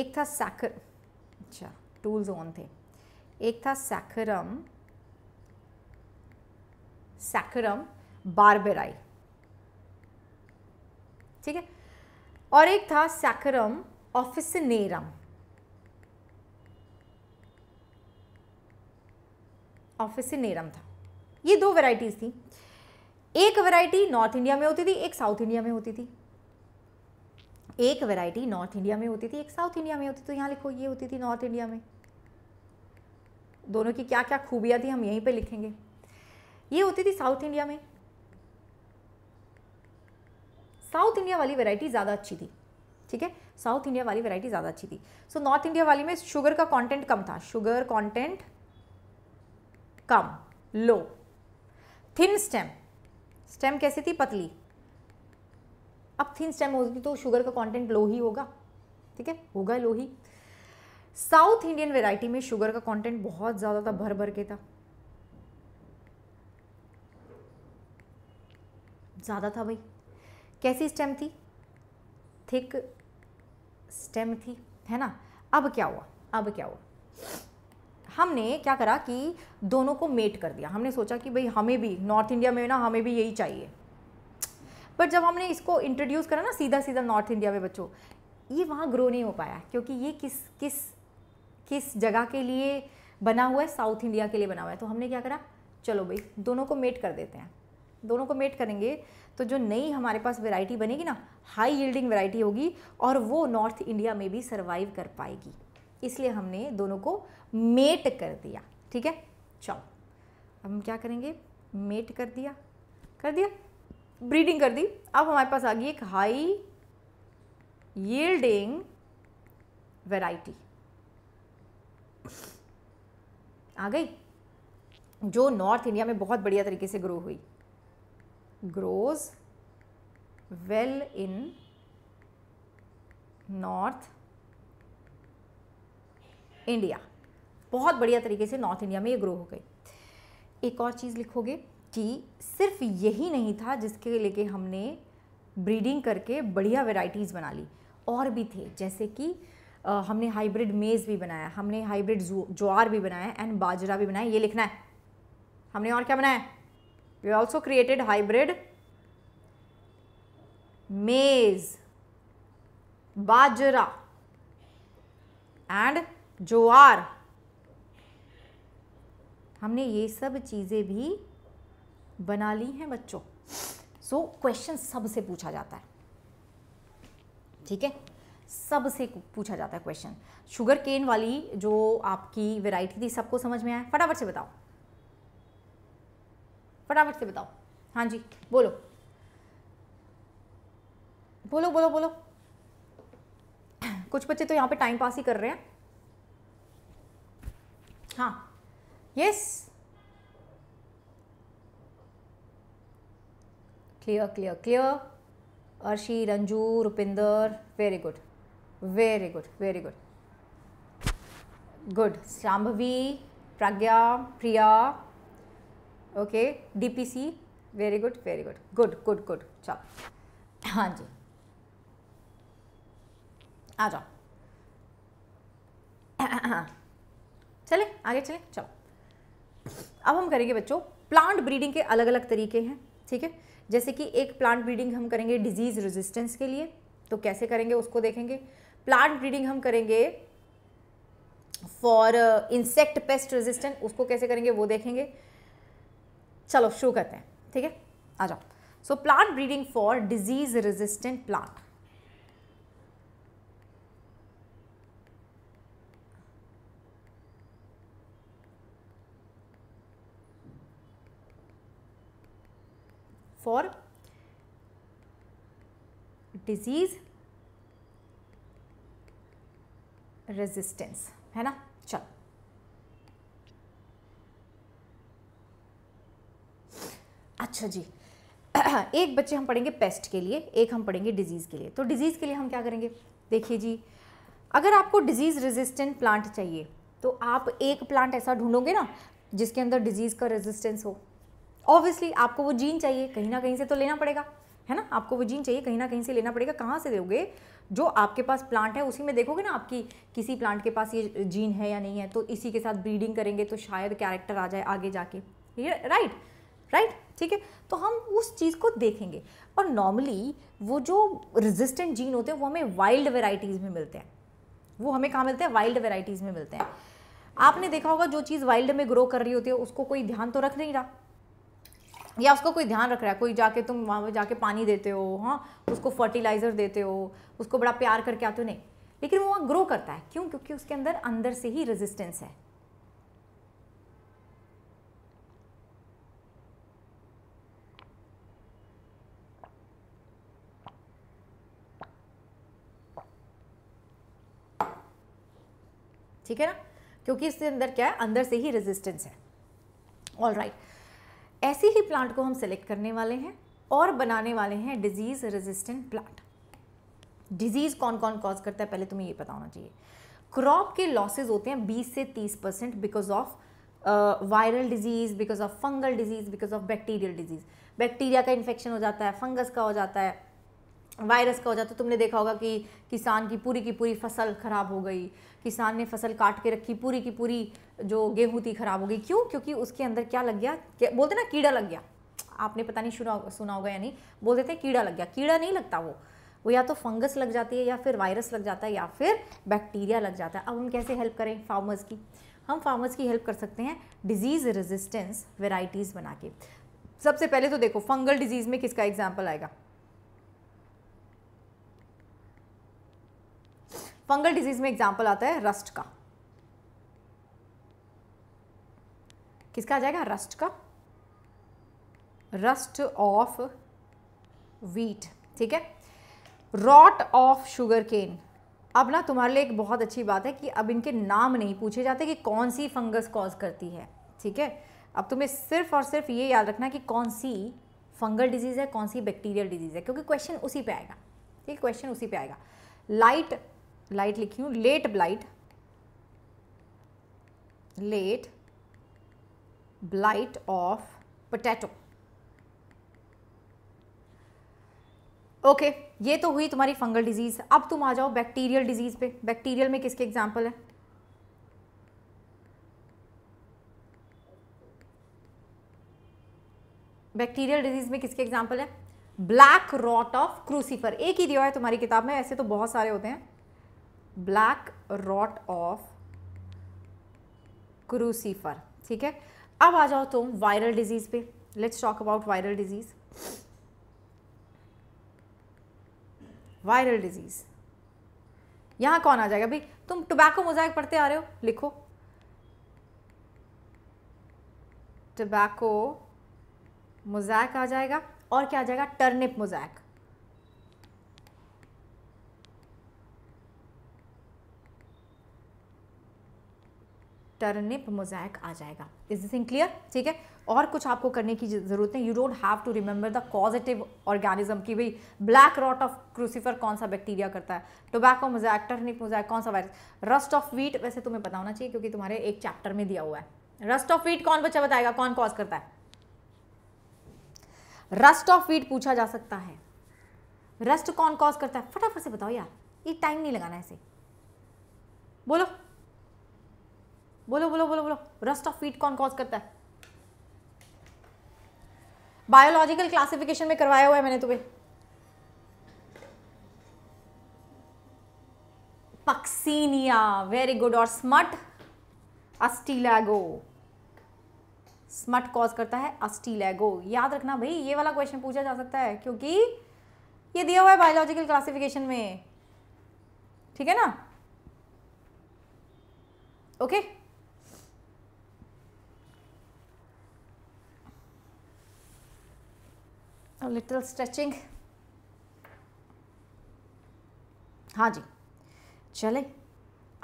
एक था सैकर अच्छा टूल्स ऑन थे एक था सैकरम सैकरम बारबेराई ठीक है और एक था सैकरम ऑफिसनेरम ऑफिसनेरम था ये दो वेराइटीज़ थी एक वैरायटी नॉर्थ इंडिया में होती थी एक साउथ इंडिया में होती थी एक वैरायटी नॉर्थ इंडिया में होती थी एक साउथ इंडिया में होती तो यहाँ लिखो ये होती थी नॉर्थ इंडिया में दोनों की क्या क्या खूबियाँ थी हम यहीं पे लिखेंगे ये होती थी साउथ इंडिया में साउथ इंडिया वाली वैरायटी ज़्यादा अच्छी थी ठीक है साउथ इंडिया वाली वैरायटी ज़्यादा अच्छी थी सो नॉर्थ इंडिया वाली में शुगर का कंटेंट कम था शुगर कंटेंट कम लो थिन स्टेम स्टेम कैसी थी पतली अब थिन स्टेम होगी तो शुगर का कंटेंट लो ही होगा ठीक है होगा लो ही साउथ इंडियन वेराइटी में शुगर का कंटेंट बहुत ज़्यादा था भर भर के था ज़्यादा था भाई कैसी स्टेम थी थिक स्टेम थी है ना अब क्या हुआ अब क्या हुआ हमने क्या करा कि दोनों को मेट कर दिया हमने सोचा कि भाई हमें भी नॉर्थ इंडिया में ना हमें भी यही चाहिए बट जब हमने इसको इंट्रोड्यूस करा ना सीधा सीधा नॉर्थ इंडिया में बच्चों ये वहाँ ग्रो नहीं हो पाया क्योंकि ये किस किस किस जगह के लिए बना हुआ है साउथ इंडिया के लिए बना हुआ है तो हमने क्या करा चलो भाई दोनों को मेट कर देते हैं दोनों को मेट करेंगे तो जो नई हमारे पास वैरायटी बनेगी ना हाई यील्डिंग वेराइटी होगी और वो नॉर्थ इंडिया में भी सर्वाइव कर पाएगी इसलिए हमने दोनों को मेट कर दिया ठीक है चलो अब हम क्या करेंगे मेट कर दिया कर दिया ब्रीडिंग कर दी अब हमारे पास आ गई एक हाई यील्डिंग वैरायटी आ गई जो नॉर्थ इंडिया में बहुत बढ़िया तरीके से ग्रो हुई grows well in North India बहुत बढ़िया तरीके से नॉर्थ इंडिया में ये ग्रो हो गई एक और चीज़ लिखोगे कि सिर्फ यही नहीं था जिसके लेके हमने ब्रीडिंग करके बढ़िया वेराइटीज़ बना ली और भी थे जैसे कि हमने हाइब्रिड मेज़ भी बनाया हमने हाइब्रिड ज्वार भी बनाया एंड बाजरा भी बनाया ये लिखना है हमने और क्या बनाया वी ऑल्सो क्रिएटेड हाइब्रिड मेज़ बाजरा एंड ज्वार हमने ये सब चीज़ें भी बना ली हैं बच्चों सो क्वेश्चन सबसे पूछा जाता है ठीक है सबसे पूछा जाता है क्वेश्चन शुगर केन वाली जो आपकी वेराइटी थी सबको समझ में आया फटाफट से बताओ फटाफट से बताओ हाँ जी बोलो बोलो बोलो बोलो कुछ बच्चे तो यहाँ पे टाइम पास ही कर रहे हैं हाँ yes clear clear clear Arshi Ranju Rupinder very good very good very good good Shambhavi Pragya Priya okay DPC very good very good good good good चलो हाँ जी आ जाओ हाँ। चले आगे चले चलो अब हम करेंगे बच्चों प्लांट ब्रीडिंग के अलग अलग तरीके हैं ठीक है जैसे कि एक प्लांट ब्रीडिंग हम करेंगे डिजीज़ रेजिस्टेंस के लिए तो कैसे करेंगे उसको देखेंगे प्लांट ब्रीडिंग हम करेंगे फॉर इंसेक्ट पेस्ट रेजिस्टेंट उसको कैसे करेंगे वो देखेंगे चलो शुरू करते हैं ठीक है आ जाओ so plant breeding for disease resistant plant for disease resistance है ना चल अच्छा जी एक बच्चे हम पढ़ेंगे पेस्ट के लिए एक हम पढ़ेंगे डिजीज़ के लिए तो डिजीज़ के लिए हम क्या करेंगे देखिए जी अगर आपको डिजीज़ रेजिस्टेंट प्लांट चाहिए तो आप एक प्लांट ऐसा ढूंढोगे ना जिसके अंदर डिजीज़ का रेजिस्टेंस हो ऑब्वियसली आपको वो जीन चाहिए कहीं ना कहीं से तो लेना पड़ेगा है ना आपको वो जीन चाहिए कहीं ना कहीं से लेना पड़ेगा कहाँ से दोगे जो आपके पास प्लांट है उसी में देखोगे ना आपकी किसी प्लांट के पास ये जीन है या नहीं है तो इसी के साथ ब्रीडिंग करेंगे तो शायद कैरेक्टर आ जाए आगे जाके ठीक है राइट राइट ठीक है तो हम उस चीज़ को देखेंगे और नॉर्मली वो जो रेजिस्टेंट जीन होते हैं वो हमें वाइल्ड वेराइटीज़ में मिलते हैं वो हमें कहाँ मिलते हैं वाइल्ड वेराइटीज़ में मिलते हैं आपने देखा होगा जो चीज़ वाइल्ड में ग्रो कर रही होती है उसको कोई ध्यान तो रख नहीं रहा या उसका कोई ध्यान रख रहा है कोई जाके तुम वहाँ पर जाके पानी देते हो हाँ उसको फर्टिलाइज़र देते हो उसको बड़ा प्यार करके आते हो नहीं लेकिन वो वहाँ ग्रो करता है क्यों क्योंकि उसके अंदर अंदर से ही रेजिस्टेंस है ठीक है ना क्योंकि इसके अंदर क्या है अंदर से ही रेजिस्टेंस है ऑल राइट right. ऐसे ही प्लांट को हम सेलेक्ट करने वाले हैं और बनाने वाले हैं डिजीज़ रेजिस्टेंट प्लांट डिजीज़ कौन कौन कॉज करता है पहले तुम्हें ये पता होना चाहिए क्रॉप के लॉसेज होते हैं 20 से 30 percent because of viral disease because of fungal disease because of bacterial disease bacteria का इन्फेक्शन हो जाता है फंगस का हो जाता है वायरस का हो जाता है तो तुमने देखा होगा कि किसान की पूरी की पूरी फसल ख़राब हो गई किसान ने फसल काट के रखी पूरी की पूरी जो गेहूँ थी ख़राब हो गई क्यों क्योंकि उसके अंदर क्या लग गया बोलते ना कीड़ा लग गया आपने पता नहीं सुना सुना होगा या नहीं बोलते थे हैं कीड़ा लग गया कीड़ा नहीं लगता वो वो या तो फंगस लग जाती है या फिर वायरस लग जाता है या फिर बैक्टीरिया लग जाता है अब हम कैसे हेल्प करें फार्मर्स की हम फार्मर्स की हेल्प कर सकते हैं डिजीज़ रेजिस्टेंस वेराइटीज़ बना के सबसे पहले तो देखो फंगल डिजीज़ में किसका एग्जाम्पल आएगा फंगल डिजीज़ में एग्जाम्पल आता है रस्ट का किसका आ जाएगा रस्ट का रस्ट ऑफ वीट ठीक है रॉट ऑफ शुगर केन अब ना तुम्हारे लिए एक बहुत अच्छी बात है कि अब इनके नाम नहीं पूछे जाते कि कौन सी फंगस कॉज करती है ठीक है अब तुम्हें सिर्फ और सिर्फ ये याद रखना कि कौन सी फंगल डिजीज़ है कौन सी बैक्टीरियल डिजीज़ है क्योंकि क्वेश्चन उसी पे आएगा ठीक है क्वेश्चन उसी पे आएगा लाइट लाइट लिखी हूँ late blight late blight of potato. Okay okay, ये तो हुई तुम्हारी फंगल डिजीज़ अब तुम आ जाओ बैक्टीरियल डिजीज़ पे बैक्टीरियल में किसके एग्जाम्पल है बैक्टीरियल डिजीज़ में किसके एग्जाम्पल है ब्लैक रॉट ऑफ क्रूसीफर एक ही दिया है तुम्हारी किताब में ऐसे तो बहुत सारे होते हैं ब्लैक रॉट ऑफ क्रूसीफर ठीक है अब आ जाओ तुम वायरल डिजीज़ पे let's talk about viral disease viral disease यहां कौन आ जाएगा भाई तुम टोबैको मोजाइक पढ़ते आ रहे हो लिखो टोबैको मोजैक आ जाएगा और क्या आ जाएगा टर्निप मोजैक टर्निप मोजैक आ जाएगा इज दिस थिंग क्लियर ठीक है और कुछ आपको करने की ज़रूरत है you don't have to remember the positive organism की भाई ब्लैक रॉट ऑफ क्रूसीफर कौन सा बैक्टीरिया करता है टोबैको मोजैक टर्निप मोजैक कौन सा वायरस रस्ट ऑफ वीट वैसे तुम्हें पता होना चाहिए क्योंकि तुम्हारे एक चैप्टर में दिया हुआ है रस्ट ऑफ वीट कौन बच्चा बताएगा कौन कॉज करता है रस्ट ऑफ वीट पूछा जा सकता है रस्ट कौन कॉज करता है फटाफट से बताओ यार ये टाइम नहीं लगाना ऐसे बोलो बोलो बोलो बोलो बोलो रस्ट ऑफ फीट कौन कॉज करता है बायोलॉजिकल क्लासिफिकेशन में करवाया हुआ है मैंने तुम्हें पक्सीनिया वेरी गुड और स्मट अस्टीलैगो स्मट कॉज करता है अस्टीलैगो याद रखना भाई ये वाला क्वेश्चन पूछा जा सकता है क्योंकि ये दिया हुआ है बायोलॉजिकल क्लासिफिकेशन में ठीक है ना okay okay? a little stretching हाँ जी चले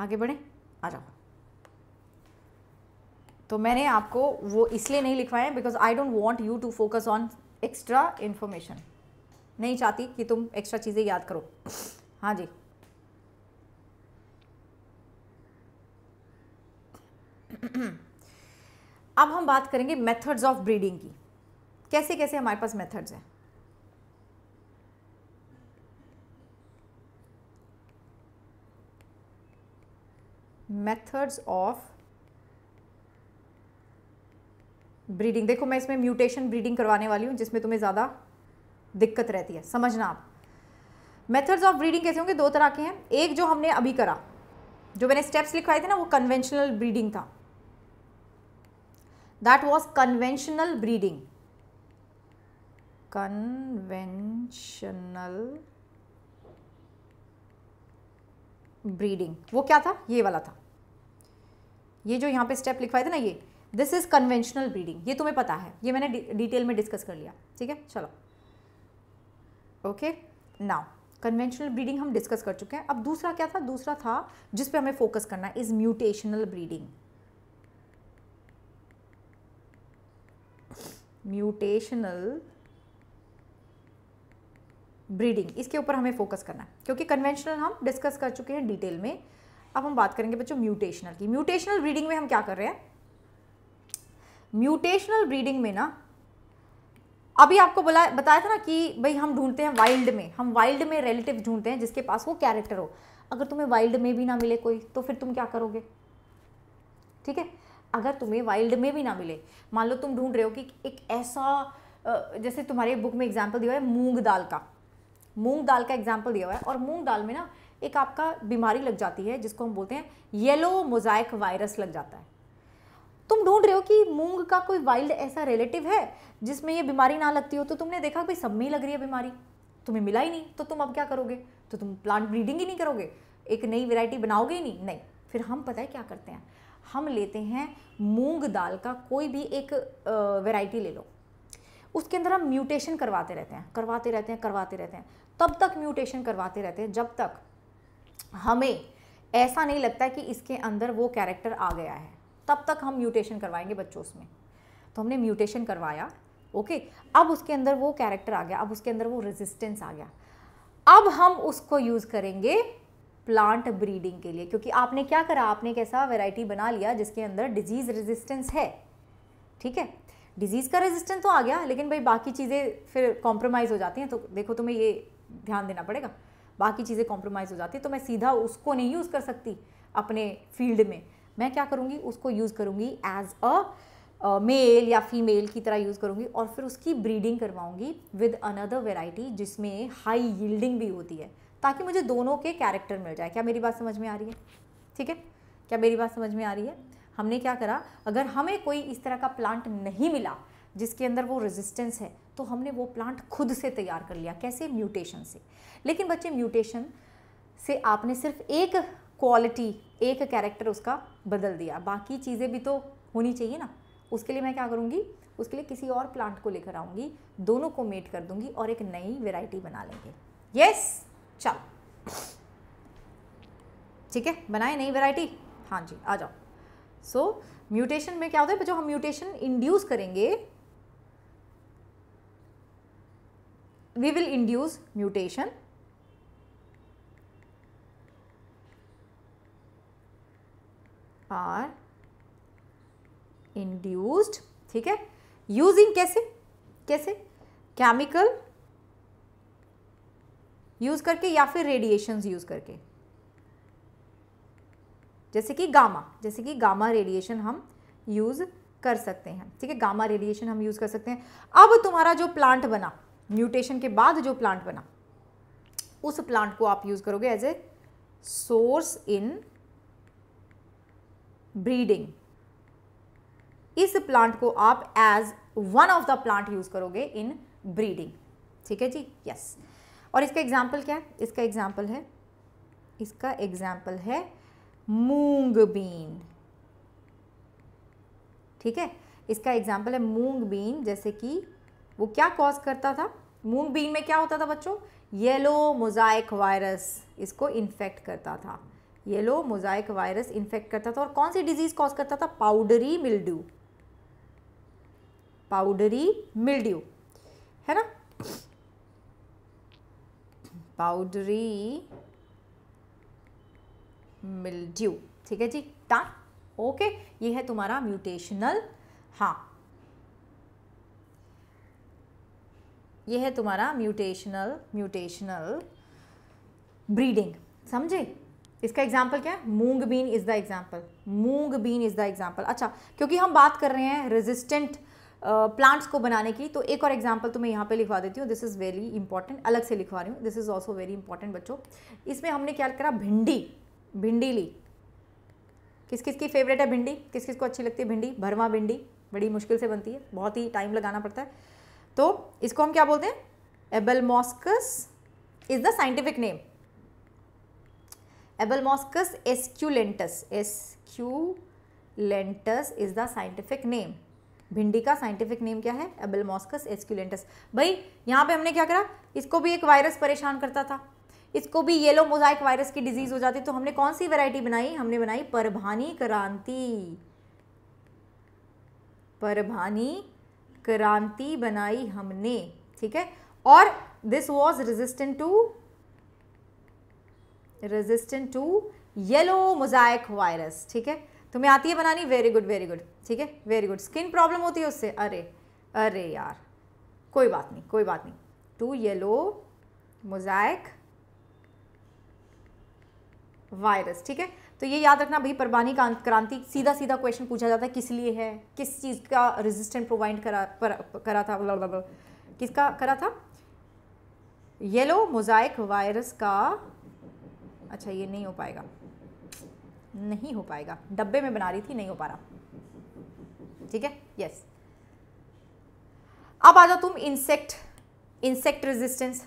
आगे बढ़े आ जाओ तो मैंने आपको वो इसलिए नहीं लिखवाए because I don't want you to focus on extra information नहीं चाहती कि तुम एक्स्ट्रा चीज़ें याद करो हाँ जी अब हम बात करेंगे मेथड्स ऑफ ब्रीडिंग की कैसे कैसे हमारे पास मेथड्स हैं मेथड्स ऑफ ब्रीडिंग देखो मैं इसमें म्यूटेशन ब्रीडिंग करवाने वाली हूँ जिसमें तुम्हें ज़्यादा दिक्कत रहती है समझना आप मेथड्स ऑफ ब्रीडिंग कैसे होंगे दो तरह के हैं एक जो हमने अभी करा जो मैंने स्टेप्स लिखवाए थे ना वो कन्वेंशनल ब्रीडिंग था that was conventional breeding conventional breeding वो क्या था ये वाला था ये जो यहाँ पे स्टेप लिखवाए थे ना ये दिस इज़ कन्वेंशनल ब्रीडिंग ये तुम्हें पता है ये मैंने डिटेल में डिस्कस कर लिया ठीक है चलो ओके नाउ कन्वेंशनल ब्रीडिंग हम डिस्कस कर चुके हैं अब दूसरा क्या था दूसरा था जिस पे हमें फोकस करना है is mutational breeding mutational breeding इसके ऊपर हमें फोकस करना है क्योंकि कन्वेंशनल हम डिस्कस कर चुके हैं डिटेल में अब हम बात करेंगे बच्चों म्यूटेशनल की म्यूटेशनल ब्रीडिंग में हम क्या कर रहे हैं म्यूटेशनल ब्रीडिंग में ना अभी आपको बोला बताया था ना कि भाई हम ढूंढते हैं वाइल्ड में हम वाइल्ड में रिलेटिव ढूंढते हैं जिसके पास वो कैरेक्टर हो अगर तुम्हें वाइल्ड में भी ना मिले कोई तो फिर तुम क्या करोगे ठीक है अगर तुम्हें वाइल्ड में भी ना मिले मान लो तुम ढूंढ रहे हो कि एक ऐसा जैसे तुम्हारे बुक में एग्जाम्पल दिया है मूंग दाल का मूंग दाल का एग्जाम्पल दिया हुआ है और मूंग दाल में ना एक आपका बीमारी लग जाती है जिसको हम बोलते हैं येलो मोजाइक वायरस लग जाता है तुम ढूंढ रहे हो कि मूंग का कोई वाइल्ड ऐसा रिलेटिव है जिसमें ये बीमारी ना लगती हो तो तुमने देखा भाई सब में ही लग रही है बीमारी तुम्हें मिला ही नहीं तो तुम अब क्या करोगे तो तुम प्लांट ब्रीडिंग ही नहीं करोगे एक नई वेराइटी बनाओगे ही नहीं नहीं फिर हम पता है क्या करते हैं हम लेते हैं मूंग दाल का कोई भी एक वेराइटी ले लो उसके अंदर हम म्यूटेशन करवाते रहते हैं करवाते रहते हैं करवाते रहते हैं तब तक म्यूटेशन करवाते रहते हैं जब तक हमें ऐसा नहीं लगता कि इसके अंदर वो कैरेक्टर आ गया है तब तक हम म्यूटेशन करवाएंगे बच्चों उसमें तो हमने म्यूटेशन करवाया ओके अब उसके अंदर वो कैरेक्टर आ गया अब उसके अंदर वो रेजिस्टेंस आ गया अब हम उसको यूज़ करेंगे प्लांट ब्रीडिंग के लिए क्योंकि आपने क्या करा आपने एक ऐसा वेराइटी बना लिया जिसके अंदर डिजीज़ रेजिस्टेंस है ठीक है डिजीज़ का रेजिस्टेंस तो आ गया लेकिन भाई बाकी चीज़ें फिर कॉम्प्रोमाइज़ हो जाती हैं तो देखो तुम्हें ये ध्यान देना पड़ेगा बाकी चीज़ें कॉम्प्रोमाइज़ हो जाती है तो मैं सीधा उसको नहीं यूज़ कर सकती अपने फील्ड में मैं क्या करूँगी उसको यूज़ करूँगी एज अ मेल या फीमेल की तरह यूज़ करूँगी और फिर उसकी ब्रीडिंग करवाऊँगी विद अनदर वेराइटी जिसमें हाई यील्डिंग भी होती है ताकि मुझे दोनों के कैरेक्टर मिल जाए क्या मेरी बात समझ में आ रही है ठीक है क्या मेरी बात समझ में आ रही है हमने क्या करा अगर हमें कोई इस तरह का प्लांट नहीं मिला जिसके अंदर वो रेजिस्टेंस है तो हमने वो प्लांट खुद से तैयार कर लिया कैसे म्यूटेशन से लेकिन बच्चे म्यूटेशन से आपने सिर्फ एक क्वालिटी एक कैरेक्टर उसका बदल दिया बाकी चीज़ें भी तो होनी चाहिए ना उसके लिए मैं क्या करूँगी उसके लिए किसी और प्लांट को लेकर आऊँगी दोनों को मेट कर दूँगी और एक नई वेराइटी बना लेंगे यस चलो ठीक है बनाए नई वेराइटी हाँ जी आ जाओ सो so, म्यूटेशन में क्या होता है जो हम म्यूटेशन इंड्यूस करेंगे we will induce mutation are induced ठीक है यूजिंग कैसे कैसे केमिकल यूज करके या फिर रेडिएशंस यूज करके जैसे कि गामा जैसे कि गामा रेडिएशन हम यूज़ कर सकते हैं ठीक है गामा रेडिएशन हम यूज़ कर सकते हैं अब तुम्हारा जो प्लांट बना म्यूटेशन के बाद जो प्लांट बना उस प्लांट को आप यूज़ करोगे as a source in breeding इस प्लांट को आप as one of the plant use करोगे इन ब्रीडिंग ठीक है जी यस yes. और इसका एग्जाम्पल क्या है इसका एग्जाम्पल है इसका एग्जाम्पल है मूंग बीन ठीक है इसका एग्जाम्पल है मूंग बीन जैसे कि वो क्या कॉज करता था मूंग बीन में क्या होता था बच्चों येलो मोजाइक वायरस इसको इन्फेक्ट करता था येलो मोजाइक वायरस इन्फेक्ट करता था और कौन सी डिजीज़ कॉज करता था पाउडरी मिल्ड्यू पाउडरी मिल्ड्यू है ना पाउडरी मिल्ड्यू ठीक है जी डन ओके ये है तुम्हारा म्यूटेशनल हाँ ये है तुम्हारा म्यूटेशनल म्यूटेशनल ब्रीडिंग समझे इसका एग्जाम्पल क्या है moong bean is the example moong bean is the example अच्छा क्योंकि हम बात कर रहे हैं रेजिस्टेंट प्लांट्स को बनाने की तो एक और एग्जाम्पल तो मैं यहाँ पे लिखवा देती हूँ दिस इज़ वेरी इंपॉर्टेंट अलग से लिखवा रही हूँ this is also very important बच्चों इसमें हमने क्या करा भिंडी भिंडी ली किस किस की फेवरेट है भिंडी किस किस को अच्छी लगती है भिंडी भरवा भिंडी बड़ी मुश्किल से बनती है बहुत ही टाइम लगाना पड़ता है तो इसको हम क्या बोलते हैं moschus is the scientific name moschus esculentus esculentus is the scientific name भिंडी का साइंटिफिक नेम क्या है मॉस्कस एस्क्यूलेंटस भाई यहां पे हमने क्या करा इसको भी एक वायरस परेशान करता था इसको भी येलो मोजाइक वायरस की डिजीज़ हो जाती तो हमने कौन सी वैरायटी बनाई हमने बनाई परभानी क्रांति परभानी क्रांति बनाई हमने ठीक है और this was resistant to resistant to yellow mosaic virus ठीक है तुम्हें आती है बनानी वेरी गुड वेरी गुड ठीक है वेरी गुड स्किन प्रॉब्लम होती है उससे अरे अरे यार कोई बात नहीं कोई बात नहीं टू येलो मोजाइक वायरस ठीक है तो ये याद रखना भाई परवानी क्रांति सीधा सीधा क्वेश्चन पूछा जाता है किस लिए है किस चीज़ का रेजिस्टेंट प्रोवाइड करा पर, करा था मतलब किसका करा था येलो मोजाइक वायरस का अच्छा ये नहीं हो पाएगा नहीं हो पाएगा डब्बे में बना रही थी नहीं हो पा रहा ठीक है यस अब आ जाओ तुम इंसेक्ट इंसेक्ट रेजिस्टेंस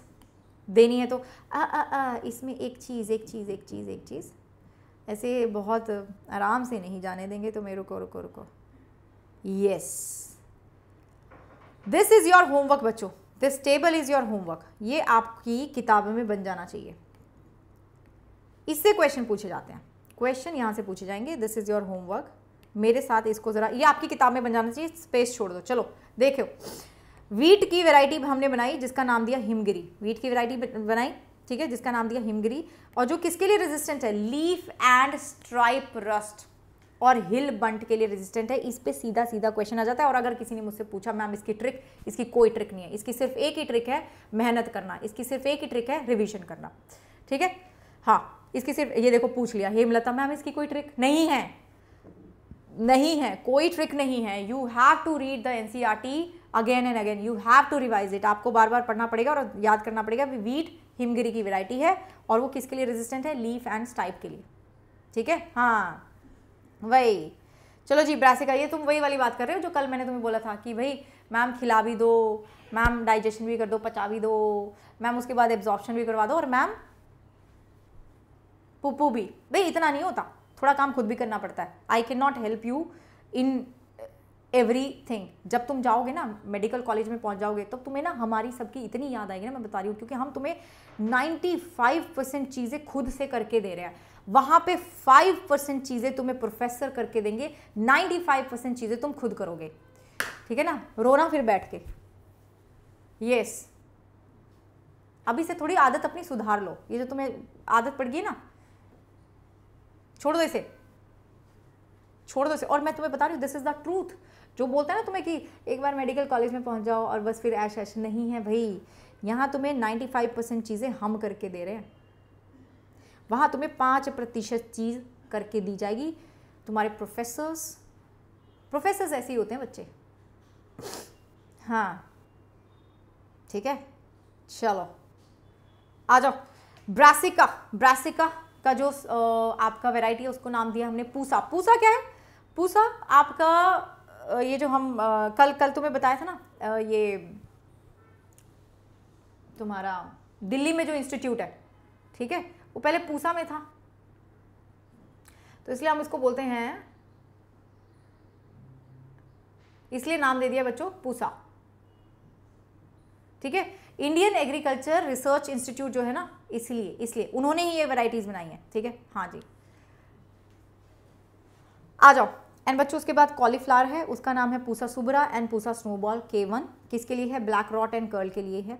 देनी है तो आ आ आ इसमें एक चीज़ एक चीज़ एक चीज़ एक चीज़ ऐसे बहुत आराम से नहीं जाने देंगे तो मेरे रुको रुको रुको yes this is your homework बच्चों this table is your homework ये आपकी किताब में बन जाना चाहिए इससे क्वेश्चन पूछे जाते हैं क्वेश्चन यहाँ से पूछे जाएंगे दिस इज़ योर होमवर्क मेरे साथ इसको ज़रा ये आपकी किताब में बन जाना चाहिए स्पेस छोड़ दो चलो देखो वीट की वैरायटी हमने बनाई जिसका नाम दिया हिमगिरी वीट की वैरायटी बनाई ठीक है जिसका नाम दिया हिमगिरी और जो किसके लिए रेजिस्टेंट है लीफ एंड स्ट्राइप रस्ट और हिल बंट के लिए रेजिस्टेंट है इस पे सीधा सीधा क्वेश्चन आ जाता है और अगर किसी ने मुझसे पूछा मैम इसकी ट्रिक इसकी कोई ट्रिक नहीं है इसकी सिर्फ एक ही ट्रिक है मेहनत करना इसकी सिर्फ एक ही ट्रिक है रिविजन करना ठीक है हाँ इसकी सिर्फ ये देखो पूछ लिया हेमलता मैम इसकी कोई ट्रिक नहीं है नहीं है कोई ट्रिक नहीं है you have to read the an again and again you have to revise it आपको बार बार पढ़ना पड़ेगा और याद करना पड़ेगा कि वीट हिमगिरी की वेराइटी है और वो किसके लिए रेजिस्टेंट है लीफ एंड स्टाइप के लिए ठीक है हाँ वही चलो जी ब्रासिका ये तुम वही वाली बात कर रहे हो जो कल मैंने तुम्हें बोला था कि भाई मैम खिला भी दो मैम डाइजेशन भी कर दो पचा भी दो मैम उसके बाद एब्जॉर्प्शन भी करवा दो और मैम पुप्पू भी भाई इतना नहीं होता थोड़ा काम खुद भी करना पड़ता है I can not help you in everything जब तुम जाओगे ना मेडिकल कॉलेज में पहुंच जाओगे तब तो तुम्हें ना हमारी सबकी इतनी याद आएगी ना मैं बता रही हूँ क्योंकि हम तुम्हें 95 परसेंट चीज़ें खुद से करके दे रहे हैं वहाँ पे 5 परसेंट चीज़ें तुम्हें प्रोफेसर करके देंगे 95 परसेंट चीज़ें तुम खुद करोगे ठीक है ना रोना फिर बैठ के यस अभी से थोड़ी आदत अपनी सुधार लो ये जो तुम्हें आदत पड़ गई ना छोड़ दो इसे छोड़ दो इसे और मैं तुम्हें बता रही हूँ दिस इज़ द ट्रूथ जो बोलता है ना तुम्हें कि एक बार मेडिकल कॉलेज में पहुंच जाओ और बस फिर ऐश ऐश नहीं है भाई यहाँ तुम्हें 95 परसेंट चीज़ें हम करके दे रहे हैं वहाँ तुम्हें पाँच प्रतिशत चीज़ करके दी जाएगी तुम्हारे प्रोफेसर्स प्रोफेसर्स ऐसे ही होते हैं बच्चे हाँ ठीक है चलो आ जाओ ब्रासिका ब्रासिका का जो आपका वैरायटी है उसको नाम दिया हमने पूसा पूसा क्या है पूसा आपका ये जो हम कल कल तुम्हें बताया था ना ये तुम्हारा दिल्ली में जो इंस्टीट्यूट है ठीक है वो पहले पूसा में था तो इसलिए हम इसको बोलते हैं इसलिए नाम दे दिया बच्चों पूसा ठीक है इंडियन एग्रीकल्चर रिसर्च इंस्टीट्यूट जो है ना इसलिए इसलिए उन्होंने ही ये वैरायटीज बनाई हैं ठीक है हाँ जी आ जाओ एंड बच्चों उसके बाद कॉलीफ्लावर है उसका नाम है Pusa Shubhra and Pusa Snowball K one किसके लिए है ब्लैक रॉट एंड कर्ल के लिए है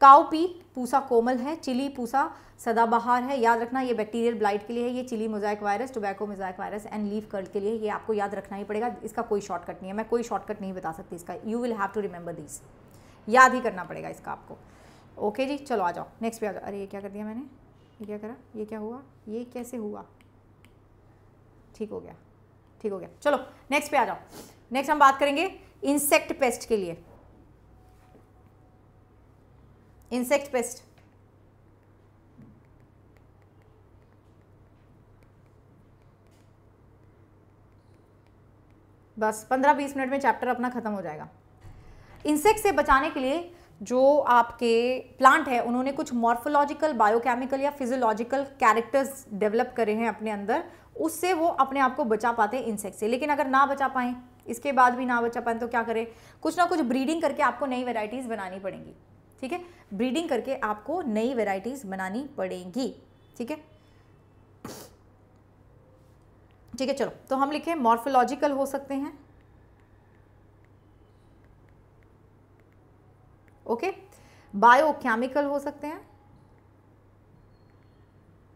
काउ पी पूसा कोमल है चिली पूसा सदाबहार है याद रखना ये बैक्टीरियल ब्लाइट के लिए है ये chilli mosaic virus tobacco mosaic virus and leaf curl के लिए ये आपको याद रखना ही पड़ेगा इसका कोई शॉर्टकट नहीं है मैं कोई शॉर्टकट नहीं बता सकती इसका you will have to remember this याद ही करना पड़ेगा इसका आपको ओके जी चलो आ जाओ नेक्स्ट पे आ जाओ अरे ये क्या कर दिया मैंने ये क्या करा ये क्या हुआ ये कैसे हुआ ठीक हो गया ठीक हो गया चलो नेक्स्ट पे आ जाओ नेक्स्ट हम बात करेंगे इंसेक्ट पेस्ट के लिए इंसेक्ट पेस्ट बस पंद्रह बीस मिनट में चैप्टर अपना ख़त्म हो जाएगा इंसेक्ट से बचाने के लिए जो आपके प्लांट है उन्होंने कुछ मॉर्फोलॉजिकल बायोकेमिकल या फिजियोलॉजिकल कैरेक्टर्स डेवलप करे हैं अपने अंदर उससे वो अपने आप को बचा पाते हैं इंसेक्ट से लेकिन अगर ना बचा पाएं इसके बाद भी ना बचा पाएं तो क्या करें कुछ ना कुछ ब्रीडिंग करके आपको नई वेराइटीज़ बनानी पड़ेंगी ठीक है ब्रीडिंग करके आपको नई वेराइटीज़ बनानी पड़ेंगी ठीक है ठीक है चलो तो हम लिखें मॉर्फोलॉजिकल हो सकते हैं ओके बायोकेमिकल हो सकते हैं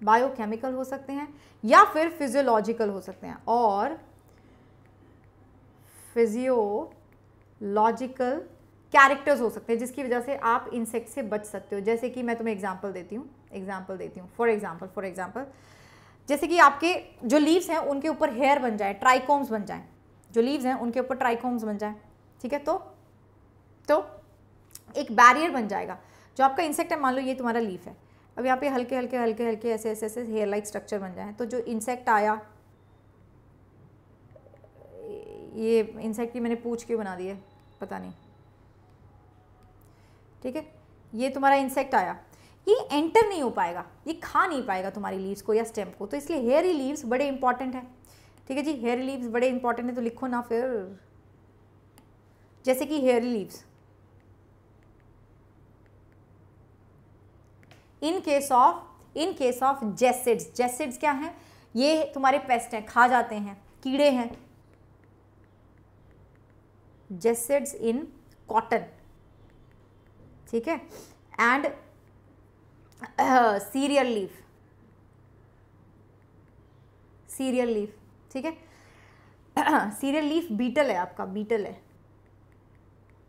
बायोकेमिकल हो सकते हैं या फिर फिजियोलॉजिकल हो सकते हैं और फिजियोलॉजिकल कैरेक्टर्स हो सकते हैं जिसकी वजह से आप इंसेक्ट से बच सकते हो जैसे कि मैं तुम्हें एग्जांपल देती हूँ एग्जांपल देती हूँ फॉर एग्जांपल फॉर एग्जांपल जैसे कि आपके जो लीव्स हैं उनके ऊपर हेयर बन जाए ट्राइकोम्स बन जाए जो लीव्स हैं उनके ऊपर ट्राइकोम्स बन जाए ठीक है तो तो एक बैरियर बन जाएगा जो आपका इंसेक्ट है मान लो ये तुम्हारा लीफ है अब यहाँ पे हल्के हल्के हल्के हल्के ऐसे ऐसे ऐसे हेयर लाइक स्ट्रक्चर बन जाए तो जो इंसेक्ट आया ये इंसेक्ट की मैंने पूछ के बना दी है पता नहीं ठीक है ये तुम्हारा इंसेक्ट आया ये एंटर नहीं हो पाएगा ये खा नहीं पाएगा तुम्हारी लीव्स को या स्टेम को तो इसलिए हेयरी लीव्स बड़े इंपॉर्टेंट हैं ठीक है जी हेयरी लीव्स बड़े इंपॉर्टेंट हैं तो लिखो ना फिर जैसे कि hairy leaves in case of in case of jassids jassids क्या हैं ये तुम्हारे पेस्ट हैं खा जाते हैं कीड़े हैं जेसिड्स इन कॉटन ठीक है and cereal leaf cereal leaf ठीक है सीरियल लीफ बीटल है आपका बीटल है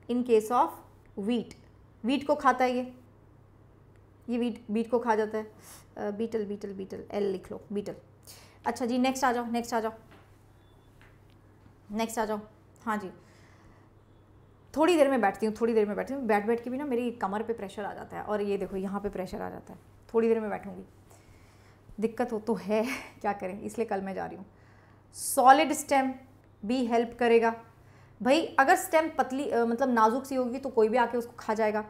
in case of wheat wheat को खाता है ये ये बीट बीट को खा जाता है बीटल बीटल बीटल एल लिख लो बीटल अच्छा जी नेक्स्ट आ जाओ नेक्स्ट आ जाओ नेक्स्ट आ जाओ हाँ जी थोड़ी देर में बैठती हूँ थोड़ी देर में बैठती हूँ बैठ बैठ के भी ना मेरी कमर पे प्रेशर आ जाता है और ये देखो यहाँ पे प्रेशर आ जाता है थोड़ी देर में बैठूँगी दिक्कत हो तो है क्या करें इसलिए कल मैं जा रही हूँ सॉलिड स्टेम भी हेल्प करेगा भाई अगर स्टेम पतली मतलब नाजुक सी होगी तो कोई भी आके उसको खा जाएगा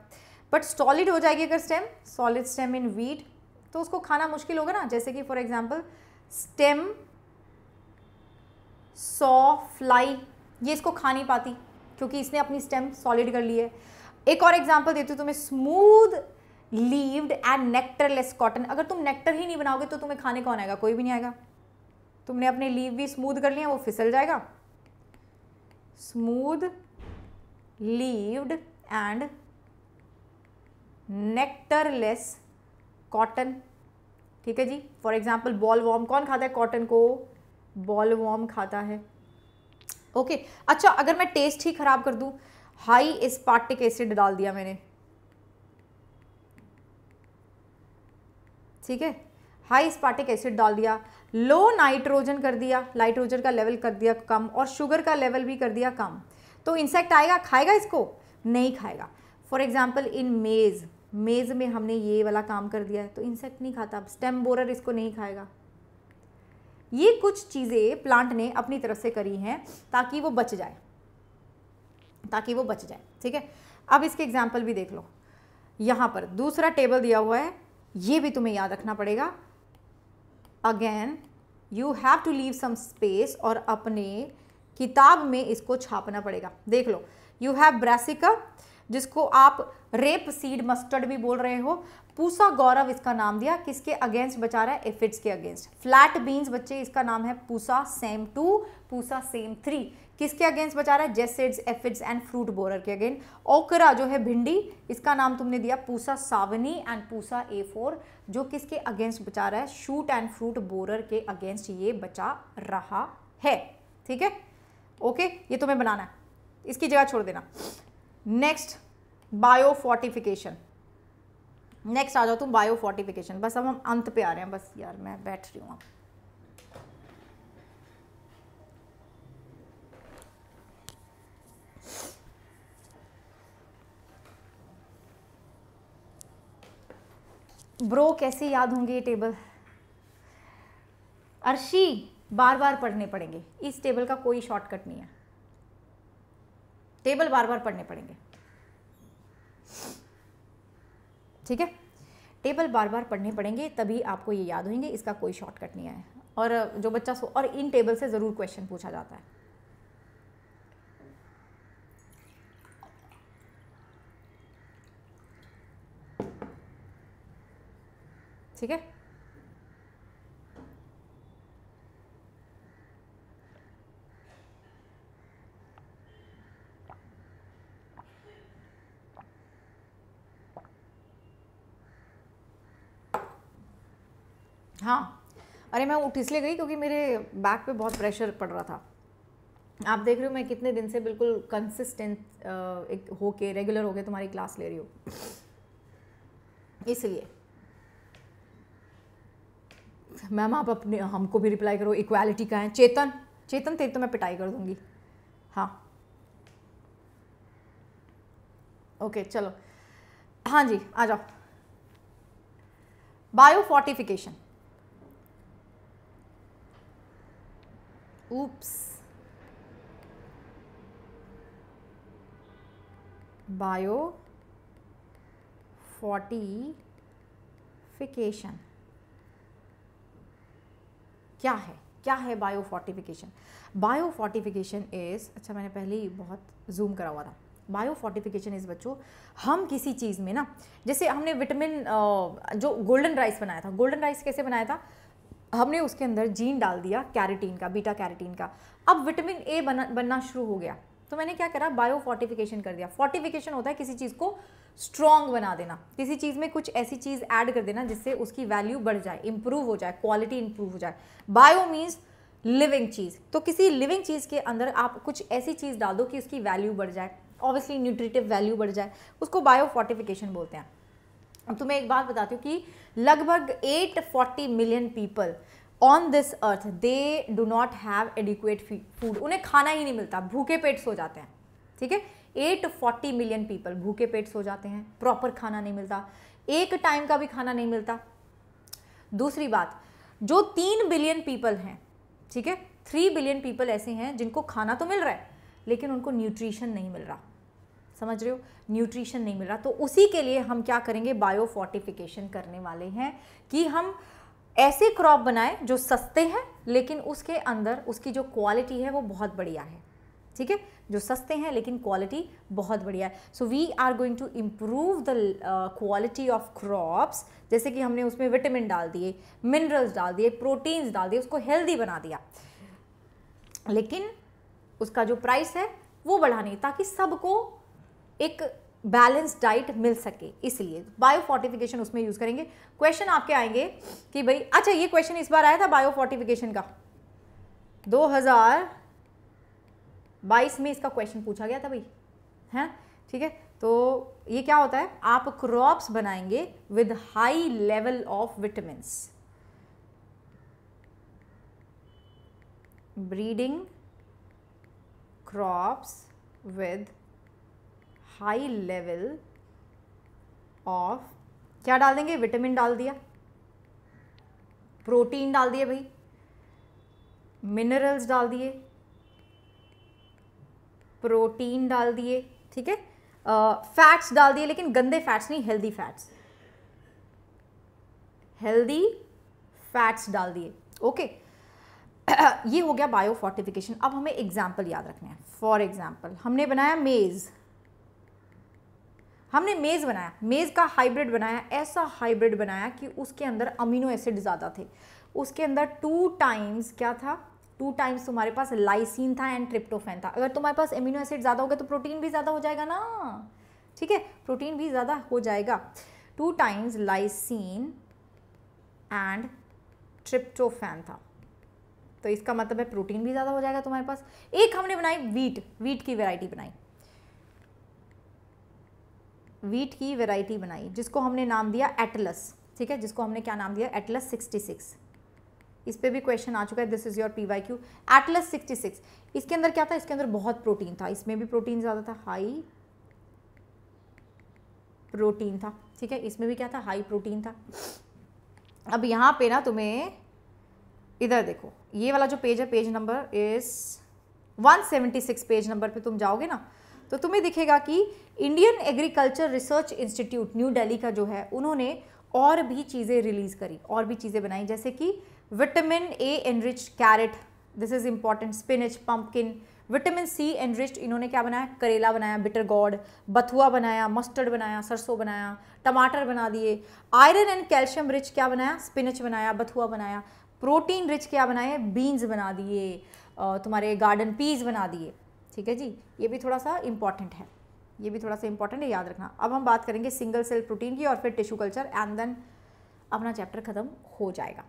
बट सॉलिड हो जाएगी अगर stem solid stem in wheat तो उसको खाना मुश्किल होगा ना जैसे कि for example stem sawfly ये इसको खा नहीं पाती क्योंकि इसने अपनी स्टेम सॉलिड कर ली है एक और एग्जाम्पल देती हूँ तुम्हें smooth leaved and nectarless cotton अगर तुम नेक्टर ही नहीं बनाओगे तो तुम्हें खाने कौन आएगा कोई भी नहीं आएगा तुमने अपने लीव भी स्मूथ कर लिया वो फिसल जाएगा smooth leaved and nectarless cotton ठीक है जी फॉर एग्जाम्पल बॉल वॉर्म कौन खाता है कॉटन को बॉल वॉर्म खाता है ओके okay. अच्छा अगर मैं टेस्ट ही ख़राब कर दूं हाई इस्पार्टिक एसिड डाल दिया मैंने ठीक है हाई स्पार्टिक एसिड डाल दिया लो नाइट्रोजन कर दिया नाइट्रोजन का लेवल कर दिया कम और शुगर का लेवल भी कर दिया कम तो इंसेक्ट आएगा खाएगा इसको नहीं खाएगा फॉर एग्जाम्पल इन मेज़ मेज़ में हमने ये वाला काम कर दिया है तो इंसेक्ट नहीं खाता अब स्टेम बोरर इसको नहीं खाएगा ये कुछ चीज़ें प्लांट ने अपनी तरफ से करी हैं ताकि वो बच जाए ताकि वो बच जाए ठीक है अब इसके एग्जाम्पल भी देख लो यहाँ पर दूसरा टेबल दिया हुआ है ये भी तुम्हें याद रखना पड़ेगा again you have to leave some space और अपने किताब में इसको छापना पड़ेगा देख लो यू हैव ब्रासिका जिसको आप रेप सीड मस्टर्ड भी बोल रहे हो पूसा गौरव इसका नाम दिया किसके अगेंस्ट बचा रहा है एफिड्स के अगेंस्ट फ्लैट बीन्स बच्चे इसका नाम है पूसा सेम टू पूसा सेम थ्री किसके अगेंस्ट बचा रहा है jassids aphids and fruit borer के अगेंस्ट ओकरा जो है भिंडी इसका नाम तुमने दिया Pusa Sawani and Pusa A four जो किसके अगेंस्ट बचा रहा है शूट एंड फ्रूट बोरर के अगेंस्ट ये बचा रहा है ठीक है ओके ये तुम्हें बनाना है इसकी जगह छोड़ देना नेक्स्ट बायोफोर्टिफिकेशन नेक्स्ट आ जाओ तुम बायोफोर्टिफिकेशन बस अब हम अंत पे आ रहे हैं बस यार मैं बैठ रही हूँ ब्रो कैसे याद होंगे ये टेबल अर्शी बार बार पढ़ने पड़ेंगे इस टेबल का कोई शॉर्टकट नहीं है टेबल बार बार पढ़ने पड़ेंगे ठीक है टेबल बार बार पढ़ने पड़ेंगे तभी आपको ये याद होंगे इसका कोई शॉर्टकट नहीं है और जो बच्चा सो और इन टेबल से ज़रूर क्वेश्चन पूछा जाता है ठीक है हाँ अरे मैं उठ इसलिए गई क्योंकि मेरे बैक पे बहुत प्रेशर पड़ रहा था आप देख रहे हो मैं कितने दिन से बिल्कुल कंसिस्टेंट एक हो के रेगुलर हो के तुम्हारी क्लास ले रही हूँ इसलिए मैम आप अपने हमको भी रिप्लाई करो इक्वालिटी का है चेतन चेतन तेरी तो मैं पिटाई कर दूंगी हाँ ओके चलो हाँ जी आ जाओ biofortification oops bio fortification क्या है क्या है biofortification biofortification is अच्छा मैंने पहले ही बहुत जूम करा हुआ था बायो फोर्टिफिकेशन इज़ बच्चों हम किसी चीज़ में ना जैसे हमने विटामिन जो गोल्डन राइस बनाया था गोल्डन राइस कैसे बनाया था हमने उसके अंदर जीन डाल दिया कैरेटीन का बीटा कैरेटीन का अब विटामिन ए बना बनना शुरू हो गया तो मैंने क्या करा बायो फोर्टिफिकेशन कर दिया फोर्टिफिकेशन होता है किसी चीज़ को स्ट्रॉन्ग बना देना किसी चीज़ में कुछ ऐसी चीज़ ऐड कर देना जिससे उसकी वैल्यू बढ़ जाए इम्प्रूव हो जाए क्वालिटी इम्प्रूव हो जाए बायो मीन्स लिविंग चीज़ तो किसी लिविंग चीज़ के अंदर आप कुछ ऐसी चीज़ डाल दो कि उसकी वैल्यू बढ़ जाए ऑब्वियसली न्यूट्रिटिव वैल्यू बढ़ जाए उसको बायो फोर्टिफिकेशन बोलते हैं अब तो मैं एक बात बताती हूँ कि लगभग 840 million people on this earth they do not have adequate food उन्हें खाना ही नहीं मिलता भूखे पेट सो जाते हैं ठीक है एट फोर्टी मिलियन पीपल भूखे पेट सो जाते हैं प्रॉपर खाना नहीं मिलता एक टाइम का भी खाना नहीं मिलता दूसरी बात जो तीन बिलियन पीपल हैं ठीक है थ्री बिलियन पीपल ऐसे हैं जिनको खाना तो मिल रहा है लेकिन उनको न्यूट्रिशन नहीं मिल रहा समझ रहे हो न्यूट्रिशन नहीं मिल रहा तो उसी के लिए हम क्या करेंगे बायो फोर्टिफिकेशन करने वाले हैं कि हम ऐसे क्रॉप बनाएं जो सस्ते हैं लेकिन उसके अंदर उसकी जो क्वालिटी है वो बहुत बढ़िया है ठीक है जो सस्ते हैं लेकिन क्वालिटी बहुत बढ़िया है so we are going to improve the quality of crops जैसे कि हमने उसमें विटामिन डाल दिए मिनरल्स डाल दिए प्रोटीन्स डाल दिए उसको हेल्दी बना दिया लेकिन उसका जो प्राइस है वो बढ़ाने ताकि सबको एक बैलेंस डाइट मिल सके इसलिए बायोफोर्टिफिकेशन उसमें यूज़ करेंगे क्वेश्चन आपके आएंगे कि भाई अच्छा ये क्वेश्चन इस बार आया था बायोफोर्टिफिकेशन का 2022 में इसका क्वेश्चन पूछा गया था भाई है ठीक है तो ये क्या होता है आप क्रॉप्स बनाएंगे with high level of vitamin breeding crops with high level of क्या डाल देंगे विटामिन डाल दिया प्रोटीन डाल दिए भाई मिनरल्स डाल दिए प्रोटीन डाल दिए ठीक है फैट्स डाल दिए लेकिन गंदे फैट्स नहीं हेल्दी फैट्स हेल्दी फैट्स डाल दिए ओके ये हो गया बायो फोर्टिफिकेशन अब हमें एग्जाम्पल याद रखने हैं फॉर एग्जाम्पल हमने बनाया मेज़ हमने मेज़ बनाया मेज़ का हाइब्रिड बनाया ऐसा हाइब्रिड बनाया कि उसके अंदर अमीनो एसिड ज़्यादा थे उसके अंदर टू टाइम्स क्या था टू टाइम्स तुम्हारे पास लाइसिन था एंड ट्रिप्टोफेन था अगर तुम्हारे पास अमीनो एसिड ज़्यादा हो गया तो प्रोटीन भी ज़्यादा हो जाएगा ना ठीक है प्रोटीन भी ज़्यादा हो जाएगा two times lysine and tryptophan था तो इसका मतलब है प्रोटीन भी ज़्यादा हो जाएगा तुम्हारे पास एक हमने बनाई वीट वीट की वेराइटी बनाई वीट की वैरायटी बनाई जिसको हमने नाम दिया एटलस ठीक है जिसको हमने क्या नाम दिया एटलस 66 इस पर भी क्वेश्चन आ चुका है this is your P Y Q atlas sixty इसके अंदर क्या था इसके अंदर बहुत प्रोटीन था इसमें भी प्रोटीन ज़्यादा था हाई प्रोटीन था ठीक है इसमें भी क्या था हाई प्रोटीन था अब यहाँ पे ना तुम्हें इधर देखो ये वाला जो पेज है पेज नंबर इस 176 पेज नंबर पे तुम जाओगे ना तो तुम्हें दिखेगा कि Indian Agriculture Research Institute New Delhi का जो है उन्होंने और भी चीज़ें रिलीज़ करी और भी चीज़ें बनाई जैसे कि vitamin A enrich carrot this is important spinach pumpkin vitamin C enriched इन्होंने क्या बनाया करेला बनाया बिटर गॉड बथुआ बनाया मस्टर्ड बनाया सरसों बनाया टमाटर बना दिए आयरन एंड कैल्शियम रिच क्या बनाया स्पिनच बनाया बथुआ बनाया प्रोटीन रिच क्या बनाए बीन्स बना दिए तुम्हारे गार्डन पीज बना दिए ठीक है जी ये भी थोड़ा सा इंपॉर्टेंट है ये भी थोड़ा सा इंपॉर्टेंट है याद रखना अब हम बात करेंगे सिंगल सेल प्रोटीन की और फिर टिश्यू कल्चर एंड देन अपना चैप्टर ख़त्म हो जाएगा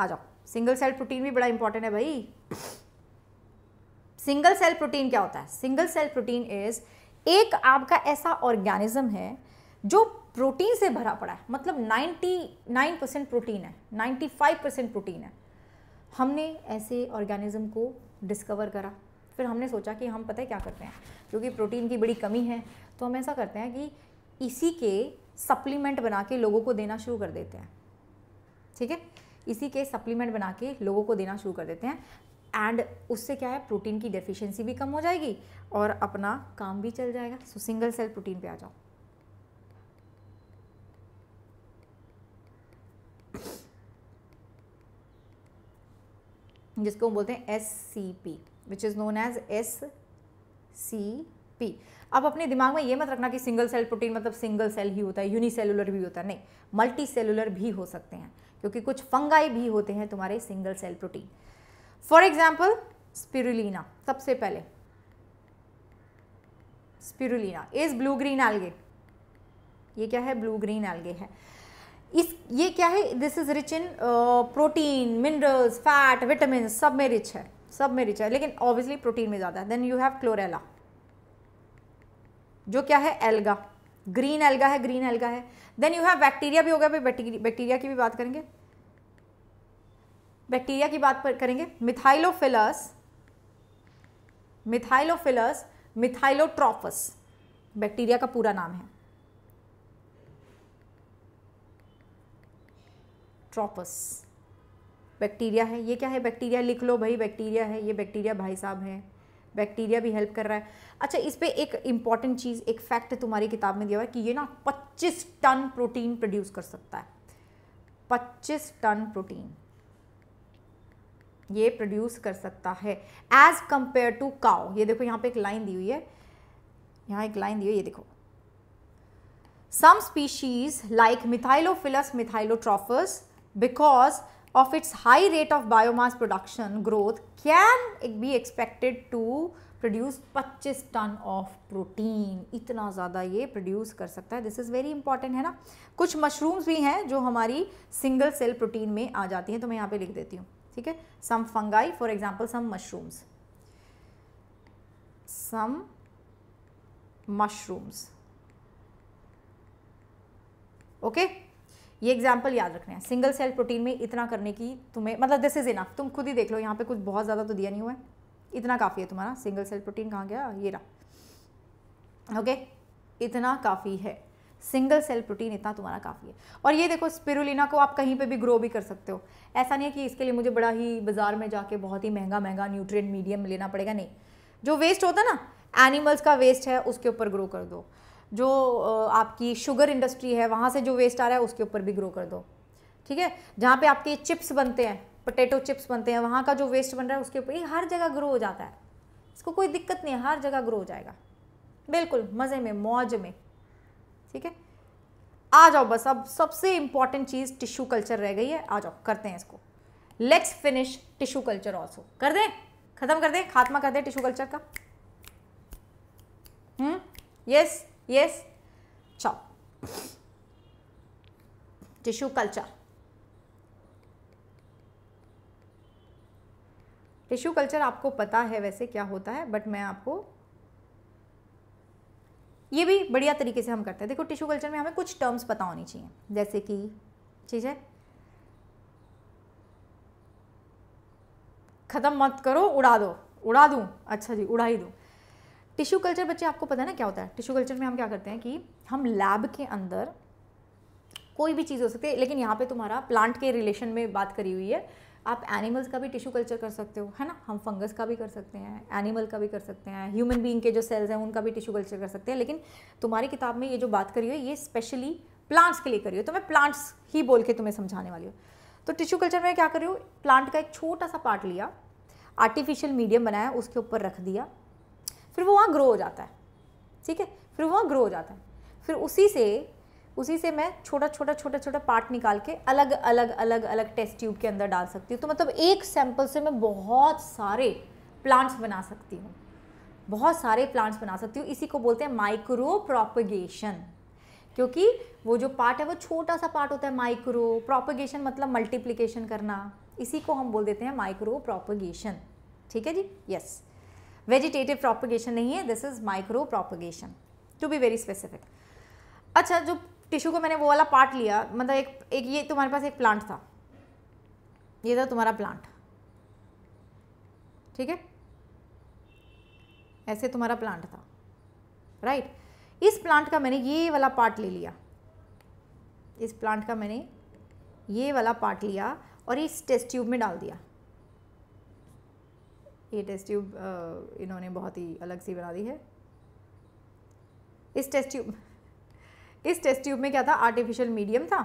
आ जाओ सिंगल सेल प्रोटीन भी बड़ा इंपॉर्टेंट है भाई सिंगल सेल प्रोटीन क्या होता है सिंगल सेल प्रोटीन इज़ एक आपका ऐसा ऑर्गेनिज्म है जो प्रोटीन से भरा पड़ा है मतलब 99 परसेंट प्रोटीन है 95 परसेंट प्रोटीन है हमने ऐसे ऑर्गेनिज्म को डिस्कवर करा फिर हमने सोचा कि हम पता है क्या करते हैं क्योंकि प्रोटीन की बड़ी कमी है तो हम ऐसा करते हैं कि इसी के सप्लीमेंट बना के लोगों को देना शुरू कर देते हैं ठीक है इसी के सप्लीमेंट बना के लोगों को देना शुरू कर देते हैं एंड उससे क्या है प्रोटीन की डेफिशिएंसी भी कम हो जाएगी और अपना काम भी चल जाएगा सो सिंगल सेल प्रोटीन पे आ जाओ जिसको हम बोलते हैं S C P which is known as S C P अब अपने दिमाग में ये मत रखना कि सिंगल सेल प्रोटीन मतलब सिंगल सेल ही होता है यूनिसेलुलर भी होता है नहीं मल्टी सेलुलर भी हो सकते हैं क्योंकि कुछ फंगाई भी होते हैं तुम्हारे single cell protein for example spirulina सबसे पहले spirulina is blue green algae ये क्या है ब्लू ग्रीन एल्गे है इस ये क्या है this is rich in protein minerals fat vitamin सब में रिच है सब में रिच है लेकिन ऑब्वियसली प्रोटीन में ज़्यादा है देन यू हैव क्लोरेला जो क्या है एल्गा ग्रीन एल्गा है ग्रीन एल्गा है देन यू हैव बैक्टीरिया भी हो गया बैक्टीरिया की भी बात करेंगे बैक्टीरिया की बात करेंगे मिथाइलोफिलस मिथाइलोफिलस मिथाइलोट्रोफस बैक्टीरिया का पूरा नाम है ट्रोफस बैक्टीरिया है ये क्या है बैक्टीरिया लिख लो भाई बैक्टीरिया है ये बैक्टीरिया भाई साहब हैं बैक्टीरिया भी हेल्प कर रहा है अच्छा इस पर एक इंपॉर्टेंट चीज़ एक फैक्ट तुम्हारी किताब में दिया हुआ है कि ये ना 25 टन प्रोटीन प्रोड्यूस कर सकता है 25 टन प्रोटीन ये प्रोड्यूस कर सकता है एज कंपेयर टू काओ ये देखो यहाँ पे एक लाइन दी हुई है यहाँ एक लाइन दी हुई है ये देखो some species like methylophilus methylotrophus because of its high rate of biomass production growth can be expected to produce 25 ton of protein इतना ज़्यादा ये प्रोड्यूस कर सकता है दिस इज़ वेरी इंपॉर्टेंट है ना कुछ मशरूम्स भी हैं जो हमारी सिंगल सेल प्रोटीन में आ जाती हैं तो मैं यहाँ पे लिख देती हूँ ठीक है some fungi for example some mushrooms some mushrooms okay ये एग्जाम्पल याद रखने हैं सिंगल सेल प्रोटीन में इतना करने की तुम्हें मतलब दिस इज़ इनफ तुम खुद ही देख लो यहाँ पे कुछ बहुत ज़्यादा तो दिया नहीं हुआ है इतना काफ़ी है तुम्हारा सिंगल सेल प्रोटीन कहाँ गया ये रहा ओके इतना काफ़ी है सिंगल सेल प्रोटीन इतना तुम्हारा काफ़ी है और ये देखो स्पिरुलिना को आप कहीं पे भी ग्रो भी कर सकते हो ऐसा नहीं है कि इसके लिए मुझे बड़ा ही बाज़ार में जाके बहुत ही महंगा महंगा न्यूट्रिएंट मीडियम लेना पड़ेगा नहीं जो वेस्ट होता ना एनिमल्स का वेस्ट है उसके ऊपर ग्रो कर दो जो आपकी शुगर इंडस्ट्री है वहाँ से जो वेस्ट आ रहा है उसके ऊपर भी ग्रो कर दो ठीक है जहाँ पे आपके चिप्स बनते हैं पोटैटो चिप्स बनते हैं वहाँ का जो वेस्ट बन रहा है उसके ऊपर ये हर जगह ग्रो हो जाता है इसको कोई दिक्कत नहीं है हर जगह ग्रो हो जाएगा बिल्कुल मज़े में मौज में ठीक है आ जाओ बस अब सबसे इंपॉर्टेंट चीज़ टिश्यू कल्चर रह गई है आ जाओ करते हैं इसको let's finish tissue culture also कर दें ख़त्म कर दें खात्मा कर दें टिश्यू कल्चर का hmm yes yes chop tissue culture tissue culture आपको पता है वैसे क्या होता है बट मैं आपको ये भी बढ़िया तरीके से हम करते हैं देखो टिश्यू कल्चर में हमें कुछ टर्म्स पता होनी चाहिए जैसे कि ठीक है ख़त्म मत करो उड़ा दो उड़ा दूँ अच्छा जी उड़ा ही दूँ टिश्यू कल्चर बच्चे आपको पता है ना क्या होता है टिश्यू कल्चर में हम क्या करते हैं कि हम लैब के अंदर कोई भी चीज़ हो सकती है लेकिन यहाँ पे तुम्हारा प्लांट के रिलेशन में बात करी हुई है आप एनिमल्स का भी टिश्यू कल्चर कर सकते हो है ना हम फंगस का भी कर सकते हैं एनिमल का भी कर सकते हैं ह्यूमन बींग के जो सेल्स हैं उनका भी टिश्यू कल्चर कर सकते हैं लेकिन तुम्हारी किताब में ये जो बात करी हुई है ये स्पेशली प्लांट्स के लिए करी हो तो मैं प्लांट्स ही बोल के तुम्हें समझाने वाली हूँ तो टिश्यू कल्चर में क्या करी हूँ प्लांट का एक छोटा सा पार्ट लिया आर्टिफिशियल मीडियम बनाया उसके ऊपर रख दिया फिर वो वहाँ ग्रो हो जाता है ठीक है फिर वो वहाँ ग्रो हो जाता है फिर उसी से उसी से मैं छोटा छोटा छोटा छोटा पार्ट निकाल के अलग अलग अलग अलग टेस्ट ट्यूब के अंदर डाल सकती हूँ तो मतलब एक सैंपल से मैं बहुत सारे प्लांट्स बना सकती हूँ बहुत सारे प्लांट्स बना सकती हूँ इसी को बोलते हैं माइक्रो प्रोपगेशन क्योंकि वो जो पार्ट है वो छोटा सा पार्ट होता है माइक्रो प्रोपगेशन मतलब मल्टीप्लीकेशन करना इसी को हम बोल देते हैं माइक्रो प्रोपगेशन ठीक है जी यस वेजिटेटिव प्रोपोगेशन नहीं है this is micro propagation to be very specific अच्छा जो टिश्यू को मैंने वो वाला पार्ट लिया मतलब एक एक ये तुम्हारे पास एक प्लांट था ये था तुम्हारा प्लांट ठीक है ऐसे तुम्हारा प्लांट था राइट right? इस प्लांट का मैंने ये वाला पार्ट ले लिया इस प्लांट का मैंने ये वाला पार्ट लिया और इस टेस्ट ट्यूब में डाल दिया ये टेस्ट ट्यूब इन्होंने बहुत ही अलग सी बना दी है इस टेस्ट ट्यूब इस टेस्ट ट्यूब में क्या था आर्टिफिशियल मीडियम था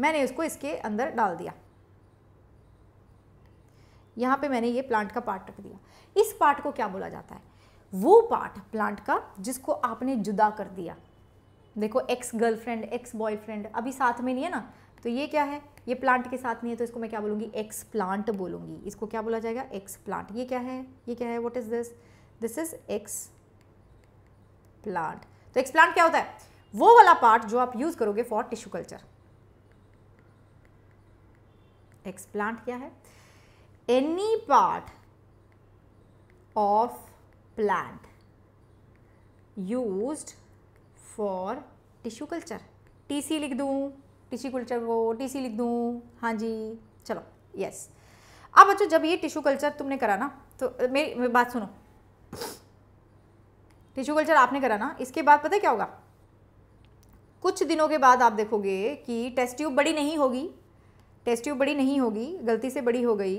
मैंने उसको इसके अंदर डाल दिया यहाँ पे मैंने ये प्लांट का पार्ट रख दिया इस पार्ट को क्या बोला जाता है वो पार्ट प्लांट का जिसको आपने जुदा कर दिया देखो एक्स गर्लफ्रेंड एक्स बॉयफ्रेंड अभी साथ में नहीं है ना तो ये क्या है ये प्लांट के साथ में है तो इसको मैं क्या बोलूँगी एक्स प्लांट बोलूँगी इसको क्या बोला जाएगा एक्स प्लांट ये क्या है ये क्या है what is this this is explant तो एक्स प्लांट क्या होता है वो वाला पार्ट जो आप यूज़ करोगे for tissue culture explant क्या है any part of plant used for tissue culture TC लिख दूं टिश्यू कल्चर वो टीसी लिख दूँ हाँ जी चलो यस अब बच्चों जब ये टिश्यू कल्चर तुमने करा ना तो मेरी, मेरी बात सुनो टिश्यू कल्चर आपने करा ना इसके बाद पता है क्या होगा कुछ दिनों के बाद आप देखोगे कि टेस्ट ट्यूब बड़ी नहीं होगी टेस्ट ट्यूब बड़ी नहीं होगी गलती से बड़ी हो गई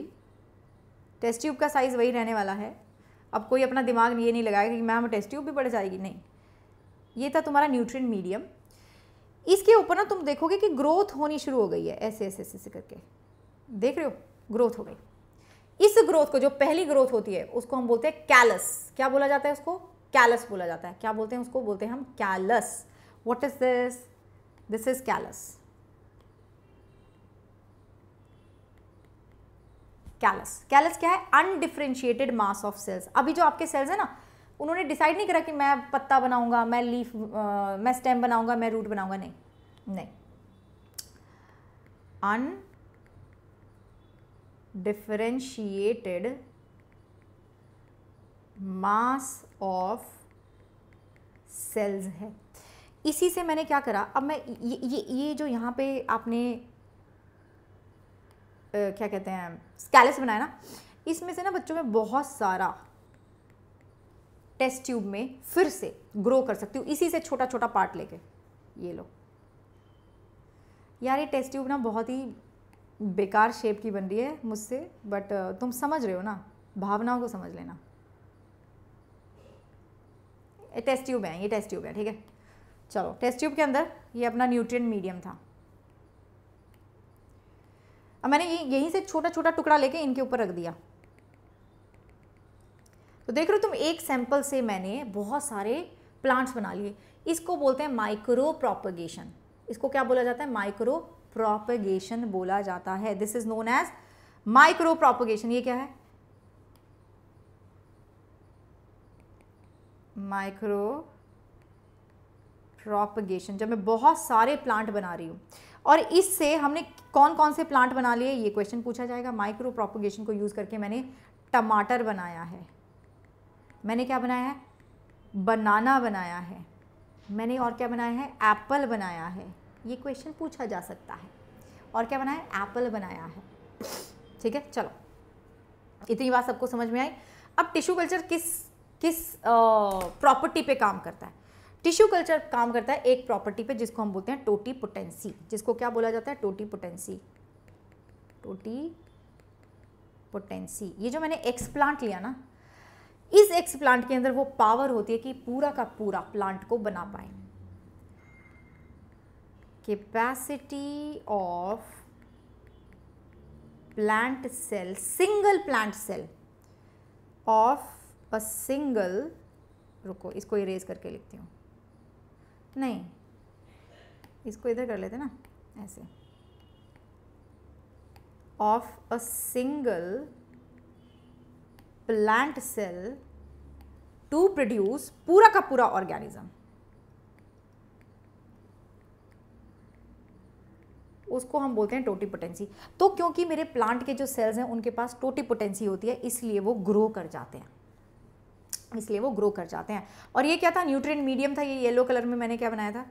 टेस्ट ट्यूब का साइज़ वही रहने वाला है अब कोई अपना दिमाग ये नहीं लगाएगा कि मैम टेस्ट ट्यूब भी बढ़ जाएगी नहीं ये था तुम्हारा न्यूट्रिएंट मीडियम इसके ऊपर ना तुम देखोगे कि ग्रोथ होनी शुरू हो गई है ऐसे ऐसे ऐसे ऐसे करके देख रहे हो ग्रोथ हो गई इस ग्रोथ को जो पहली ग्रोथ होती है उसको हम बोलते हैं कैलस क्या बोला जाता है उसको कैलस बोला जाता है क्या बोलते हैं उसको बोलते हैं हम callus what is this this is callus callus callus क्या है अनडिफ्रेंशिएटेड मास ऑफ सेल्स अभी जो आपके सेल्स है ना उन्होंने डिसाइड नहीं करा कि मैं पत्ता बनाऊंगा मैं लीफ आ, मैं स्टेम बनाऊंगा मैं रूट बनाऊंगा नहीं नहीं undifferentiated mass of cells है इसी से मैंने क्या करा अब मैं ये ये ये जो यहाँ पे आपने आ, क्या कहते हैं स्कैलिस बनाया ना इसमें से ना बच्चों में बहुत सारा टेस्ट ट्यूब में फिर से ग्रो कर सकती हूँ इसी से छोटा छोटा पार्ट लेके ये लो यार ये टेस्ट ट्यूब ना बहुत ही बेकार शेप की बन रही है मुझसे बट uh, तुम समझ रहे हो ना भावनाओं को समझ लेना टेस्ट ट्यूब है ये टेस्ट ट्यूब है ठीक है चलो टेस्ट ट्यूब के अंदर ये अपना न्यूट्रिएंट मीडियम था अब मैंने यहीं से छोटा छोटा टुकड़ा लेके इनके ऊपर रख दिया तो देख रहे हो तुम एक सैंपल से मैंने बहुत सारे प्लांट्स बना लिए इसको बोलते हैं माइक्रो प्रोपगेशन इसको क्या बोला जाता है माइक्रो प्रोपगेशन बोला जाता है this is known as micro propagation ये क्या है माइक्रो प्रोपगेशन जब मैं बहुत सारे प्लांट बना रही हूँ और इससे हमने कौन कौन से प्लांट बना लिए ये क्वेश्चन पूछा जाएगा माइक्रो प्रोपोगेशन को यूज़ करके मैंने टमाटर बनाया है मैंने क्या बनाया है बनाना बनाया है मैंने और क्या बनाया है एप्पल बनाया है ये क्वेश्चन पूछा जा सकता है और क्या बनाया है एप्पल बनाया है ठीक है चलो इतनी बात सबको समझ में आई अब टिश्यू कल्चर किस किस प्रॉपर्टी पे काम करता है टिश्यू कल्चर काम करता है एक प्रॉपर्टी पे जिसको हम बोलते हैं टोटी पोटेंसी जिसको क्या बोला जाता है टोटी पोटेंसी टोटी पोटेंसी ये जो मैंने एक्स प्लांट लिया ना इस एक्स प्लांट के अंदर वो पावर होती है कि पूरा का पूरा प्लांट को बना पाए capacity of plant cell single plant cell of a single रुको इसको इरेज करके लिखती हूँ नहीं इसको इधर कर लेते ना ऐसे of a single plant cell to produce पूरा का पूरा ऑर्गेनिज्म उसको हम बोलते हैं टोटी पोटेंसी तो क्योंकि मेरे प्लांट के जो सेल्स हैं उनके पास टोटी पोटेंसी होती है इसलिए वो ग्रो कर जाते हैं इसलिए वो ग्रो कर जाते हैं और ये क्या था न्यूट्रिएंट मीडियम था ये येलो कलर में मैंने क्या बनाया था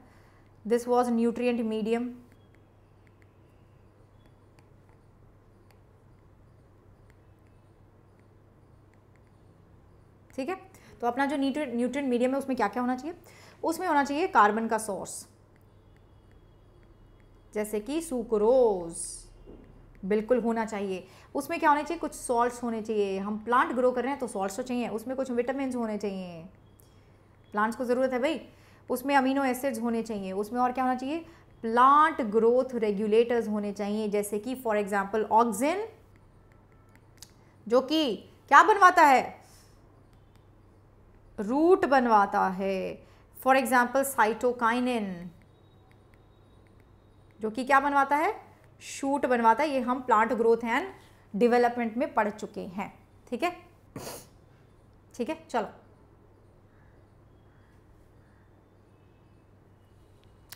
दिस वाज न्यूट्रिएंट मीडियम ठीक है तो अपना जो न्यूट्रेंट न्यूट्रन मीडियम है उसमें क्या क्या होना चाहिए उसमें होना चाहिए कार्बन का सोर्स जैसे कि सुक्रोज़ बिल्कुल होना चाहिए उसमें क्या होने चाहिए कुछ सॉल्ट्स होने चाहिए हम प्लांट ग्रो कर रहे हैं तो सॉल्ट्स तो चाहिए उसमें कुछ विटामिन होने चाहिए प्लांट्स को ज़रूरत है भाई उसमें अमीनो एसिड्स होने चाहिए उसमें और क्या होना चाहिए प्लांट ग्रोथ रेगुलेटर्स होने चाहिए जैसे कि फॉर एग्जाम्पल ऑक्सीजन जो कि क्या बनवाता है रूट बनवाता है फॉर एग्जाम्पल साइटोकाइनिन जो कि क्या बनवाता है शूट बनवाता है ये हम प्लांट ग्रोथ एंड डेवलपमेंट में पढ़ चुके हैं ठीक है ठीक है चलो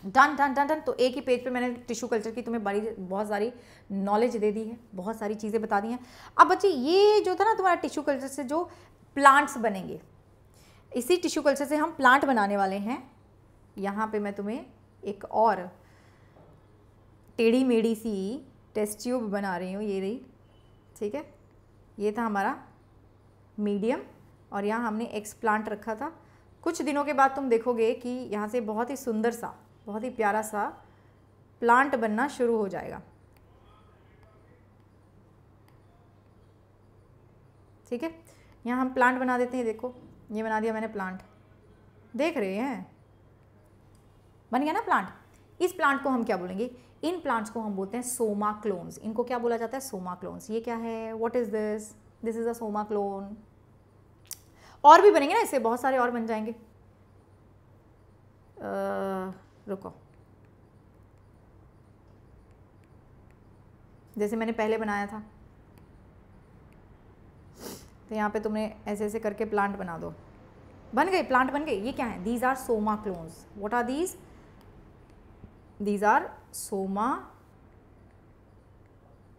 डन डन डन डन तो एक ही पेज पे मैंने टिश्यू कल्चर की तुम्हें बड़ी बहुत सारी नॉलेज दे दी है बहुत सारी चीज़ें बता दी हैं अब बच्चे ये जो था ना तुम्हारा टिश्यू कल्चर से जो प्लांट्स बनेंगे इसी टिश्यू कल्चर से हम प्लांट बनाने वाले हैं यहाँ पे मैं तुम्हें एक और टेढ़ी मेढ़ी सी टेस्ट ट्यूब बना रही हूँ ये रही ठीक है ये था हमारा मीडियम और यहाँ हमने एक्स प्लांट रखा था कुछ दिनों के बाद तुम देखोगे कि यहाँ से बहुत ही सुंदर सा बहुत ही प्यारा सा प्लांट बनना शुरू हो जाएगा ठीक है यहाँ हम प्लांट बना देते हैं देखो ये बना दिया मैंने प्लांट देख रहे हैं बन गया ना प्लांट इस प्लांट को हम क्या बोलेंगे इन प्लांट्स को हम बोलते हैं सोमा क्लोन्स इनको क्या बोला जाता है सोमा क्लोन्स ये क्या है what is this this is a somaclone और भी बनेंगे ना इससे बहुत सारे और बन जाएंगे आ, रुको जैसे मैंने पहले बनाया था तो यहाँ पे तुमने ऐसे ऐसे करके प्लांट बना दो बन गए प्लांट बन गए ये क्या है these are somaclones what are these these are 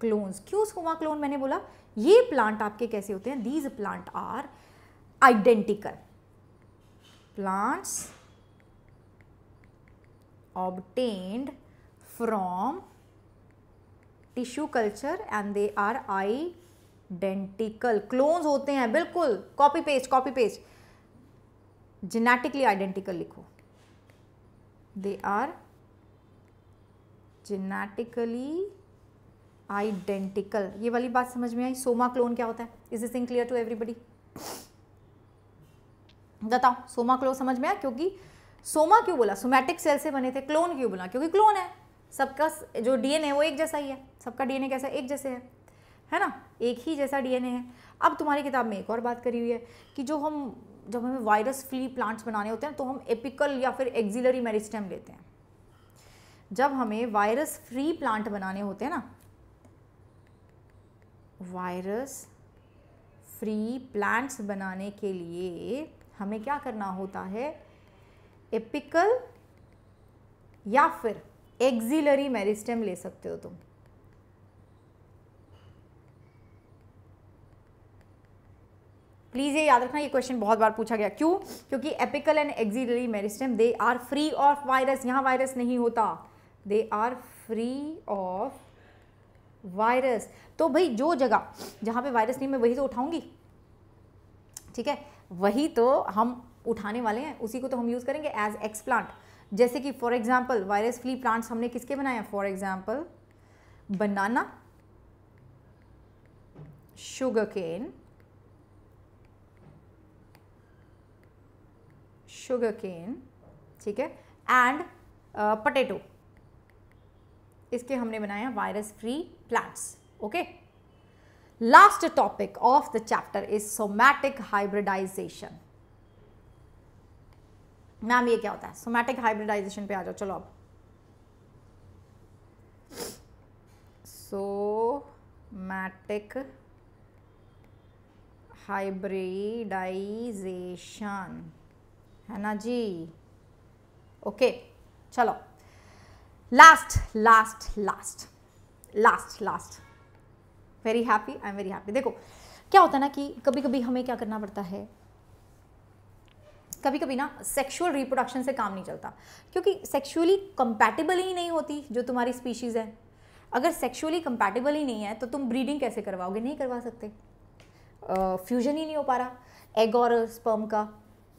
somaclones क्यों सोमा क्लोन मैंने बोला ये प्लांट आपके कैसे होते हैं these plant are identical plants obtained from tissue culture and they are I identical clones होते हैं बिल्कुल copy paste copy paste genetically identical लिखो दे आर जेनेटिकली आइडेंटिकल ये वाली बात समझ में आई सोमा क्लोन क्या होता है is this thing clear to everybody बताओ सोमा क्लोन समझ में आया क्योंकि सोमा क्यों बोला सोमैटिक सेल से बने थे क्लोन क्यों बोला क्योंकि क्लोन है सबका जो डीएनए वो एक जैसा ही है सबका डीएनए कैसा एक जैसे है है ना एक ही जैसा डीएनए है अब तुम्हारी किताब में एक और बात करी हुई है कि जो हम जब हमें वायरस फ्री प्लांट्स बनाने होते हैं तो हम एपिकल या फिर एक्जिलरी मेरिस्टेम लेते हैं जब हमें वायरस फ्री प्लांट बनाने होते हैं ना वायरस फ्री प्लांट्स बनाने के लिए हमें क्या करना होता है एपिकल या फिर एक्जिलरी मेरिस्टेम ले सकते हो तुम प्लीज़ ये याद रखना ये क्वेश्चन बहुत बार पूछा गया क्यों क्योंकि apical and axillary meristem they are free of virus यहाँ वायरस नहीं होता they are free of virus तो भाई जो जगह जहाँ पे वायरस नहीं मैं वही तो उठाऊंगी ठीक है वही तो हम उठाने वाले हैं उसी को तो हम यूज़ करेंगे एज एक्स प्लांट जैसे कि for example virus free plants हमने किसके बनाए हैं for example banana sugarcane sugarcane ठीक है एंड पटेटो uh, इसके हमने बनाया virus free plants okay last topic of the chapter is somatic hybridization ma'am ये क्या होता है सोमैटिक हाइब्रिडाइजेशन पे आ जाओ चलो अब सोमैटिक हाइब्रिडाइजेशन है ना जी ओके चलो last last last last last very happy I am very happy देखो क्या होता है ना कि कभी कभी हमें क्या करना पड़ता है कभी कभी ना सेक्सुअल रिप्रोडक्शन से काम नहीं चलता क्योंकि सेक्सुअली कंपैटिबल ही नहीं होती जो तुम्हारी स्पीशीज़ है अगर सेक्सुअली कंपैटिबल ही नहीं है तो तुम ब्रीडिंग कैसे करवाओगे नहीं करवा सकते फ्यूजन uh, ही नहीं हो पा रहा एग और स्पर्म का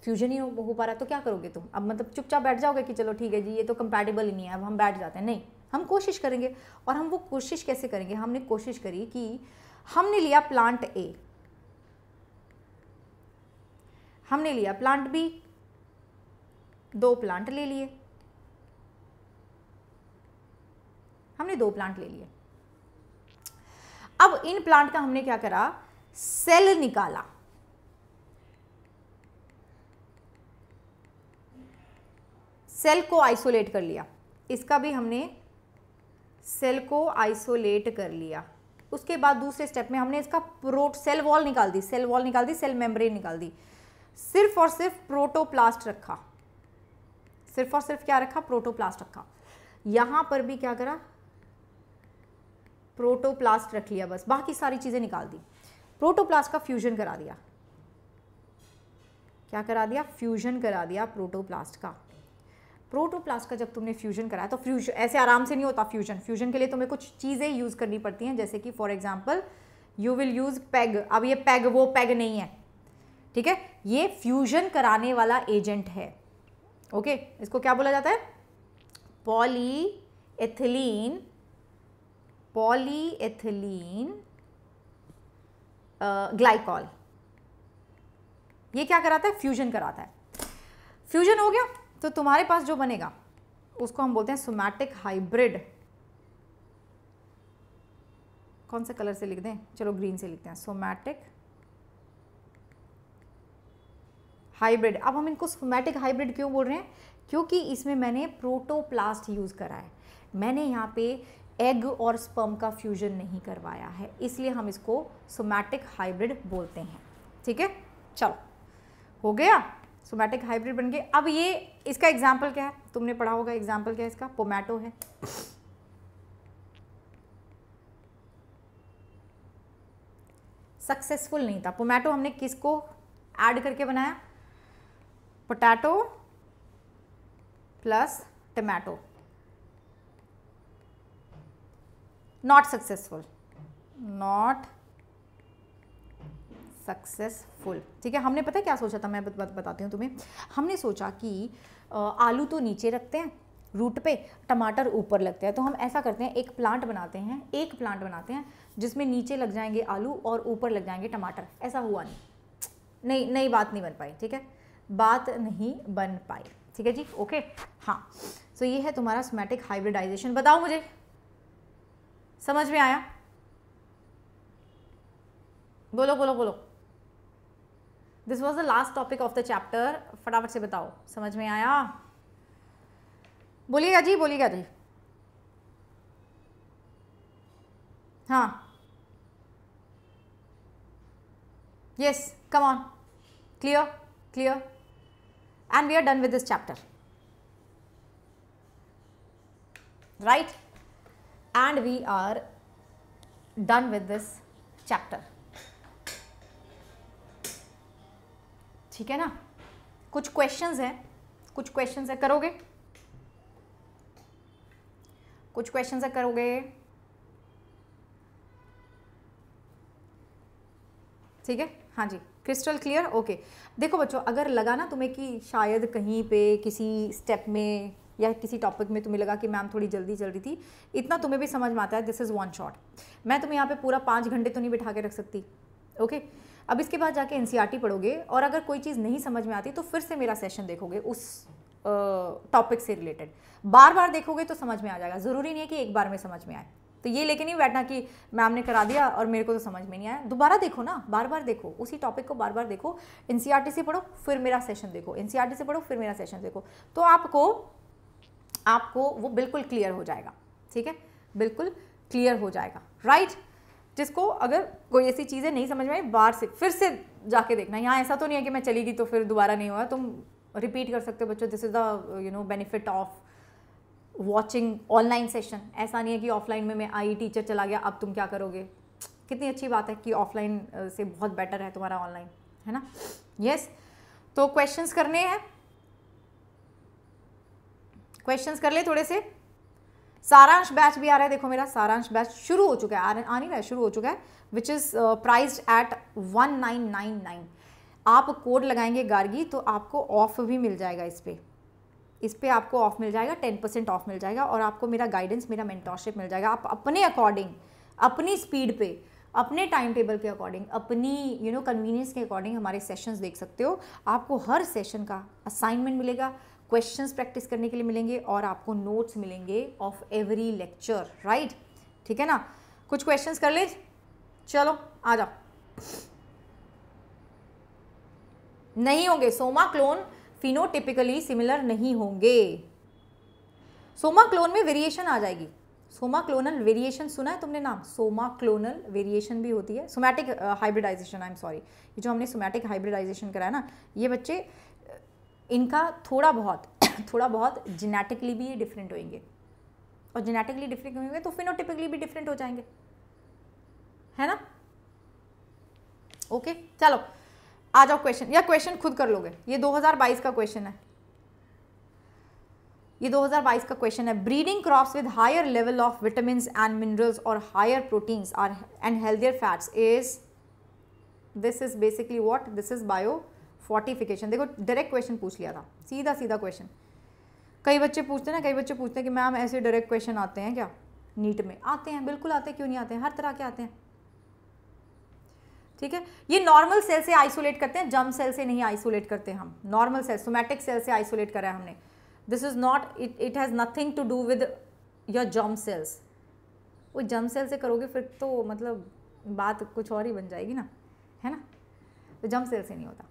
फ्यूजन ही हो पा रहा तो क्या करोगे तुम अब मतलब चुपचाप बैठ जाओगे कि चलो ठीक है जी ये तो कंपेटेबल ही नहीं है अब हम बैठ जाते हैं नहीं हम कोशिश करेंगे और हम वो कोशिश कैसे करेंगे हमने कोशिश करी कि हमने लिया प्लांट ए हमने लिया प्लांट बी दो प्लांट ले लिए हमने दो प्लांट ले लिए अब इन प्लांट का हमने क्या करा सेल निकाला सेल को आइसोलेट कर लिया इसका भी हमने सेल को आइसोलेट कर लिया उसके बाद दूसरे स्टेप में हमने इसका प्रोट सेल वॉल निकाल दी सेल वॉल निकाल दी सेल मेम्ब्रेन निकाल दी सिर्फ और सिर्फ प्रोटोप्लास्ट रखा सिर्फ और सिर्फ क्या रखा प्रोटोप्लास्ट रखा यहाँ पर भी क्या करा प्रोटोप्लास्ट रख लिया बस बाकी सारी चीज़ें निकाल दी प्रोटोप्लास्ट का फ्यूजन करा दिया क्या करा दिया फ्यूजन करा दिया प्रोटोप्लास्ट का प्रोटोप्लास्ट का जब तुमने फ्यूजन कराया तो फ्यूजन ऐसे आराम से नहीं होता फ्यूजन फ्यूजन के लिए तुम्हें कुछ चीज़ें यूज़ करनी पड़ती हैं जैसे कि for example you will use PEG अब ये पैग वो पैग नहीं है ठीक है ये फ्यूजन कराने वाला एजेंट है ओके okay? इसको क्या बोला जाता है polyethylene polyethylene glycol ये क्या कराता है फ्यूजन कराता है फ्यूजन हो गया तो तुम्हारे पास जो बनेगा उसको हम बोलते हैं सोमैटिक हाइब्रिड कौन से कलर से लिख दें चलो ग्रीन से लिखते हैं सोमैटिक हाइब्रिड अब हम इनको सोमैटिक हाइब्रिड क्यों बोल रहे हैं क्योंकि इसमें मैंने प्रोटोप्लास्ट यूज़ करा है मैंने यहाँ पे एग और स्पर्म का फ्यूजन नहीं करवाया है इसलिए हम इसको सोमैटिक हाइब्रिड बोलते हैं ठीक है चलो हो गया सोमैटिक हाइब्रिड बन गए अब ये इसका एग्जाम्पल क्या है तुमने पढ़ा होगा एग्जाम्पल क्या है इसका पोमैटो है सक्सेसफुल नहीं था पोमैटो हमने किसको ऐड करके बनाया potato plus tomato not successful not successful ठीक है हमने पता है क्या सोचा था मैं बत, बत, बताती हूँ तुम्हें हमने सोचा कि आलू तो नीचे रखते हैं रूट पे टमाटर ऊपर लगते हैं तो हम ऐसा करते हैं एक प्लांट बनाते हैं एक प्लांट बनाते हैं जिसमें नीचे लग जाएंगे आलू और ऊपर लग जाएंगे टमाटर ऐसा हुआ नहीं नहीं नई बात नहीं बन पाई ठीक है बात नहीं बन पाई ठीक है जी ओके हाँ सो ये है तुम्हारा सोमैटिक हाइब्रिडाइजेशन बताओ मुझे समझ में आया बोलो बोलो बोलो this was the last topic of the chapter फटाफट से बताओ समझ में आया बोलिएगा जी बोलिएगा जी हाँ yes come on clear clear and we are done with this chapter right and we are done with this chapter ठीक है ना कुछ क्वेश्चंस हैं कुछ क्वेश्चंस है करोगे कुछ क्वेश्चंस है करोगे ठीक है हाँ जी क्रिस्टल क्लियर ओके देखो बच्चों अगर लगा ना तुम्हें कि शायद कहीं पे किसी स्टेप में या किसी टॉपिक में तुम्हें लगा कि मैम थोड़ी जल्दी चल रही थी इतना तुम्हें भी समझ में आता है दिस इज़ वन शॉट मैं तुम्हें यहाँ पे पूरा पाँच घंटे तो नहीं बिठा के रख सकती ओके okay? अब इसके बाद जाके एन e पढ़ोगे और अगर कोई चीज़ नहीं समझ में आती तो फिर से मेरा सेशन देखोगे उस टॉपिक से रिलेटेड बार बार देखोगे तो समझ में आ जाएगा ज़रूरी नहीं है कि एक बार में समझ में आए तो ये लेके नहीं बैठना कि मैम ने करा दिया और मेरे को तो समझ में नहीं आया दोबारा देखो ना बार बार देखो उसी टॉपिक को बार बार देखो एन e से पढ़ो फिर मेरा सेशन देखो एन e से पढ़ो फिर मेरा सेशन देखो तो आपको आपको वो बिल्कुल क्लियर हो जाएगा ठीक है बिल्कुल क्लियर हो जाएगा राइट जिसको अगर कोई ऐसी चीज़ें नहीं समझ में आई बार से फिर से जाके देखना यहाँ ऐसा तो नहीं है कि मैं चली गई तो फिर दोबारा नहीं हुआ तुम रिपीट कर सकते हो बच्चों this is the you know benefit of watching online session ऐसा नहीं है कि ऑफलाइन में मैं आई टीचर चला गया अब तुम क्या करोगे कितनी अच्छी बात है कि ऑफलाइन से बहुत बेटर है तुम्हारा ऑनलाइन है ना यस yes. तो क्वेश्चंस करने हैं क्वेश्चंस कर ले थोड़े से सारांश बैच भी आ रहा है देखो मेरा सारांश बैच शुरू हो चुका है आ नहीं रहा है शुरू हो चुका है which is prize at one nine nine nine आप कोड लगाएंगे गार्गी तो आपको ऑफ भी मिल जाएगा इस पर इस पर आपको ऑफ मिल जाएगा टेन परसेंट ऑफ मिल जाएगा और आपको मेरा गाइडेंस मेरा मेंटोरशिप मिल जाएगा आप अपने अकॉर्डिंग अपनी स्पीड पे अपने टाइम टेबल के अकॉर्डिंग अपनी यू नो कन्वीनियंस के अकॉर्डिंग हमारे सेशंस देख सकते हो आपको हर सेशन का असाइनमेंट मिलेगा क्वेश्चंस प्रैक्टिस करने के लिए मिलेंगे और आपको नोट्स मिलेंगे ऑफ एवरी लेक्चर राइट ठीक है ना कुछ क्वेश्चंस कर ले चलो आ जाओ नहीं होंगे सोमा क्लोन फिनोटिपिकली सिमिलर नहीं होंगे सोमा क्लोन में वेरिएशन आ जाएगी सोमा क्लोनल वेरिएशन सुना है तुमने नाम सोमा क्लोनल वेरिएशन भी होती है somatic hybridization I am sorry ये जो हमने सोमैटिक हाइब्रिडाइजेशन कराया ना ये बच्चे इनका थोड़ा बहुत थोड़ा बहुत जेनेटिकली भी ये डिफरेंट होंगे और जेनेटिकली डिफरेंट होंगे तो फिनोटिपिकली भी डिफरेंट हो जाएंगे है ना ओके चलो आ जाओ क्वेश्चन या क्वेश्चन खुद कर लोगे ये 2022 का क्वेश्चन है ये 2022 का क्वेश्चन है breeding crops with higher level of vitamin and minerals और higher proteins are and healthier fats is this is basically what this is biofortification देखो डायरेक्ट क्वेश्चन पूछ लिया था सीधा सीधा क्वेश्चन कई बच्चे पूछते हैं ना कई बच्चे पूछते हैं कि मैम ऐसे डायरेक्ट क्वेश्चन आते हैं क्या नीट में आते हैं बिल्कुल आते हैं क्यों नहीं आते हैं हर तरह के आते हैं ठीक है ये नॉर्मल सेल से आइसोलेट करते हैं जम सेल से नहीं आइसोलेट करते हम नॉर्मल सेल सोमैटिक सेल से आइसोलेट करा है हमने this is not it it has nothing to do with your germ cells वो जम सेल से करोगे फिर तो मतलब बात कुछ और ही बन जाएगी ना है ना तो जम सेल से नहीं होता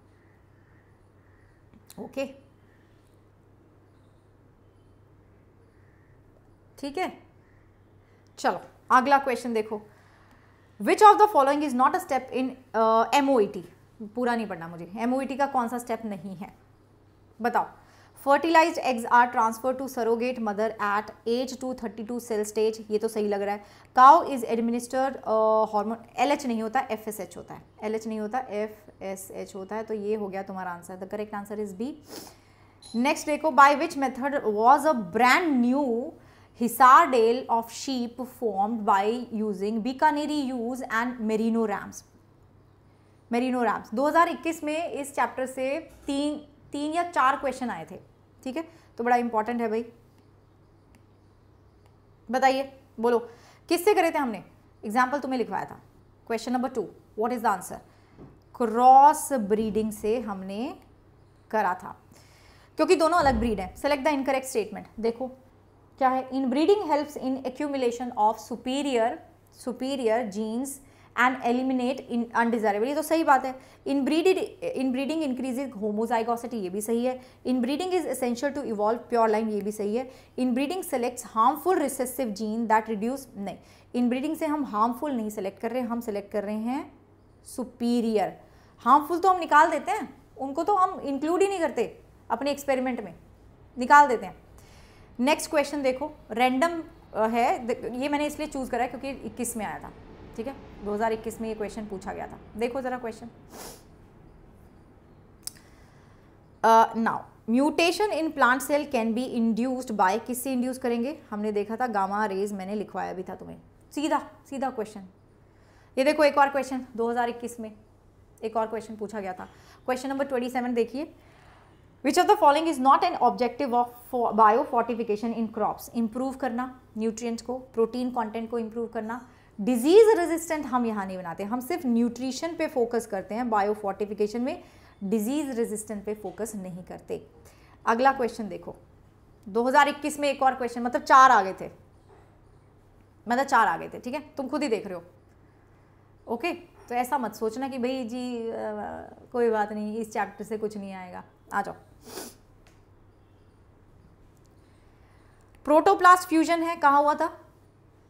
ओके ठीक है चलो अगला क्वेश्चन देखो which of the following is not a step in M पूरा नहीं पढ़ना मुझे एमओईटी e का कौन सा स्टेप नहीं है बताओ fertilized eggs are transfer to surrogate mother at age to thirty two cell stage ये तो सही लग रहा है cow is administered hormone L H नहीं होता एफ एस एच होता है एल एच नहीं होता एफ एस एच होता है तो ये हो गया तुम्हारा answer the correct answer is B next देखो by which method was a brand new Hisardale of sheep formed by using Bikaneri ewes and merino rams merino rams दो में इस चैप्टर से तीन तीन या चार क्वेश्चन आए थे ठीक है तो बड़ा इंपॉर्टेंट है भाई बताइए बोलो किससे करे थे हमने एग्जाम्पल तुम्हें लिखवाया था question number two what is the answer cross breeding से हमने करा था क्योंकि दोनों अलग ब्रीड है सेलेक्ट द इनकरेक्ट स्टेटमेंट देखो क्या है inbreeding helps in accumulation of superior superior genes and eliminate in undesirable ये तो सही बात है inbred inbreeding increase homozygosity ये भी सही है inbreeding is essential to evolve pure line ये भी सही है inbreeding selects harmful recessive gene that reduce नहीं इन ब्रीडिंग से हम हार्मफुल नहीं सेलेक्ट कर रहे हम सेलेक्ट कर रहे हैं सुपीरियर हार्मफुल तो हम निकाल देते हैं उनको तो हम इंक्लूड ही नहीं करते अपने एक्सपेरिमेंट में निकाल देते हैं नेक्स्ट क्वेश्चन देखो रैंडम है ये मैंने इसलिए चूज़ करा क्योंकि इक्कीस में आया था ठीक है 2021 में ये क्वेश्चन पूछा गया था देखो ज़रा question now mutation in plant cell can be induced by किससे इंड्यूस करेंगे हमने देखा था गामा रेज मैंने लिखवाया भी था तुम्हें सीधा सीधा क्वेश्चन ये देखो एक और क्वेश्चन 2021 में एक और क्वेश्चन पूछा गया था क्वेश्चन नंबर 27 देखिए which of the following is not an objective of biofortification in crops improve करना न्यूट्रिएंट्स को प्रोटीन कंटेंट को इंप्रूव करना डिजीज़ रेजिस्टेंट हम यहाँ नहीं बनाते हम सिर्फ न्यूट्रिशन पे फोकस करते हैं बायो फोर्टिफिकेशन में डिजीज़ रेजिस्टेंट पे फोकस नहीं करते अगला क्वेश्चन देखो 2021 में एक और क्वेश्चन मतलब चार आ गए थे मतलब चार आ गए थे ठीक है तुम खुद ही देख रहे हो ओके तो ऐसा मत सोचना कि भाई जी आ, कोई बात नहीं इस चैप्टर से कुछ नहीं आएगा आ जाओ प्रोटोप्लास्ट फ्यूजन है कहाँ हुआ था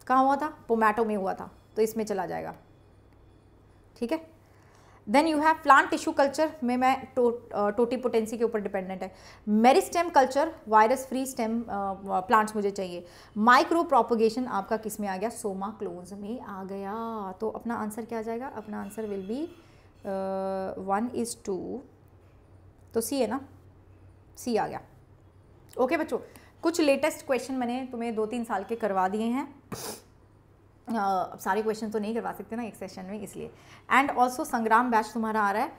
कहाँ हुआ था पोमैटो में हुआ था तो इसमें चला जाएगा ठीक है then you have plant tissue culture में मैं टोटी पोटेंसी के ऊपर डिपेंडेंट है मेरी stem culture virus free stem plants मुझे चाहिए माइक्रो प्रोपोगेशन आपका किस में आ गया सोमा क्लोज में आ गया तो अपना आंसर क्या आ जाएगा अपना answer will be one is two तो सी है ना सी आ गया ओके okay, बच्चों कुछ लेटेस्ट क्वेश्चन मैंने तुम्हें दो तीन साल के करवा दिए हैं uh, सारे क्वेश्चन तो नहीं करवा सकते ना एक सेशन में इसलिए एंड ऑल्सो संग्राम बैच तुम्हारा आ रहा है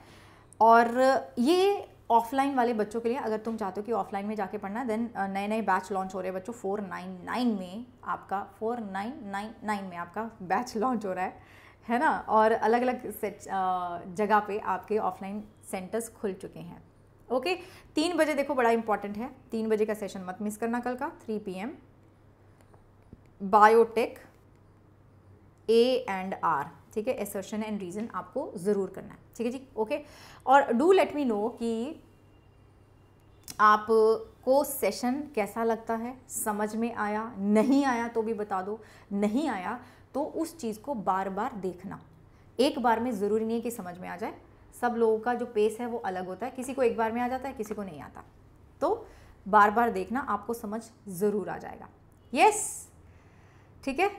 और ये ऑफलाइन वाले बच्चों के लिए अगर तुम चाहते हो कि ऑफलाइन में जाके पढ़ना देन नए नए बैच लॉन्च हो रहे हैं बच्चों फोर नाइन नाइन में आपका फोर नाइन नाइन नाइन में आपका बैच लॉन्च हो रहा है है ना और अलग अलग जगह पे आपके ऑफलाइन सेंटर्स खुल चुके हैं ओके तीन बजे देखो बड़ा इंपॉर्टेंट है तीन बजे का सेशन मत मिस करना कल का three P M biotech A and are ठीक है एसर्शन एंड रीज़न आपको ज़रूर करना है ठीक है जी ओके और डू लेट मी नो कि आप को सेशन कैसा लगता है समझ में आया नहीं आया तो भी बता दो नहीं आया तो उस चीज़ को बार बार देखना एक बार में ज़रूरी नहीं है कि समझ में आ जाए सब लोगों का जो पेस है वो अलग होता है किसी को एक बार में आ जाता है किसी को नहीं आता तो बार बार देखना आपको समझ ज़रूर आ जाएगा यस ठीक है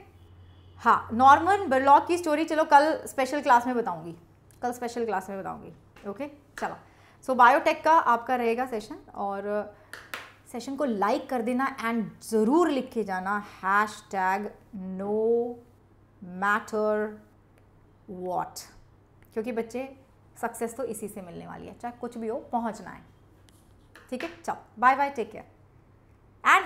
हाँ नॉर्मन बर्लॉक की स्टोरी चलो कल स्पेशल क्लास में बताऊंगी कल स्पेशल क्लास में बताऊंगी ओके चलो सो बायोटेक का आपका रहेगा सेशन और सेशन को लाइक कर देना एंड ज़रूर लिख के जाना hashtag no matter what क्योंकि बच्चे सक्सेस तो इसी से मिलने वाली है चाहे कुछ भी हो पहुंचना है ठीक है चलो bye bye take care and